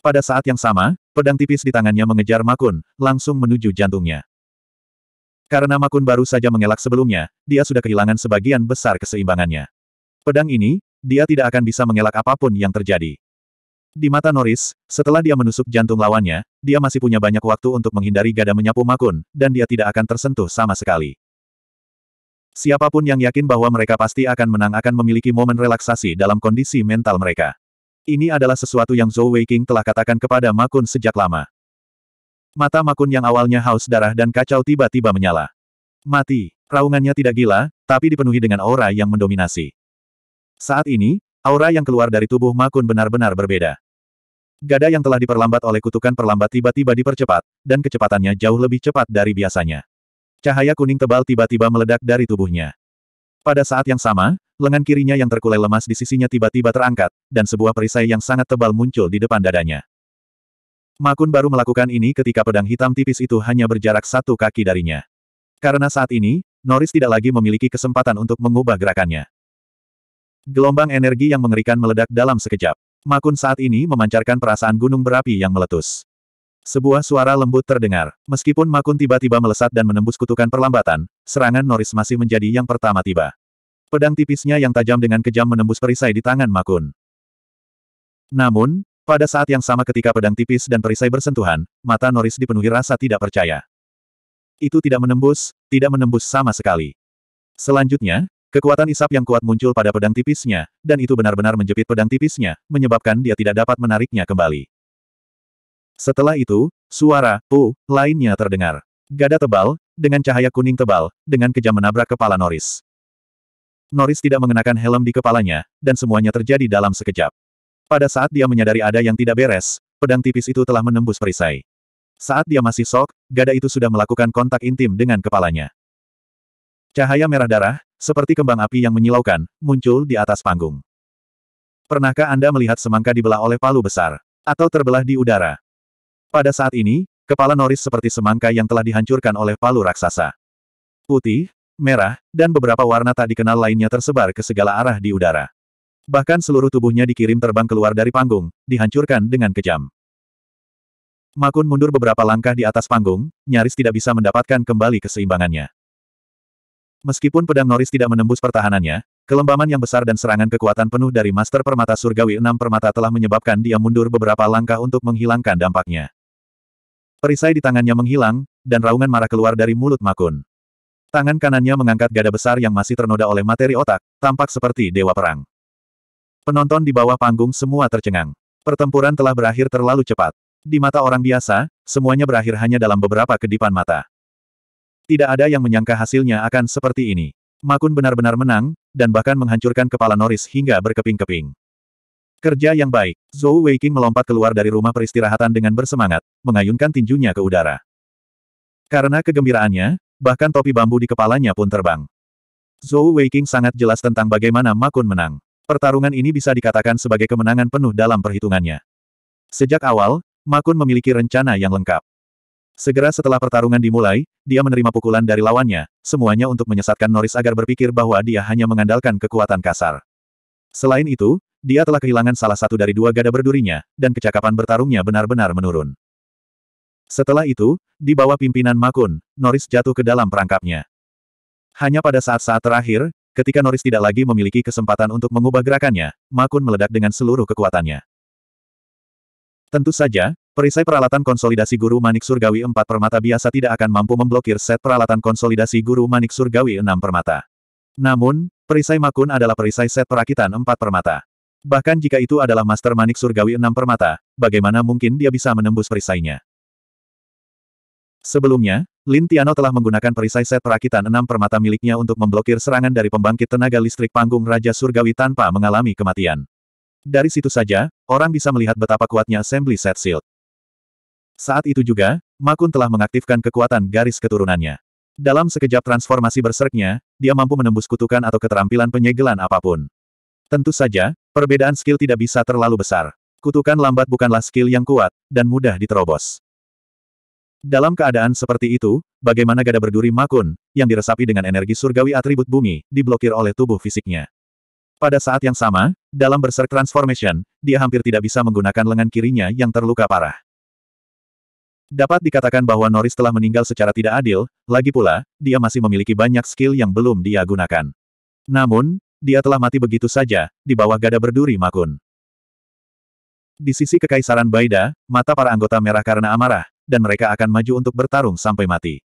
Pada saat yang sama, pedang tipis di tangannya mengejar Makun, langsung menuju jantungnya. Karena Makun baru saja mengelak sebelumnya, dia sudah kehilangan sebagian besar keseimbangannya. Pedang ini, dia tidak akan bisa mengelak apapun yang terjadi. Di mata Norris, setelah dia menusuk jantung lawannya, dia masih punya banyak waktu untuk menghindari gada menyapu Makun, dan dia tidak akan tersentuh sama sekali. Siapapun yang yakin bahwa mereka pasti akan menang akan memiliki momen relaksasi dalam kondisi mental mereka. Ini adalah sesuatu yang Zhou Weiqing telah katakan kepada Makun sejak lama. Mata Makun yang awalnya haus darah dan kacau tiba-tiba menyala. Mati, raungannya tidak gila, tapi dipenuhi dengan aura yang mendominasi. Saat ini, aura yang keluar dari tubuh Makun benar-benar berbeda. Gada yang telah diperlambat oleh kutukan perlambat tiba-tiba dipercepat, dan kecepatannya jauh lebih cepat dari biasanya. Cahaya kuning tebal tiba-tiba meledak dari tubuhnya. Pada saat yang sama, lengan kirinya yang terkulai lemas di sisinya tiba-tiba terangkat, dan sebuah perisai yang sangat tebal muncul di depan dadanya. Makun baru melakukan ini ketika pedang hitam tipis itu hanya berjarak satu kaki darinya. Karena saat ini, Norris tidak lagi memiliki kesempatan untuk mengubah gerakannya. Gelombang energi yang mengerikan meledak dalam sekejap. Makun saat ini memancarkan perasaan gunung berapi yang meletus. Sebuah suara lembut terdengar. Meskipun Makun tiba-tiba melesat dan menembus kutukan perlambatan, serangan Norris masih menjadi yang pertama tiba. Pedang tipisnya yang tajam dengan kejam menembus perisai di tangan Makun. Namun, pada saat yang sama ketika pedang tipis dan perisai bersentuhan, mata Noris dipenuhi rasa tidak percaya. Itu tidak menembus, tidak menembus sama sekali. Selanjutnya, kekuatan isap yang kuat muncul pada pedang tipisnya, dan itu benar-benar menjepit pedang tipisnya, menyebabkan dia tidak dapat menariknya kembali. Setelah itu, suara, pu, oh, lainnya terdengar. Gada tebal, dengan cahaya kuning tebal, dengan kejam menabrak kepala Noris. Norris tidak mengenakan helm di kepalanya, dan semuanya terjadi dalam sekejap. Pada saat dia menyadari ada yang tidak beres, pedang tipis itu telah menembus perisai. Saat dia masih sok, gada itu sudah melakukan kontak intim dengan kepalanya. Cahaya merah darah, seperti kembang api yang menyilaukan, muncul di atas panggung. Pernahkah Anda melihat semangka dibelah oleh palu besar? Atau terbelah di udara? Pada saat ini, kepala Norris seperti semangka yang telah dihancurkan oleh palu raksasa. Putih, merah, dan beberapa warna tak dikenal lainnya tersebar ke segala arah di udara. Bahkan seluruh tubuhnya dikirim terbang keluar dari panggung, dihancurkan dengan kejam. Makun mundur beberapa langkah di atas panggung, nyaris tidak bisa mendapatkan kembali keseimbangannya. Meskipun pedang Noris tidak menembus pertahanannya, kelembaman yang besar dan serangan kekuatan penuh dari Master Permata Surgawi enam permata telah menyebabkan dia mundur beberapa langkah untuk menghilangkan dampaknya. Perisai di tangannya menghilang, dan raungan marah keluar dari mulut Makun. Tangan kanannya mengangkat gada besar yang masih ternoda oleh materi otak, tampak seperti dewa perang. Penonton di bawah panggung semua tercengang. Pertempuran telah berakhir terlalu cepat. Di mata orang biasa, semuanya berakhir hanya dalam beberapa kedipan mata. Tidak ada yang menyangka hasilnya akan seperti ini. Makun benar-benar menang, dan bahkan menghancurkan kepala Norris hingga berkeping-keping. Kerja yang baik, Zhou Weiqing melompat keluar dari rumah peristirahatan dengan bersemangat, mengayunkan tinjunya ke udara. Karena kegembiraannya, bahkan topi bambu di kepalanya pun terbang. Zhou Weiqing sangat jelas tentang bagaimana Makun menang. Pertarungan ini bisa dikatakan sebagai kemenangan penuh dalam perhitungannya. Sejak awal, Makun memiliki rencana yang lengkap. Segera setelah pertarungan dimulai, dia menerima pukulan dari lawannya, semuanya untuk menyesatkan Norris agar berpikir bahwa dia hanya mengandalkan kekuatan kasar. Selain itu, dia telah kehilangan salah satu dari dua gada berdurinya, dan kecakapan bertarungnya benar-benar menurun. Setelah itu, di bawah pimpinan Makun, Noris jatuh ke dalam perangkapnya. Hanya pada saat-saat terakhir, ketika Noris tidak lagi memiliki kesempatan untuk mengubah gerakannya, Makun meledak dengan seluruh kekuatannya. Tentu saja, perisai peralatan konsolidasi guru manik surgawi 4 permata biasa tidak akan mampu memblokir set peralatan konsolidasi guru manik surgawi 6 permata. Namun, perisai makun adalah perisai set perakitan 4 permata. Bahkan jika itu adalah master manik surgawi 6 permata, bagaimana mungkin dia bisa menembus perisainya? Sebelumnya, Lin Tiano telah menggunakan perisai set perakitan enam permata miliknya untuk memblokir serangan dari pembangkit tenaga listrik panggung Raja Surgawi tanpa mengalami kematian. Dari situ saja, orang bisa melihat betapa kuatnya assembly set shield. Saat itu juga, Makun telah mengaktifkan kekuatan garis keturunannya. Dalam sekejap transformasi berserknya, dia mampu menembus kutukan atau keterampilan penyegelan apapun. Tentu saja, perbedaan skill tidak bisa terlalu besar. Kutukan lambat bukanlah skill yang kuat, dan mudah diterobos. Dalam keadaan seperti itu, bagaimana gada berduri Makun, yang diresapi dengan energi surgawi atribut bumi, diblokir oleh tubuh fisiknya. Pada saat yang sama, dalam berserk transformation, dia hampir tidak bisa menggunakan lengan kirinya yang terluka parah. Dapat dikatakan bahwa Norris telah meninggal secara tidak adil, lagi pula, dia masih memiliki banyak skill yang belum dia gunakan. Namun, dia telah mati begitu saja, di bawah gada berduri Makun. Di sisi kekaisaran Baida, mata para anggota merah karena amarah, dan mereka akan maju untuk bertarung sampai mati.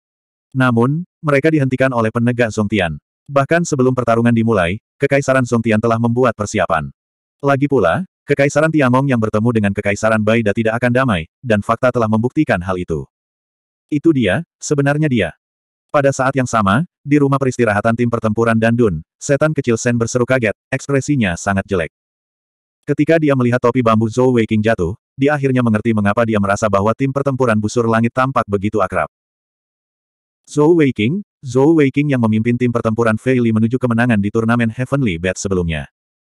Namun, mereka dihentikan oleh penegak Zongtian. Bahkan sebelum pertarungan dimulai, Kekaisaran Zongtian telah membuat persiapan. Lagi pula, Kekaisaran Tiangong yang bertemu dengan Kekaisaran Baida tidak akan damai, dan fakta telah membuktikan hal itu. Itu dia, sebenarnya dia. Pada saat yang sama, di rumah peristirahatan tim pertempuran Dandun, setan kecil Sen berseru kaget, ekspresinya sangat jelek. Ketika dia melihat topi bambu Zhou Weiking jatuh, dia akhirnya mengerti mengapa dia merasa bahwa tim pertempuran busur langit tampak begitu akrab. Zhou Weiqing, Zhou Weiqing yang memimpin tim pertempuran Fei Li menuju kemenangan di turnamen Heavenly Bat sebelumnya.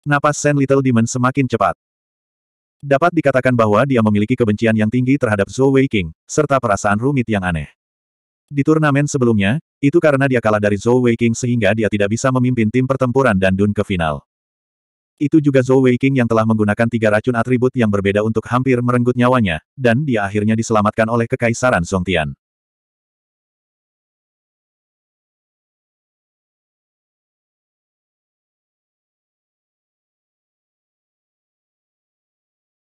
Napas Sen Little Demon semakin cepat. Dapat dikatakan bahwa dia memiliki kebencian yang tinggi terhadap Zhou Weiqing, serta perasaan rumit yang aneh. Di turnamen sebelumnya, itu karena dia kalah dari Zhou Weiqing sehingga dia tidak bisa memimpin tim pertempuran dan Dun ke final. Itu juga Zhou Weiqing yang telah menggunakan tiga racun atribut yang berbeda untuk hampir merenggut nyawanya, dan dia akhirnya diselamatkan oleh Kekaisaran Song Tian.